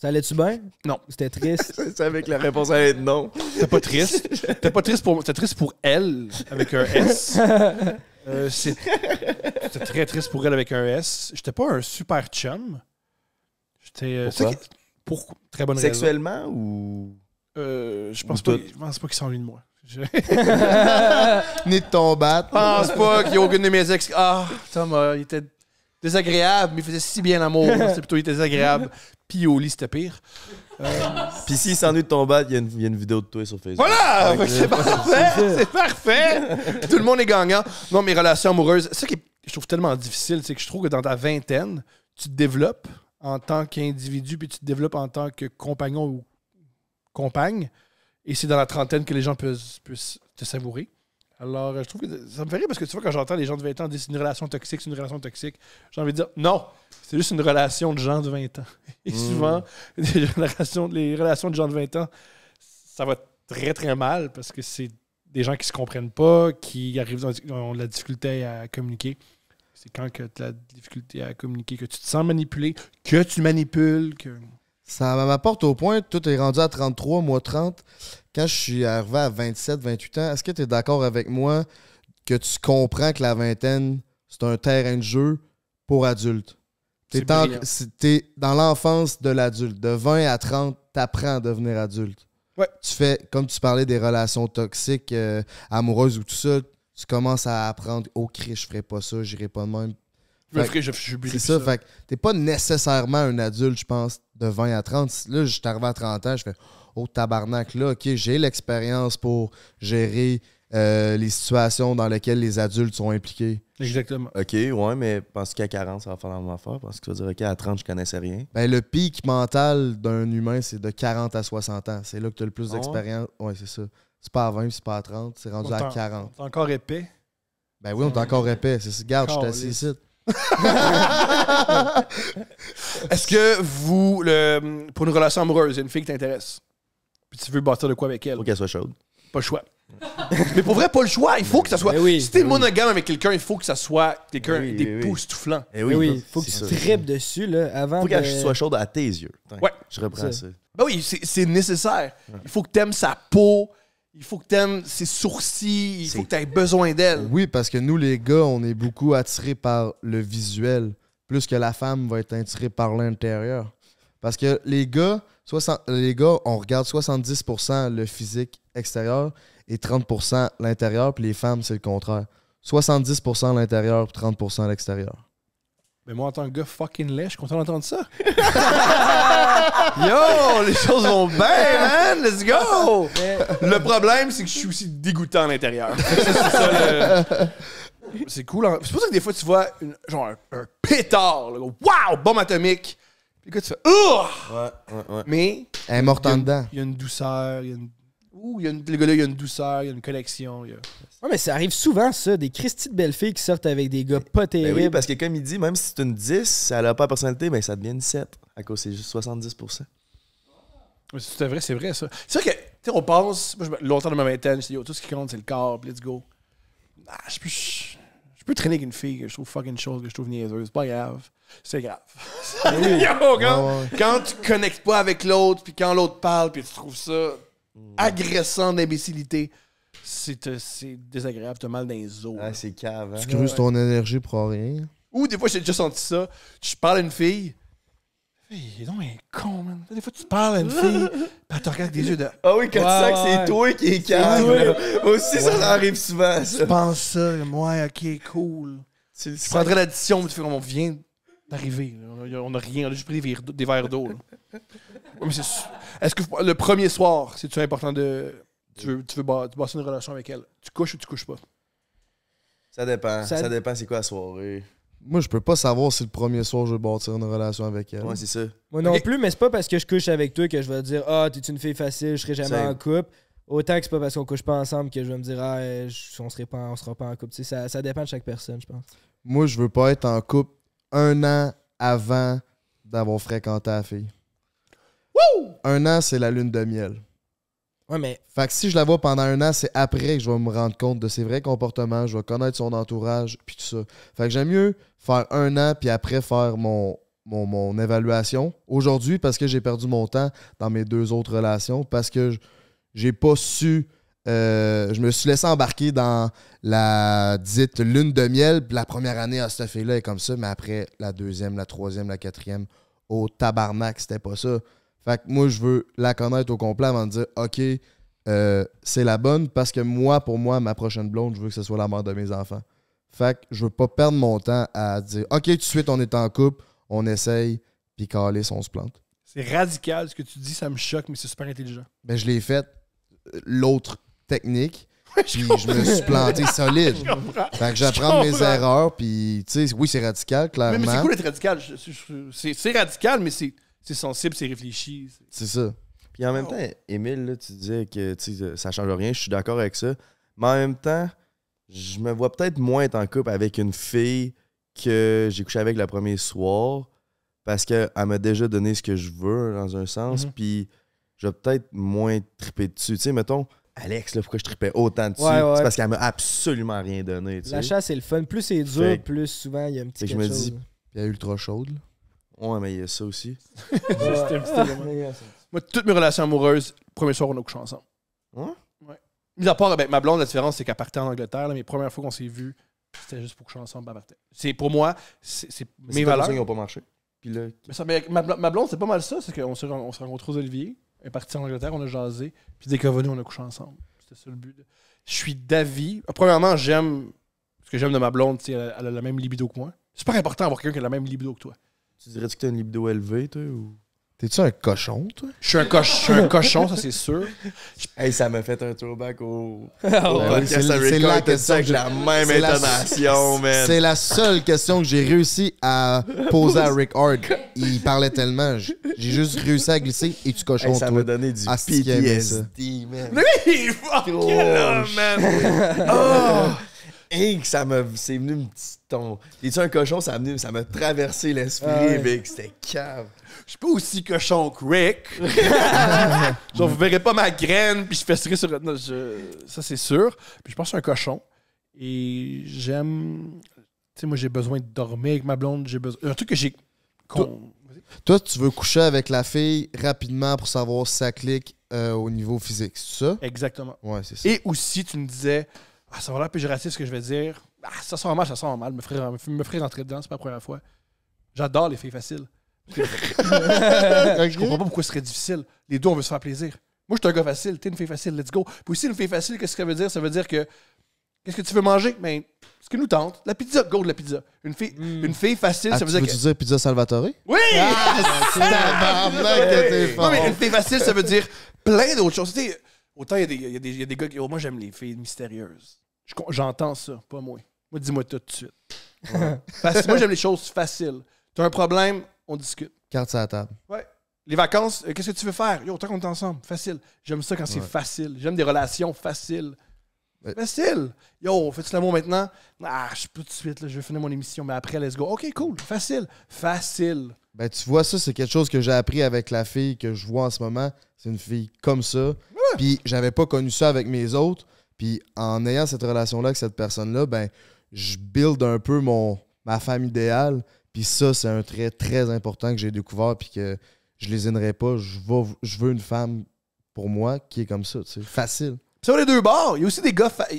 ça allait-tu bien? Non. C'était triste. Je savais que la réponse allait être non. C'était pas triste. C'était pas triste pour triste pour elle avec un S. Euh, C'était très triste pour elle avec un S. J'étais pas un super chum. J'étais. Euh, Pourquoi? Pour très bonne raison. Sexuellement ou. Euh, je pense pas. Je pense pas qu'ils de moi. Ni de ton bat. pense pas qu'il y a aucune de mes ex. Ah, Thomas, il était désagréable, mais il faisait si bien l'amour. c'est plutôt désagréable. Puis au lit, c'était pire. Euh, puis s'il s'ennuie de ton bat, il y, a une vidéo de toi sur Facebook. Voilà! c'est parfait! C'est parfait! Tout le monde est gagnant. Non, mes relations amoureuses, ce qui je trouve tellement difficile, c'est que je trouve que dans ta vingtaine, tu te développes en tant qu'individu, puis tu te développes en tant que compagnon ou compagne. Et c'est dans la trentaine que les gens peuvent te savourer. Alors, euh, je trouve que ça me fait rire parce que tu vois, quand j'entends les gens de 20 ans dire c'est une relation toxique, c'est une relation toxique, j'ai envie de dire non, c'est juste une relation de gens de 20 ans. Et hmm. souvent, les relations, de gens de 20 ans, ça va très très mal parce que c'est des gens qui se comprennent pas, qui arrivent dans, ont de la difficulté à communiquer. C'est quand que tu as de la difficulté à communiquer que tu te sens manipulé, que tu manipules, que. Ça m'apporte au point, tout est rendu à 33, moi 30. Quand je suis arrivé à 27, 28 ans, est-ce que tu es d'accord avec moi que tu comprends que la vingtaine, c'est un terrain de jeu pour adultes? T'es dans l'enfance de l'adulte. De 20 à 30, t'apprends à devenir adulte. Tu fais, comme tu parlais des relations toxiques, euh, amoureuses ou tout ça, tu commences à apprendre, oh cri, je ferai pas ça, j'irai pas de même. Je C'est ça, fait t'es pas nécessairement un adulte, je pense, de 20 à 30. Là, je suis arrivé à 30 ans, je fais Oh tabarnak, là, ok, j'ai l'expérience pour gérer euh, les situations dans lesquelles les adultes sont impliqués. Exactement. OK, ouais, mais parce qu'à 40, ça va faire la parce que tu vas dire, OK, à 30, je connaissais rien. Ben, le pic mental d'un humain, c'est de 40 à 60 ans. C'est là que tu as le plus ah d'expérience. Oui, c'est ça. C'est pas à 20, c'est pas à 30, c'est rendu à 40. T'es encore épais. Ben oui, on est encore épais. Garde, je suis Est-ce que vous, le, pour une relation amoureuse, il y a une fille qui t'intéresse, puis tu veux bâtir de quoi avec elle? Faut qu'elle soit chaude. Pas le choix. mais pour vrai, pas le choix. Il faut que ça soit. Eh si t'es eh monogame avec quelqu'un, il faut que ça soit quelqu'un oui, d'époustouflant. Eh oui, eh il faut que tu tripes dessus là, avant. Faut que chaude à tes yeux. Ouais. Je reprends ça. ça. Ben oui, c'est nécessaire. Il faut que t'aimes sa peau, il faut que t'aimes ses sourcils, il faut que t'aies besoin d'elle. Oui, parce que nous, les gars, on est beaucoup attirés par le visuel, plus que la femme va être attirée par l'intérieur. Parce que les gars, les gars, on regarde 70% le physique extérieur et 30% l'intérieur, puis les femmes, c'est le contraire. 70% l'intérieur, 30% l'extérieur. Mais moi, en tant que gars fucking lèche, je suis content d'entendre ça. Yo, les choses vont bien, man. Let's go. Le problème, c'est que je suis aussi dégoûtant à l'intérieur. c'est cool. Hein. C'est pour ça que des fois, tu vois une, genre un, pétard. waouh, wow, bombe atomique. Puis que tu fais. Ouais, ouais, ouais. Mais. Elle est morte en dedans. Il y a une douceur, il y a une Ouh, il y a une, le gars-là, il y a une douceur, il y a une connexion Ouais, mais ça arrive souvent, ça, des Christy de belles filles qui sortent avec des gars pas ben terribles. oui, parce que comme il dit, même si c'est une 10, ça elle n'a pas la personnalité, mais ben ça devient une 7. À cause, c'est juste 70%. C'est vrai, c'est vrai, ça. C'est vrai que, tu sais, on pense, moi, longtemps dans ma vingtaine, je dis, yo, tout ce qui compte, c'est le corps, let's go. Ah, je peux, je, peux traîner avec une fille je trouve fucking chose, que je trouve niaiseuse. C'est pas grave. C'est grave. Ben yo, quand, quand tu connectes pas avec l'autre, puis quand l'autre parle, puis tu trouves ça Mm. agressant d'imbécilité. Euh, c'est désagréable, t'as mal dans les os. Ah, c'est cave. Hein. Tu creuses ton énergie pour rien. Ou des fois, j'ai déjà senti ça. tu parles à une fille. est non, mais con, man. Des fois, tu parles à une fille, pis elle te regarde avec des yeux de. Ah oui, quand tu que c'est toi qui es calme. aussi, ça arrive souvent. je pense ça, moi, ok, cool. Tu prendrais l'addition, mais tu fais comme vient d'arriver. On n'a rien, on a juste pris des, verres d'eau. Est-ce que le premier soir, c'est-tu important de. Tu veux, tu bâtir une relation avec elle Tu couches ou tu couches pas Ça dépend. Ça, dépend, c'est quoi la soirée moi, je peux pas savoir si le premier soir je veux bâtir une relation avec elle. Moi, c'est ça. Moi non plus, mais c'est pas parce que je couche avec toi que je vais dire Ah, tu t'es une fille facile, je serai jamais en couple. Autant que c'est pas parce qu'on couche pas ensemble que je vais me dire Ah, on, serait pas, sera pas en couple. Ça, ça dépend de chaque personne, je pense. Moi, je veux pas être en couple un an avant d'avoir fréquenté la fille. Un an, c'est la lune de miel. Ouais, mais. Fait que si je la vois pendant un an, c'est après que je vais me rendre compte de ses vrais comportements, je vais connaître son entourage, puis tout ça. Fait que j'aime mieux faire un an, puis après faire mon, mon, mon évaluation. Aujourd'hui, parce que j'ai perdu mon temps dans mes deux autres relations, parce que j'ai pas su euh, je me suis laissé embarquer dans la dite lune de miel. la première année, à cette fille-là est comme ça, mais après, la deuxième, la troisième, la quatrième, au tabarnak, c'était pas ça. Fait que moi, je veux la connaître au complet avant de dire, OK, euh, c'est la bonne, parce que moi, pour moi, ma prochaine blonde, je veux que ce soit la mère de mes enfants. Fait que je veux pas perdre mon temps à dire, OK, tout de suite, on est en couple, on essaye, puis les on se plante. C'est radical ce que tu dis, ça me choque, mais c'est super intelligent. Mais ben, je l'ai fait. Euh, l'autre technique. Puis je, me suis planté solide. fait que j'apprends mes erreurs. Puis, tu sais, oui, c'est radical, clairement. Mais, c'est cool d'être radical. C'est radical, mais c'est sensible, c'est réfléchi. C'est ça. Puis en même oh. temps, Émile, tu disais que ça change rien. Je suis d'accord avec ça. Mais en même temps, je me vois peut-être moins être en couple avec une fille que j'ai couché avec le premier soir parce qu'elle m'a déjà donné ce que je veux dans un sens. Mhm. Puis je vais peut-être moins triper dessus. Tu sais, mettons Alex, là, pourquoi je tripais autant dessus? C'est parce qu'elle m'a absolument rien donné. Tu la chasse, c'est le fun. Plus c'est dur, plus souvent il y a un petit quelque je me Dis, il y a ultra chaude. Ouais, mais il y a ça aussi. Moi, toutes mes relations amoureuses, le premier soir, on a couché ensemble. Hein? Ouais. Mis à part ben ma blonde, la différence, c'est qu'elle partait en Angleterre. Là, mais premières fois qu'on s'est vus, c'était juste pour coucher ensemble. C'est pour moi, c'est mes valeurs. n'ont pas marché. Puis là... mais ça, mais ma, blonde, c'est pas mal ça. C'est qu'on se, on se rencontre aux Olivier est parti en Angleterre, on a jasé. Puis dès qu'elle est venue, on a couché ensemble. C'était ça le but. Je suis d'avis. Premièrement, j'aime ce que j'aime de ma blonde, c'est a, elle a la même libido que moi. C'est pas important d'avoir quelqu'un qui a la même libido que toi. Tu dirais-tu que tu une libido élevée, toi ou... T'es-tu un cochon, toi? Je suis un, cochon, je suis un cochon, ça c'est sûr. Hey, ça m'a fait un throwback au, C'est la même intonation, man. C'est la seule question que j'ai réussi à poser à Rick Hard. Il parlait tellement. J'ai juste réussi à glisser et tu cochon, ça m'a donné du ah, PTSD, man. Oui! Fuck là, oh, man! Oh! ça m'a. C'est venu petit ton. Es-tu un cochon? Ça m'a traversé l'esprit, mec. C'était cave. Je suis pas aussi cochon que Rick. vous verrez pas ma graine, puis je festerai sur. Ça, c'est sûr. Puis je pense que un cochon. Et j'aime. Tu sais, moi, j'ai besoin de dormir avec ma blonde. J'ai besoin. Un truc que j'ai. Toi, tu veux coucher avec la fille rapidement pour savoir si ça clique euh, au niveau physique, c'est ça? Exactement. Ouais, c'est ça. Et aussi, tu me disais ah, ça va l'air péjoratif ce que je vais dire. Ah, ça sent mal, ça sent mal. Me ferait, me rentrer dedans, c'est pas la première fois. J'adore les filles faciles. je comprends pas pourquoi ce serait difficile. Les deux, on veut se faire plaisir. Moi, je suis un gars facile, t'es une fille facile, let's go. Puis aussi, une fille facile, qu'est-ce que ça veut dire? Ça veut dire que qu'est-ce que tu veux manger? Mais ben, ce qui nous tente, la pizza, go de la pizza. Une fille, hmm. une fille facile, ah, ça veut dire. Veux-tu que... dire pizza Salvatore? Oui! Ah, ah Non, mais une fille facile, ça veut dire plein d'autres choses. autant il y, y, a des gars qui. Moi, j'aime les filles mystérieuses. J'entends ça, pas moi. Moi, dis-moi tout de suite. moi, j'aime les choses faciles. T'as un problème, on discute. Carte sur la table. Ouais. Les vacances, euh, qu'est-ce que tu veux faire? Yo, tant qu'on est ensemble, facile. J'aime ça quand c'est facile. J'aime des relations faciles. Facile. Yo, fais-tu l'amour maintenant? Ah, je suis tout de suite, là, je vais finir mon émission, mais après, let's go. OK, cool. Facile. Facile. Ben, tu vois, ça, c'est quelque chose que j'ai appris avec la fille que je vois en ce moment. C'est une fille comme ça. Puis, j'avais pas connu ça avec mes autres. Puis en ayant cette relation-là avec cette personne-là, ben, je build un peu mon, ma femme idéale. Puis ça, c'est un trait très important que j'ai découvert puis que je lésinerai pas. Je, je veux une femme pour moi qui est comme ça, tu facile. Sur les deux bords, il y a aussi des gars, il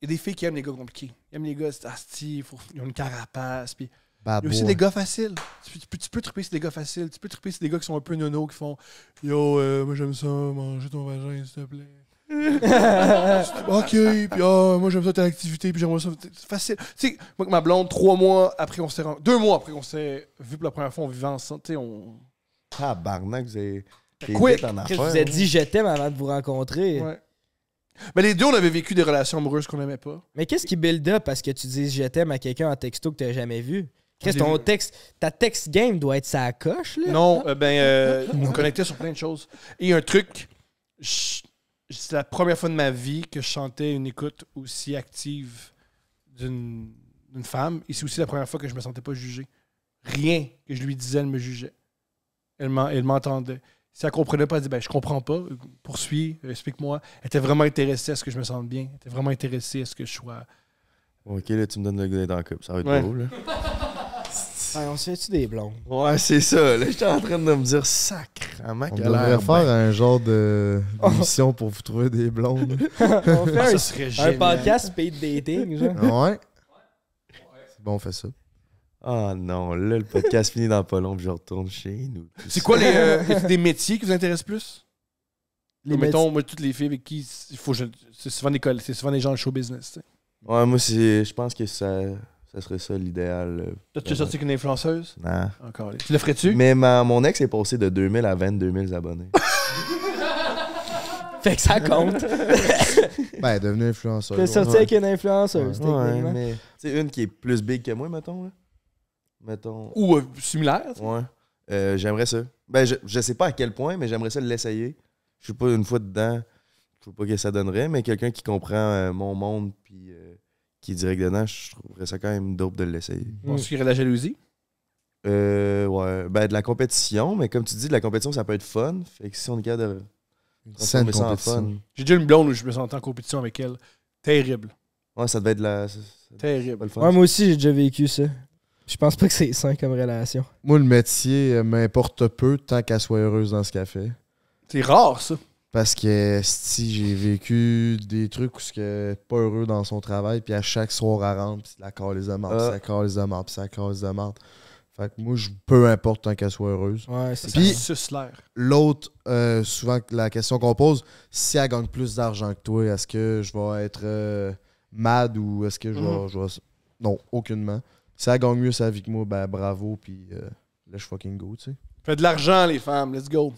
y a des filles qui aiment les gars compliqués. Ils aiment les gars, asti, ah, ils ont une carapace. Puis... il y a aussi des gars faciles. Tu, peux triper sur des gars faciles. Tu peux triper sur des gars qui sont un peu nono, qui font Yo, euh, moi j'aime ça, mange ton vagin, s'il te plaît. ok, puis ah, moi j'aime ça tes activité, puis j'aime ça. C'est facile. Tu sais, moi que ma blonde, trois mois après on s'est. Deux mois après qu'on s'est vu pour la première fois, on vivait ensemble. Tu on. Tabarnak, vous avez. Ben, vous dit, je t'aime avant de vous rencontrer. Ouais. Mais ben, les deux, on avait vécu des relations amoureuses qu'on n'aimait pas. Mais qu'est-ce qui build up parce que tu dis je t'aime à quelqu'un en texto que tu n'as jamais vu? Qu'est-ce ton texte, ta texte game doit être sa coche, là? Non, euh, ben, euh, on connectait sur plein de choses. Et un truc, c'est la première fois de ma vie que je chantais une écoute aussi active d'une femme. Et c'est aussi la première fois que je me sentais pas jugé. Rien que je lui disais, elle me jugeait. Elle m'entendait. Si elle ne comprenait pas, elle disait je ben, Je comprends pas, poursuis, explique-moi. Elle était vraiment intéressée à ce que je me sente bien. Elle était vraiment intéressée à ce que je sois. Ok, là, tu me donnes le goût d'être en couple. Ça va être beau. Là. Ah, on se fait-tu des blondes? Ouais, c'est ça. Là, j'étais en train de me dire sacrement On qu'elle a devrait faire un genre de oh. mission pour vous trouver des blondes. on fait ah, un, serait un podcast paid dating, genre. Ah ouais. C'est bon, on fait ça. Ah non, là, le podcast finit dans pas long, puis je retourne chez nous. C'est quoi les, euh, des métiers qui vous intéressent plus? Les mettons, moi, toutes les filles avec qui il faut. C'est souvent, des c'est souvent des gens de show business. tu Ouais, moi, c'est, je pense que ça, ce serait ça l'idéal. Euh, tu tu sorti qu'une influenceuse? Non. Encore. Ah, tu le ferais-tu? Mais ma, mon ex est passé de 2000 à 22 000 abonnés. fait que ça compte. ben, influenceur. influenceuse. es sorti avec une influenceuse, ouais, c'est une qui est plus big que moi, mettons. Mettons. Ou euh, similaire. Ouais. Euh, j'aimerais ça. Ben, je, je sais pas à quel point, mais j'aimerais ça l'essayer. Je suis pas une fois dedans. Je sais pas ce que ça donnerait, mais quelqu'un qui comprend mon monde, puis qui est direct je trouverais ça quand même dope de l'essayer. On mmh. qu'il la jalousie? Euh, ouais. Ben, de la compétition, mais comme tu dis, de la compétition, ça peut être fun. Fait que si on est capable de. fun. J'ai déjà une blonde où je me sens en compétition avec elle. Terrible. Ouais, ça devait être la. Terrible. Ouais, moi aussi, j'ai déjà vécu ça. Je pense pas que c'est sain comme relation. Moi, le métier m'importe peu tant qu'elle soit heureuse dans ce qu'elle fait. C'est rare, ça. Parce que si j'ai vécu des trucs où ce que pas heureux dans son travail, puis à chaque soir à rentre, puis la les de ça la les mort, puis ça les Fait que moi, je, peu importe tant qu'elle soit heureuse. Ouais, c'est Puis l'autre, euh, souvent la question qu'on pose, si elle gagne plus d'argent que toi, est-ce que je vais être euh, mad ou est-ce que je vais, mhm. Non, aucunement. Si elle gagne mieux sa vie que moi, ben bravo, puis euh, là let's fucking go, tu sais. fait de l'argent, les femmes, let's go.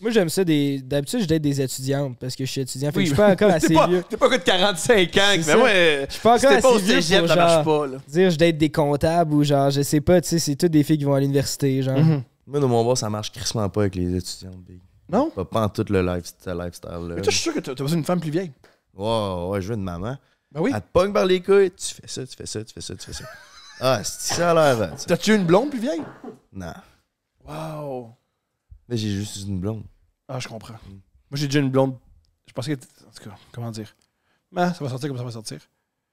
Moi, j'aime ça. Des... D'habitude, je date des étudiantes parce que je suis étudiant. Fait que je suis pas encore assez vieux. T'es pas que de 45 ans, mais ouais euh, je suis pas encore assez pas vieux. ça pas, Dire, je date des comptables ou genre, je sais pas, tu sais, c'est toutes des filles qui vont à l'université, genre. Mhm. Moi, dans mon bas, ça marche crissement pas avec les étudiantes, big. Non? Pas, en tout le lifestyle. Mais toi, je sûr que t'as besoin d'une femme plus vieille. Ouais, ouais, je veux une maman. bah oui. Elle te pogne par les couilles. Tu fais ça, tu fais ça, tu fais ça, tu fais ça. ah, c'est ça l'air. Hein, T'as-tu une blonde plus vieille? Non. Wow. Mais j'ai juste une blonde. Ah, je comprends. Mm. Moi, j'ai déjà une blonde. Je pensais que. En tout cas, comment dire ça va sortir comme ça va sortir.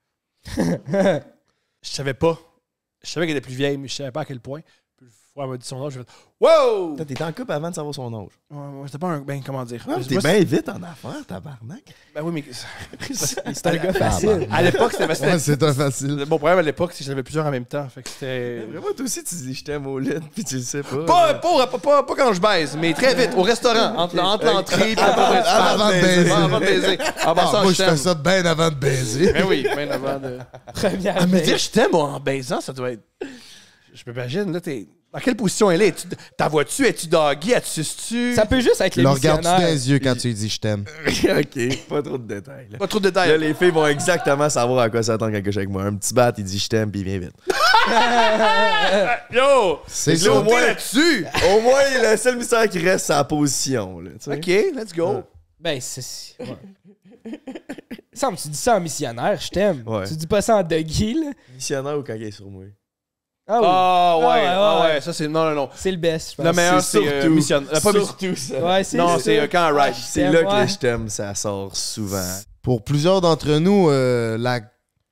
je savais pas. Je savais qu'elle était plus vieille, mais je savais pas à quel point fois, elle m'a dit son âge. je fait Wow! T'étais en couple avant de savoir son âge. Ouais, J'étais pas un. Ben, comment dire? Ah, J'étais T'es bien vite en affaires, tabarnak. Ben oui, mais. c'était un gars facile. À l'époque, c'était facile. c'était facile. Mon problème à l'époque, c'est que j'avais plusieurs en même temps. Fait que c'était. Vraiment, toi aussi, tu dis je t'aime au lit, puis tu le sais pas. Pas, pas, quand je baise, mais très vite, au restaurant, entre, entre l'entrée et avant de baiser. Avant de baiser. Ah, ben, ah, moi, je fais ça bien avant de baiser. Ben oui, bien avant de. Première. mais dire je t'aime en baisant, ça doit être. Je m'imagine, là, t'es dans quelle position elle est? T'as tu Ta vois-tu? Es-tu doggy? es tu tu Ça peut juste être le Le regardes-tu dans les yeux quand tu dis je t'aime? ok, pas trop de détails. Pas trop de Là, détails. les filles vont exactement savoir à quoi s'attendre quand je suis avec moi. Un petit bat, il dit je t'aime, puis il vient vite. Yo! C'est sur au moins là-dessus! Au moins, le seul mystère qui reste, c'est position. OK, let's go. Ben, c'est. Ouais. tu dis ça en missionnaire, je t'aime. Tu dis pas ça en doggy, là. Missionnaire ou quand il est sur moi? Ah oui. Ah ouais, ah, ah ouais, ça c'est. Non, non, non. C'est le best, Le meilleur, c'est. Euh, euh, pas Surtout ça. Ouais, c'est Non, c'est euh, quand Rush. Ah, c'est là que je t'aime, ça sort souvent. Pour plusieurs d'entre nous, euh, la,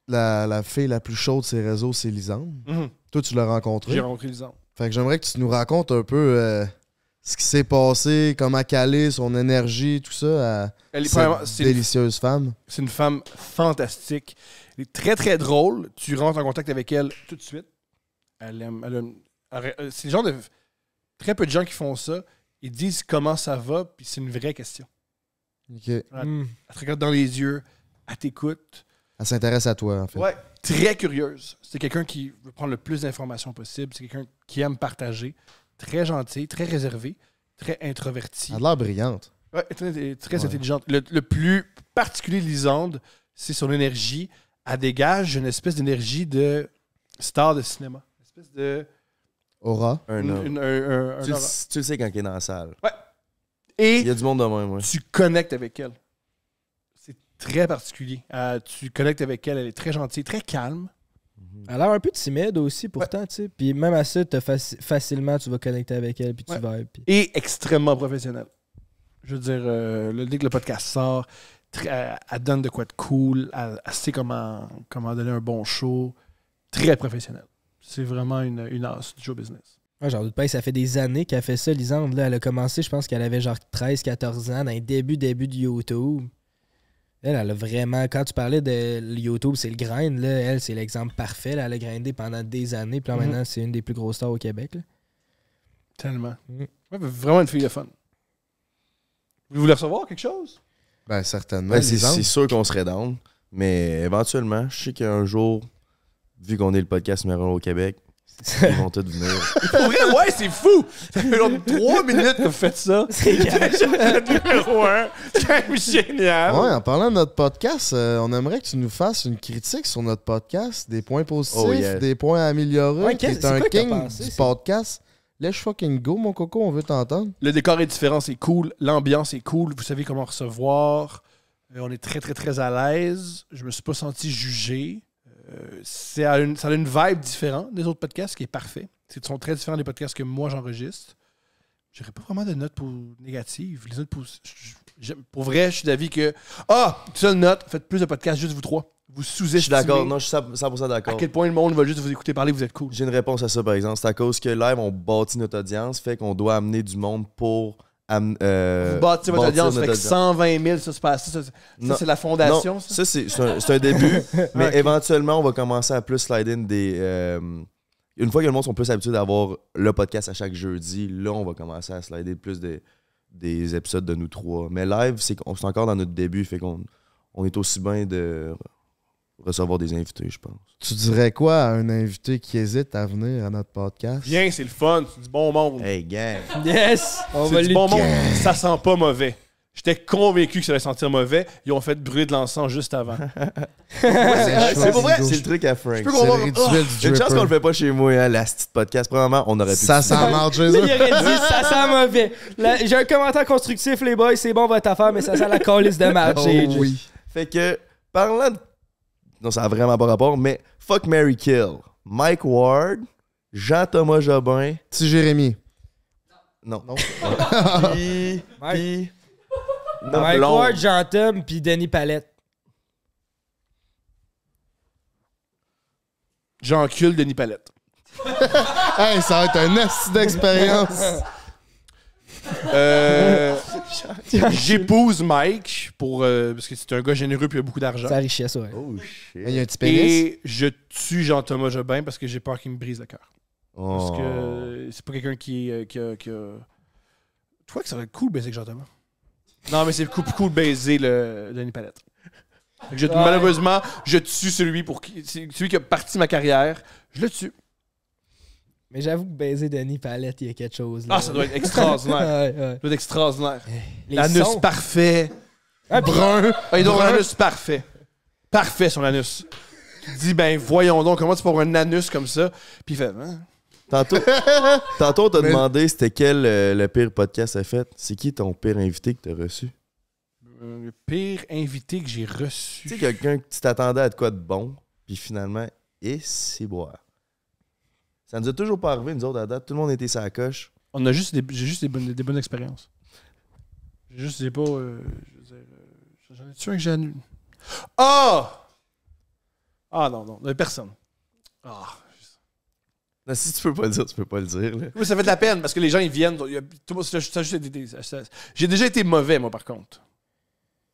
la, la fille la plus chaude de ces réseaux, c'est Lisande. Mhm. Toi, tu l'as rencontrée. J'ai rencontré Lisande. Fait que j'aimerais que tu nous racontes un peu ce qui s'est passé, comment caler son énergie, tout ça Elle est vraiment, c'est une délicieuse femme. C'est une femme fantastique. Elle est très, très drôle. Tu rentres en contact avec elle tout de suite. Elle aime. Elle euh, c'est le genre de. Très peu de gens qui font ça. Ils disent comment ça va, puis c'est une vraie question. OK. Elle, te regarde dans les yeux, elle t'écoute. Elle s'intéresse à toi, en fait. Ouais, très curieuse. C'est quelqu'un qui veut prendre le plus d'informations possible. C'est quelqu'un qui aime partager. Très gentil, très réservé, très introverti. Elle a l'air brillante. Ouais, très, intelligente. Le, plus particulier de Lisande, c'est son énergie. Elle dégage une espèce d'énergie de star de cinéma espèce de. Aura. Un, une, tu, sais quand il est dans la salle. Ouais. Et. Il du monde Tu connectes avec elle. C'est très particulier. Euh, tu connectes avec elle, elle est très gentille, très calme. Elle a l'air un peu timide aussi, pourtant, tu sais. Puis même à ça, facilement, tu vas connecter avec elle, puis tu vas. Et extrêmement professionnel Je veux dire, euh, le, dès que le podcast sort, euh, elle, donne de quoi de cool, elle, sait comment, comment donner un bon show. Très professionnel c'est vraiment une, une du show business. Ouais, ah, j'en doute pas. Ça fait des années qu'elle fait ça, Lisande. elle a commencé, je pense qu'elle avait genre 13-14 ans, dans les débuts, début de YouTube. Elle, elle a vraiment. Quand tu parlais de YouTube, c'est le grind. Là. Elle, c'est l'exemple parfait. Elle a grindé pendant des années. Puis mm-hmm. maintenant, c'est une des plus grosses stars au Québec. Tellement. Mm. vraiment une fille de fun. Vous voulez recevoir quelque chose? Ben, certainement. Ben, c'est sûr qu'on serait down. Mais éventuellement, je sais qu'un jour, vu qu'on est le podcast numéro 1 au Québec, ils vont tous venir. ouais, c'est fou! Ça fait genre 3 minutes que vous faites ça. C'est numéro 1. C'est génial. en parlant de notre podcast, euh, on aimerait que tu nous fasses une critique sur notre podcast, des points positifs, oh, des points à améliorer. c'est un king du podcast. Let's fucking go, mon coco, on veut t'entendre. Le décor est différent, c'est cool. L'ambiance est cool. Vous savez comment recevoir. Euh, on est très, très, très à l'aise. Je me suis pas senti jugé. Euh, ça, a une, ça une vibe différente des autres podcasts, ce qui est parfait. Ils sont très différents des podcasts que moi j'enregistre. J'aurais pas vraiment de notes pour négatives. Les autres pour, vrai, je suis d'avis que. Ah, seule note, faites plus de podcasts, juste vous trois. Vous sous-estimez. Je suis d'accord, non, je suis 100% d'accord. À quel point le monde veut juste vous écouter parler, vous êtes cool. J'ai une réponse à ça, par exemple. C'est à cause que live, on bâtit notre audience, fait qu'on doit amener du monde pour euh, Vous euh, votre audience. avec 120 000, ça, se passe. ça. c'est la fondation. ça, c'est un, début. mais éventuellement, on va commencer à plus slide des. Euh, une fois que le monde sont plus habitués d'avoir le podcast à chaque jeudi, là, on va commencer à slider plus des, des épisodes de nous trois. Mais live, c'est encore dans notre début. Fait qu'on on est aussi bien de recevoir des invités, je pense. Tu dirais quoi à un invité qui hésite à venir à notre podcast? Viens, c'est le fun, c'est du bon monde. Hey, gang. Yes! On du bon monde, ça sent pas mauvais. J'étais convaincu que ça allait sentir mauvais. Ils ont fait bruit de l'encens juste avant. c'est vrai, c'est le truc à Frank. Je ah! une chance qu'on le fait pas chez moi, hein, la petite podcast. probablement, on aurait pu. Ça sent mal, Jésus. Il aurait dit ça sent mauvais. J'ai un commentaire constructif, les boys. C'est bon votre affaire, mais ça sent la colisse de match. Oh, oui. Fait que, parlant de non, ça a vraiment pas rapport, mais fuck Mary Kill. Mike Ward, Jean-Thomas Jobin. Petit Jérémy. Non. Non. puis, Mike Ward, jean thomas puis Denis Palette. Jean-cul, Denis Palette. hey, ça va être un acide d'expérience. Euh, j'épouse Mike pour euh, parce que c'est un gars généreux puis il a beaucoup d'argent. Oh, a un petit Et je tue Jean-Thomas Jobin parce que j'ai peur qu'il me brise le cœur. Parce que oh. c'est pas quelqu'un qui, euh, qui, crois que ça va être cool baiser Jean-Thomas. Non, mais c'est cool, cool baiser le Denis Palette. Malheureusement, je tue celui pour qui, celui qui a parti ma carrière. Je le tue. Mais j'avoue que baiser Denis Palette, il y a quelque chose. Là. Ah, ça doit être extraordinaire. Ça doit être extraordinaire. Eh, L'anus parfait. Ah, brun. Ah, il doit un anus parfait. Parfait, son anus. Il dit, ben voyons donc, comment tu peux avoir un anus comme ça? Puis il fait, hein? Tantôt, tantôt, t'a demandé c'était quel euh, le pire podcast a fait. C'est qui ton pire invité que t'as reçu? Euh, le pire invité que j'ai reçu. Tu sais, quelqu'un que tu t'attendais à de quoi de bon, puis finalement, et c'est boire. Ça nous a toujours pas arrivé, nous autres, à date. Tout le monde était sa coche. On a juste des, j'ai juste des bonnes, des bonnes expériences. J'ai juste des pas. Euh, euh, J'en ai tué un que j'ai annulé. Ah! Ah non, non, il avait personne. Ah! si tu peux pas le dire, tu peux pas le dire. Oui, ça fait de la peine parce que les gens ils viennent. J'ai déjà été mauvais, moi, par contre.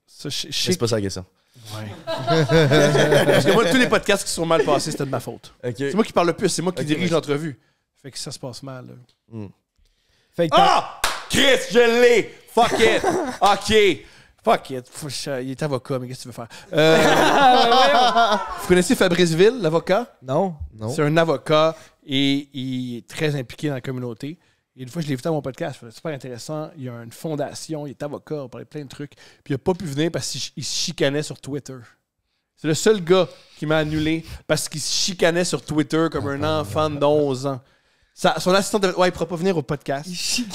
C'est pas ça la question. Ouais. Parce que moi, tous les podcasts qui sont mal passés, c'était de ma faute. C'est moi qui parle le plus, c'est moi qui dirige l'entrevue. Fait que ça se passe mal. Hmm. Fait ah! Chris, je l'ai! Fuck it! OK! Fuck it. Il est avocat, mais qu'est-ce que tu veux faire? Euh, vous connaissez Fabrice Ville, l'avocat? Non. non. C'est un avocat et il est très impliqué dans la communauté une fois, je l'ai invité dans mon podcast, c'était super intéressant. Il y a une fondation, il est avocat, on parlait plein de trucs. Puis il n'a pas pu venir parce qu'il se chicanait sur Twitter. C'est le seul gars qui m'a annulé parce qu'il se chicanait sur Twitter comme un enfant de 11 ans. son assistant Ouais, il ne pourra pas venir au podcast.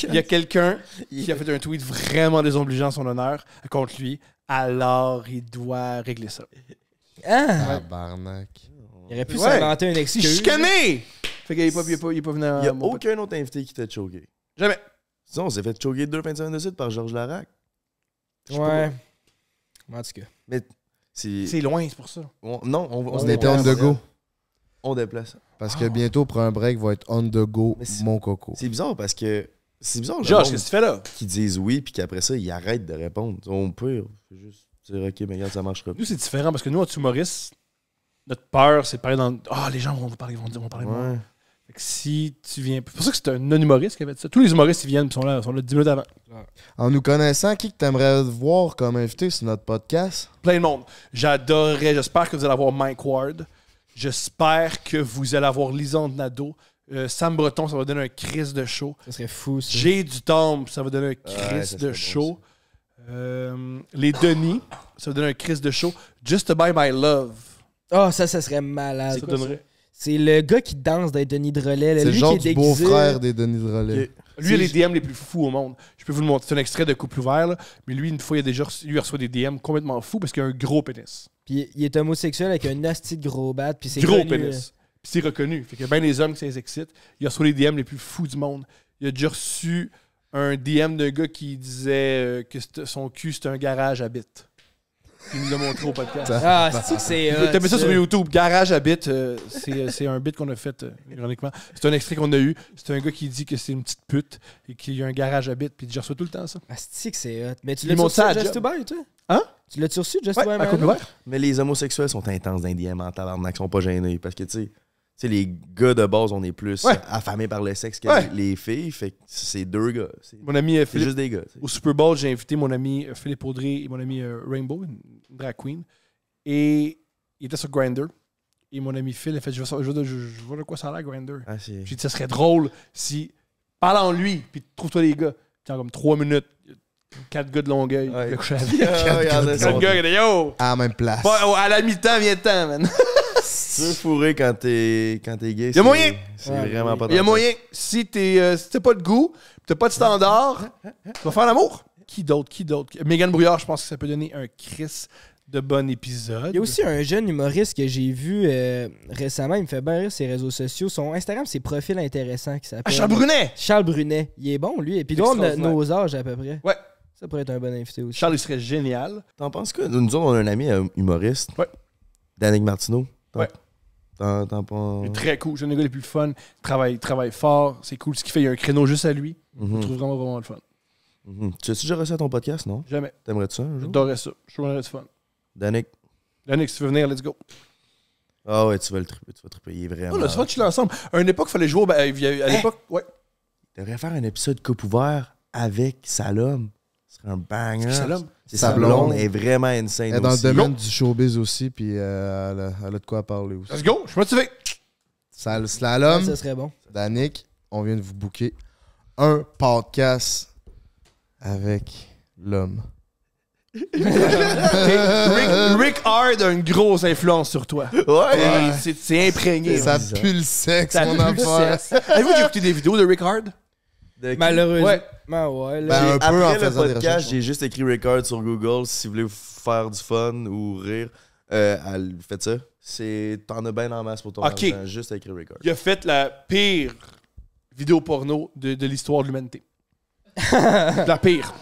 Il, y a quelqu'un qui a fait un tweet vraiment désobligeant son honneur contre lui. Alors, il doit régler ça. Ah! Tabarnak. Il aurait pu se ouais. un excuse. Chicané! il n'y a aucun autre invité qui t'a choqué. Jamais. Sinon, on s'est fait choquer deux fins de semaine de suite par Georges Larac. Ouais. En tout cas, Mais c'est. loin, c'est pour ça. on- non, on, on, On était on the go. On déplace. Parce que bientôt, pour un break, va être on the go, mon coco. C'est bizarre parce que. C'est bizarre, Georges qu'est-ce que tu fais là? qui disent oui, puis qu'après ça, ils arrêtent de répondre. On peut juste dire, OK, mais regarde, ça marchera Nous, c'est différent parce que nous, en sous-maurice, notre peur, c'est de parler dans. Ah, les gens vont parler, vont, dire- vont parler de moi. Si tu viens. C'est pour ça que c'est un non-humoriste qui avait dit ça. Tous les humoristes, qui viennent sont là, sont là 10 minutes avant. En nous connaissant, qui que t'aimerais voir comme invité sur notre podcast? Plein de monde. J'adorerais. J'espère que vous allez avoir Mike Ward. J'espère que vous allez avoir Lisande Nadeau. Sam Breton, ça va donner un crise de show. Ça serait fou, J'ai du temps, ça va donner un crise de show. Euh, les Denis, ça va donner un crise de show. Just by my love. oh, ça, ça serait malade. Ça c'est le gars qui danse des Denis de C'est le genre qui du beau-frère des Denis de Lui, il a les DM les plus fous au monde. Je peux vous le montrer. C'est un extrait de Couple ouvert, là. mais lui, une fois, il a déjà reçu, reçoit des DM complètement fous parce qu'il a un gros pénis. Puis il est homosexuel avec un nasty gros bat. Puis gros pénis. Puis c'est reconnu. Fait que bien les hommes qui s'excitent. il reçoit les DM les plus fous du monde. Il a déjà reçu un DM d'un gars qui disait euh, que son cul, c'était un garage à bite. Il nous l'a montré au podcast. Ah, c'est c'est. T'as mis ça sur YouTube. Garage à bit. Euh, euh, c'est un bit qu'on a fait, euh, ironiquement. C'est un extrait qu'on a eu. C'est un gars qui dit que c'est une petite pute et qu'il y a un garage à bit. Puis je reçoit tout le temps ça. Ah, c'est hot. Mais tu l'as reçu Just to Buy, toi? Hein? Tu l'as reçu Just ouais, to Buy? Mais les homosexuels sont intenses d'indien qu'ils ils sont pas gênés. Parce que, tu sais sais, les gars de base, on est plus affamés par le sexe que les filles. Fait c'est deux gars. Mon ami euh, Philippe, juste des gars. Au Super Bowl, j'ai invité mon ami euh, Philippe Audrey et mon ami euh, Rainbow, une drag queen. Et il était sur Grinder. Et mon ami Phil a fait Je, je, vois de quoi ça a l'air, Grinder. Ah, j'ai dit Ça serait drôle si. Parle en lui, puis trouve-toi les gars. Tiens, comme trois minutes, quatre gars de Longueuil. Ouais. Ah, gars, yo! À la même place. à la mi-temps, viens-t'en, man. Tu peux fourrer quand t'es quand t'es gay. Y a moyen. C'est vraiment pas. Il Y a moyen. Si t'es euh, pas de goût, t'as pas de standard, tu vas faire l'amour. Qui d'autre Qui d'autre Megan Brouillard, je pense que ça peut donner un Chris de bon épisode. Il y a aussi un jeune humoriste que j'ai vu euh, récemment, il me fait bien rire ses réseaux sociaux. Son Instagram, ses profils intéressants qui s'appelle. Ah, Charles Brunet Charles Brunet. Il est bon, lui. Et puis, on nos âges à peu près. Ouais. Ça pourrait être un bon invité aussi. Charles, il serait génial. T'en penses quoi Nous, autres, on a un ami euh, humoriste. Ouais. Danick Martineau. Ouais. T'en, pas... très cool. C'est un des gars les plus fun. Il travaille, travaille fort. C'est cool ce qu'il fait. Il y a un créneau juste à lui. mm Je mhm. trouve vraiment, vraiment le fun. Mhm. Tu as-tu déjà reçu à ton podcast, non? Jamais. T'aimerais-tu ça un jour? J'adorerais ça. Je trouverais ça fun. Danick. Danick, si tu veux venir, let's go. Ah ouais, tu vas le triper, tu vas triper, il est vraiment. Oh, là, c'est tu l'as ensemble. À une époque, il fallait jouer. Ben, à hein? l'époque, ouais. Tu faire un épisode coupe ouvert avec Salome? serait un banger. C'est sa blonde est vraiment insane. Elle est dans le domaine du showbiz aussi, puis euh, elle, a, de quoi parler aussi. Let's go, je suis motivé. Sal slalom. ça serait bon. Danick, on vient de vous booker un podcast avec l'homme. Rick, Hard a une grosse influence sur toi. Ouais. C'est imprégné. Ça pue le sexe, mon enfant. Avez-vous écouté des vidéos de Rick Hard? Malheureux. Malheureusement, ouais. Ben ben, peu après le podcast, j'ai juste écrit record sur Google. Si vous voulez faire du fun ou rire, euh, faites ça. C'est t'en as bien en masse pour ton argent, juste écrit record. Il a fait la pire vidéo porno de, l'histoire de l'humanité. la pire.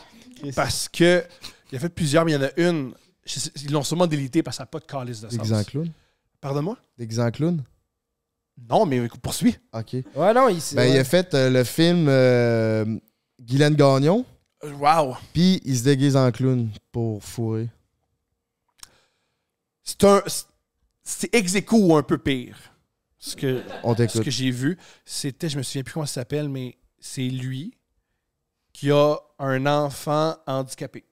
Parce que il a fait plusieurs, mais il y en a une. Ils l'ont sûrement délité parce qu'il ça n'a pas de calice de sens. Des Pardonne-moi? Des non, mais poursuit, OK. Ouais, non, il, ben, il a fait euh, le film euh, Guylaine Gagnon. Wow. Puis il se déguise en clown pour fourrer. C'est un. C'est ex un peu pire. Ce que, On ce que j'ai vu, c'était, je me souviens plus comment ça s'appelle, mais c'est lui qui a un enfant handicapé.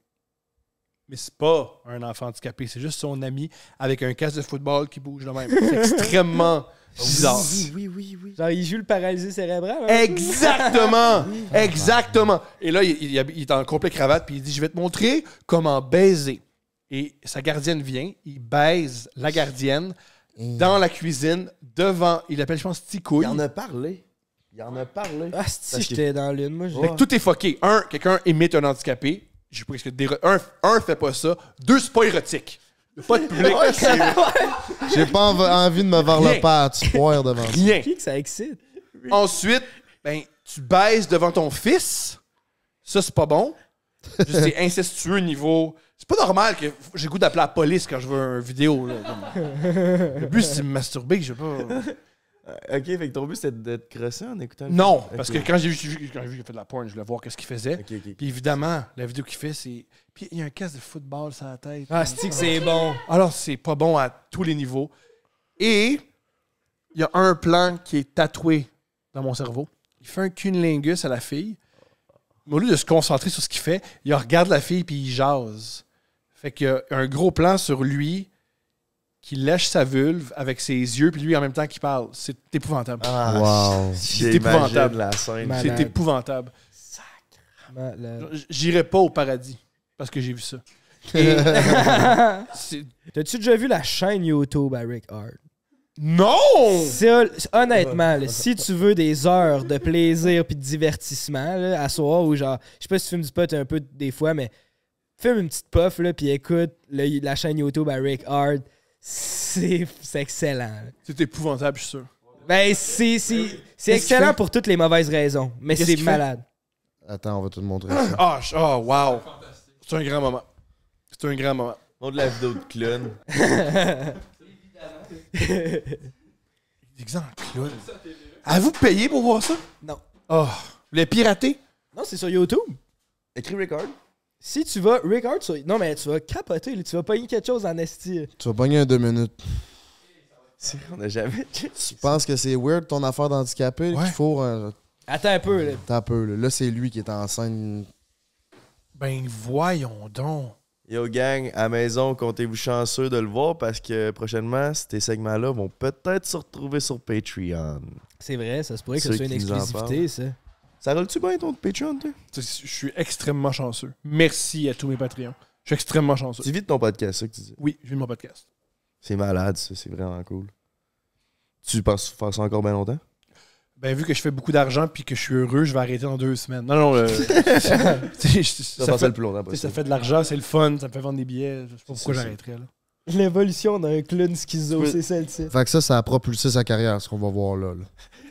Mais c'est pas un enfant handicapé, c'est juste son ami avec un casque de football qui bouge le même. C'est extrêmement oui, oui, oui, oui. Genre, il joue le paralysé cérébral. Hein? Exactement! Exactement! Et là, il, est en complet cravate, puis il dit Je vais te montrer comment baiser. Et sa gardienne vient, il baise la gardienne mm. dans la cuisine, devant. Il appelle, je pense, Ticouille. Il en a parlé. Il en a parlé. Ah, j'étais dans l'une, moi. tout est fucké. Un, quelqu'un émet un handicapé. Je presque un, un fait pas ça. Deux, c'est pas érotique. Pas de public. J'ai pas envie de me pâte, tu poires devant ça. Rien. ça excite? Ensuite, ben, tu baisses devant ton fils. Ça, c'est pas bon. c'est incestueux niveau. C'est pas normal que j'ai goût d'appeler la police quand je veux une vidéo. Le but, c'est de me masturber. Je veux pas. Euh, ok, fait que ton but c'est d'être crossé en écoutant. Non, parce que quand j'ai vu, quand j'ai fait de la porn, je voulais voir qu'est-ce qu'il faisait. Puis évidemment, la vidéo qu'il fait, c'est. Puis il y a un casque de football sur la tête. Ah, c'est ah. bon. Alors, c'est pas bon à tous les niveaux. Et il y a un plan qui est tatoué dans mon cerveau. Il fait un cul-lingus à la fille. au lieu de se concentrer sur ce qu'il fait, il regarde la fille puis il jase. Fait qu'il y a un gros plan sur lui qui lèche sa vulve avec ses yeux, puis lui en même temps qui parle. C'est épouvantable. Ah, c'est épouvantable. C'est épouvantable. J'irai pas au paradis parce que j'ai vu ça. T'as-tu déjà vu la chaîne YouTube à Rick Hard? Non! Honnêtement, si tu veux des heures de plaisir puis de divertissement, à soir ou genre, je sais pas si tu fumes du pot un peu des fois, mais fais une petite puff là, puis écoute la chaîne YouTube à Rick Hard c'est excellent. C'est épouvantable, je suis sûr. Ben, c'est ben excellent pour toutes les mauvaises raisons, mais c'est malade. Attends, on va te le montrer. oh, oh, wow! C'est un grand moment. C'est un grand moment. de la vidéo de clown. Évidemment. clown. Avez-vous payé pour voir ça? Non. Oh, vous l'avez piraté? Non, c'est sur YouTube. Écris record. Si tu vas. Rick Hart, non, mais tu vas capoter, tu vas pogner quelque chose en esti. Tu vas pogner un deux minutes. on n'a jamais. Tu penses que c'est weird ton affaire d'handicapé? qu'il faut euh, Attends un peu, là. un peu. Là, c'est lui qui est en scène. Ben voyons donc. Yo gang, à maison, comptez-vous chanceux de le voir parce que prochainement, ces segments-là vont peut-être se retrouver sur Patreon. C'est vrai, ça se pourrait que ce soit une exclusivité, ça. Ça roule-tu bien ton Patreon, toi? Je suis extrêmement chanceux. Merci à tous mes Patreons. Je suis extrêmement chanceux. Tu vis de ton podcast, ça que tu disais Oui, je vis de mon podcast. C'est malade, ça. C'est vraiment cool. Tu penses faire ça encore bien longtemps? Ben, vu que je fais beaucoup d'argent puis que je suis heureux, je vais arrêter dans deux semaines. Non, non, euh, ça, fait, le plus longtemps possible. Ça fait de l'argent, c'est le fun, ça me fait vendre des billets. Je sais pas pourquoi j'arrêterais, là. L'évolution d'un clown schizo, c'est celle-ci. Fait que ça, ça a propulsé sa carrière, ce qu'on va voir là.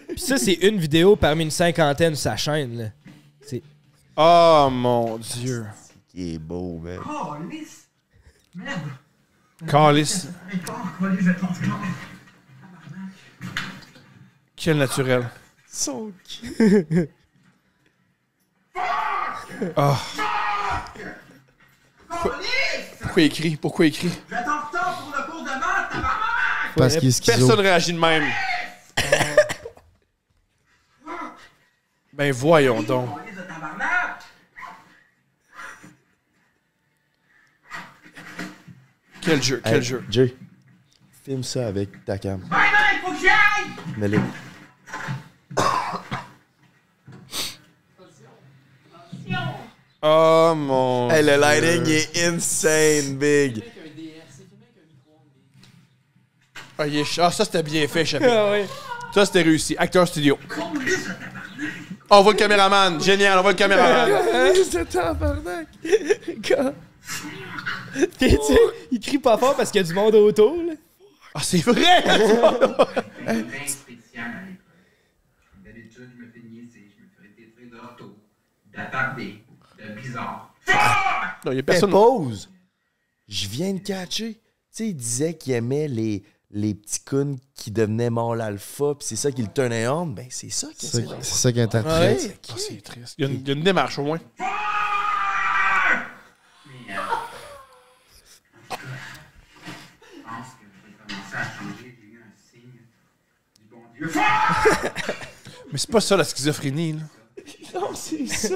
Puis ça, c'est une vidéo parmi une cinquantaine de sa chaîne. Là. Oh mon dieu. Il est beau, mec. Calice! Merde! Quel naturel. So ah. Pourquoi, il crie? Pourquoi il crie? J'attends pour le de Parce qu'il est schizo. Personne réagit de même. Ben voyons donc. Quel jeu, quel jeu. Jay, filme ça avec ta cam. Bye il faut que Oh mon. Hey, le lighting est insane, big. Ah, ah ça c'était bien fait, chapitre. Ah oui. Ça c'était réussi. Acteur studio. Oh, on voit le caméraman. Génial, on voit le caméraman. cest un Gars. tu il crie pas fort parce qu'il y a du monde autour, Ah, c'est vrai! je me je me fais de bizarre. Non, il y a personne. Pause! Je viens de catcher. Tu sais, il disait qu'il aimait les les petits couns qui devenaient mâles alpha, puis c'est ça qui le tenait on, ben c'est ça qui C'est ça qui interprète. Ah, triste. Il y, a une, y, a démarche au moins. Mais c'est pas ça la schizophrénie, là. Non, c'est ça.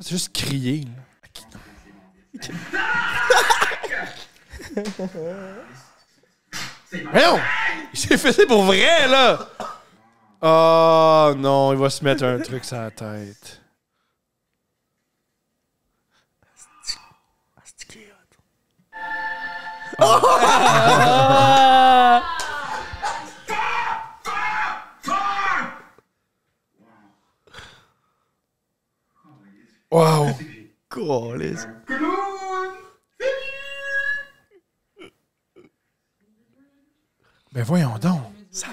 c'est juste crier, là. Il s'est fait pour vrai, là! Oh non, il va se mettre un truc sur la tête. Oh! wow! Cool, Ben voyons donc. Ça...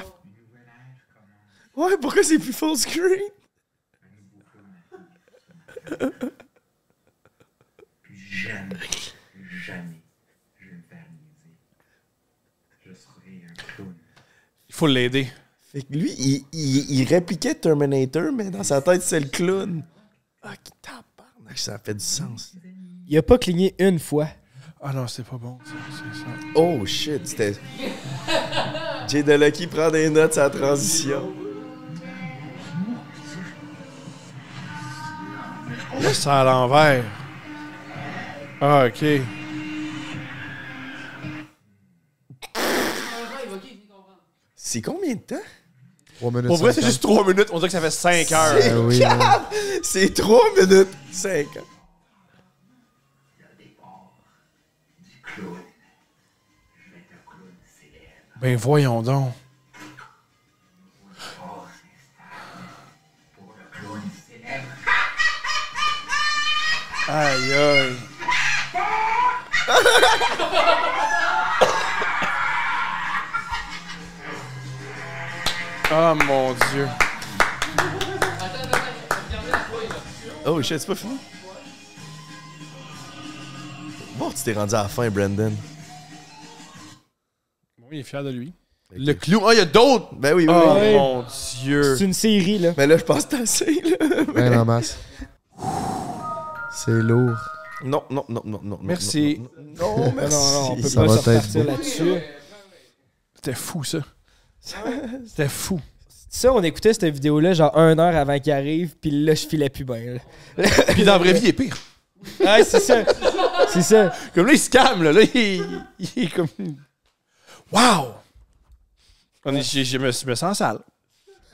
Ouais, pourquoi c'est plus full screen? jamais, jamais, je vais pas Je serai un clown. Il faut l'aider. Fait que lui, il, il, répliquait Terminator, mais dans sa tête, c'est le clown. Ah, qui tabarnak, ça fait du sens. Il a pas cligné une fois. Ah non, c'est pas bon, Oh shit, c'était. Jay Delucky prend des notes sa transition. Là, c'est à l'envers. Ah, ok. C'est combien de temps? 3 minutes Pour vrai, c'est juste 3 minutes. On dirait que ça fait 5 heures. C'est ah oui, oui. 3 minutes 5 heures. Ben voyons donc. Aïe aïe. oh mon dieu. Oh shit, c'est pas fini? Bon, tu t'es rendu à la fin, Brandon. Il est fier de lui. Le clou. Ah, il y a d'autres! Ben oui, oui. Oh mon dieu. C'est une série, là. Mais là, je pense que t'as là. Ben, en masse. C'est lourd. Non, non, non, non, non. Merci. Non, non, non, non, on peut pas se là-dessus. C'était fou, ça. C'était fou. Ça, on écoutait cette vidéo-là genre une heure avant qu'il arrive, puis là, je filais plus bien. puis dans la vraie vie, il est pire. Ouais, c'est ça. C'est ça. Comme là, il se calme, là. là il est comme... Wow! je, me, sens sale.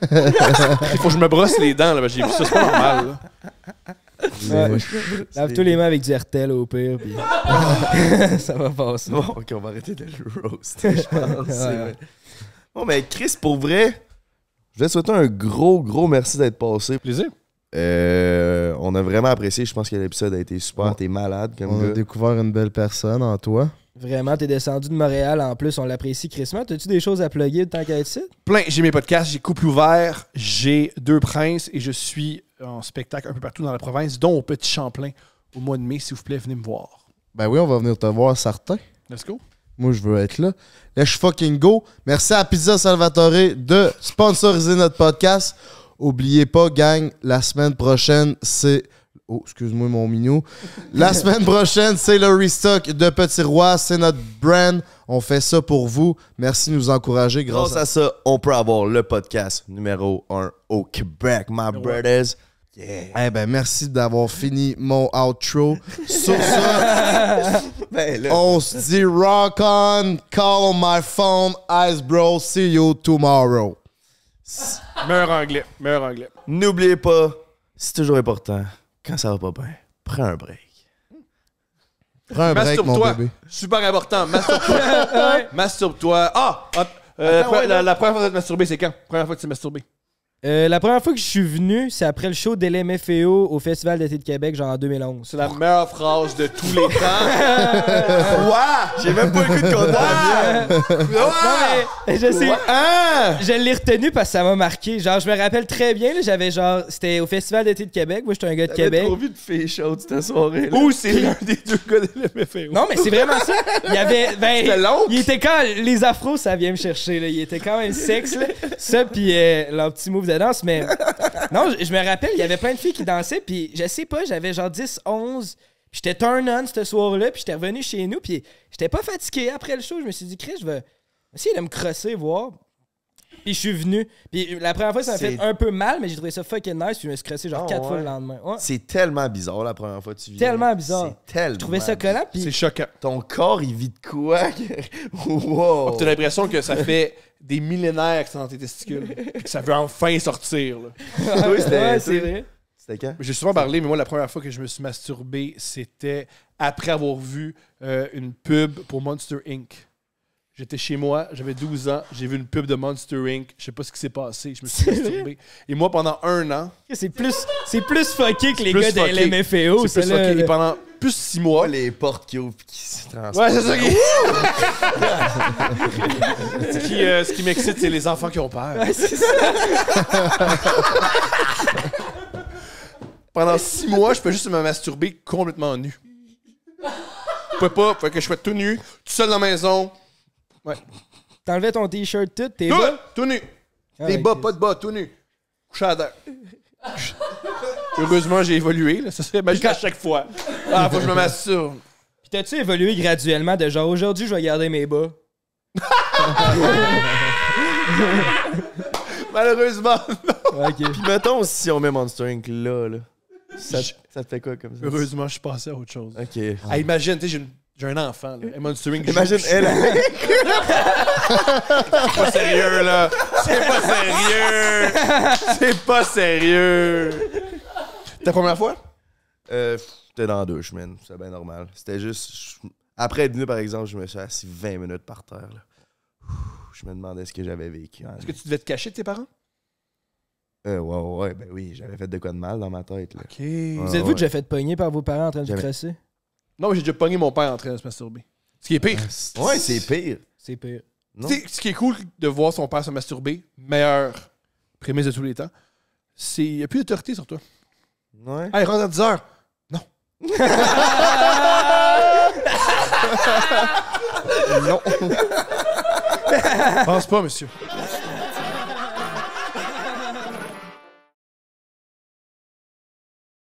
Il faut que je me brosse les dents, là. J'ai vu ça, c'est pas normal. Lave tous les mains avec du RTL au pire, puis ça va passer. ok, on va arrêter de le roast, je pense. Bon, mais Chris, pour vrai, je vais te souhaiter un gros, gros merci d'être passé. Plaisir. Euh, on a vraiment apprécié. Je pense que l'épisode a été super. T'es malade. Comme on a découvert une belle personne en toi. Vraiment, t'es descendu de Montréal en plus, on l'apprécie Christmas. T'as-tu des choses à plugger de temps qu'à être ici? Plein, j'ai mes podcasts, j'ai Couple ouvert, j'ai Deux Princes et je suis en spectacle un peu partout dans la province, dont au Petit Champlain au mois de mai, s'il vous plaît, venez me voir. Ben oui, on va venir te voir, certain. Let's go. Moi, je veux être là. Let's fucking go. Merci à Pizza Salvatore de sponsoriser notre podcast. Oubliez pas, gang, la semaine prochaine, c'est Oh, excuse-moi mon minou. La semaine prochaine, c'est le restock de Petit Roi. C'est notre brand. On fait ça pour vous. Merci de nous encourager. Grâce, à... ça, on peut avoir le podcast numéro 1 au Québec, my brothers. Yeah. Eh ben merci d'avoir fini mon outro. Sur ça, ben, on se dit rock on, call on my phone, Ice bro, see you tomorrow. Meilleur anglais, meilleur anglais. N'oubliez pas, c'est toujours important quand ça va pas bien, prends un break. Prends un break, mon bébé. Super important. Masturbe-toi. Masturbe-toi. Ah! Euh, la, première fois que tu te masturbé, c'est quand? Première fois que tu t'es masturbé. Euh, la première fois que je suis venu, c'est après le show d'LMFEO au Festival d'été de Québec, genre en 2011. C'est la meilleure phrase de tous les temps. Waouh J'ai même pas écouté de comptable. Non, mais je sais. Ah! Je l'ai retenu parce que ça m'a marqué. Genre, je me rappelle très bien, j'avais genre. C'était au Festival d'été de Québec. Moi, j'étais un gars de Québec. trop vu de show de cette soirée. ouh c'est l'un des deux gars de l'MFAO. E non, mais c'est vraiment ça. Il y avait. Ben, c'était long. Il était quand. Les afros, ça vient me chercher, là. Il était quand même sexe, Ça, puis euh, petit move de danse, mais non, je, me rappelle, il y avait plein de filles qui dansaient, puis je sais pas, j'avais genre 10, 11. J'étais turn on ce soir-là, puis j'étais revenu chez nous, puis j'étais pas fatigué après le show. Je me suis dit, Chris, je vais essayer de me crosser, voir. Puis je suis venu. Puis la première fois, ça m'a fait un peu mal, mais j'ai trouvé ça fucking nice. Puis je me suis crossé genre ah quatre fois le lendemain. C'est tellement bizarre la première fois que tu vis. Tellement bizarre. C'est tellement. Je trouvais ça collant. Puis... C'est choquant. Ton corps, il vit de quoi? wow. Ah, t'as l'impression que ça fait des millénaires qui sont dans tes testicules. ça veut enfin sortir. oui, c'était. c'est vrai. C'était quand? J'ai souvent parlé, mais moi, la première fois que je me suis masturbé, c'était après avoir vu euh, une pub pour Monster Inc. J'étais chez moi, j'avais 12 ans, j'ai vu une pub de Monster Inc. Je sais pas ce qui s'est passé, je me suis masturbé. Et moi, pendant un an. C'est plus, c'est plus fucké que les gars de LMFAO, c'est plus Et pendant plus de 6 mois. Les portes qui ouvrent qui se transforment. Ouais, c'est ça ce qui, euh, ce qui m'excite, c'est les enfants qui ont peur. ça. pendant six mois, je peux juste me masturber complètement nu. Je pouvais pas, que je sois tout nu, tout seul dans la maison. Ouais. T'enlevais ton t-shirt tout, t'es bas. tout nu. T'es ah, bas, pas de bas, tout nu. Couché à Heureusement, j'ai évolué. là. Ça magique à chaque fois. Ah, faut que je me m'assure. Puis t'as-tu évolué graduellement de genre aujourd'hui, je vais garder mes bas? Malheureusement. Ok. Puis mettons si on met mon string là, là. Ça, ça te fait quoi comme ça? Heureusement, je suis passé à autre chose. Ok. Ah, imagine, tu sais, j'ai une j'ai un enfant, là. Emma Imagine elle. c'est pas sérieux, là. C'est pas sérieux. C'est pas sérieux. Ta première fois? Euh, dans deux chemins C'est bien normal. C'était juste. Après être par exemple, je me suis assis 20 minutes par terre. Je me demandais ce que j'avais vécu. Est-ce que tu devais te cacher de tes parents? Euh, ouais, ouais, ben oui, j'avais fait de quoi de mal dans ma tête. Là. vous êtes-vous déjà fait pogner par vos parents en train de vous crasser? Non, mais j'ai déjà pogné mon père en train de se masturber. Ce qui est pire. Ah, ouais, c'est pire. C'est pire. Non? Ce qui est cool de voir son père se masturber, meilleure prémisse de tous les temps, c'est il n'y a plus d'autorité sur toi. Ouais. il rentre à 10 heures. Non. non. Pense pas, monsieur.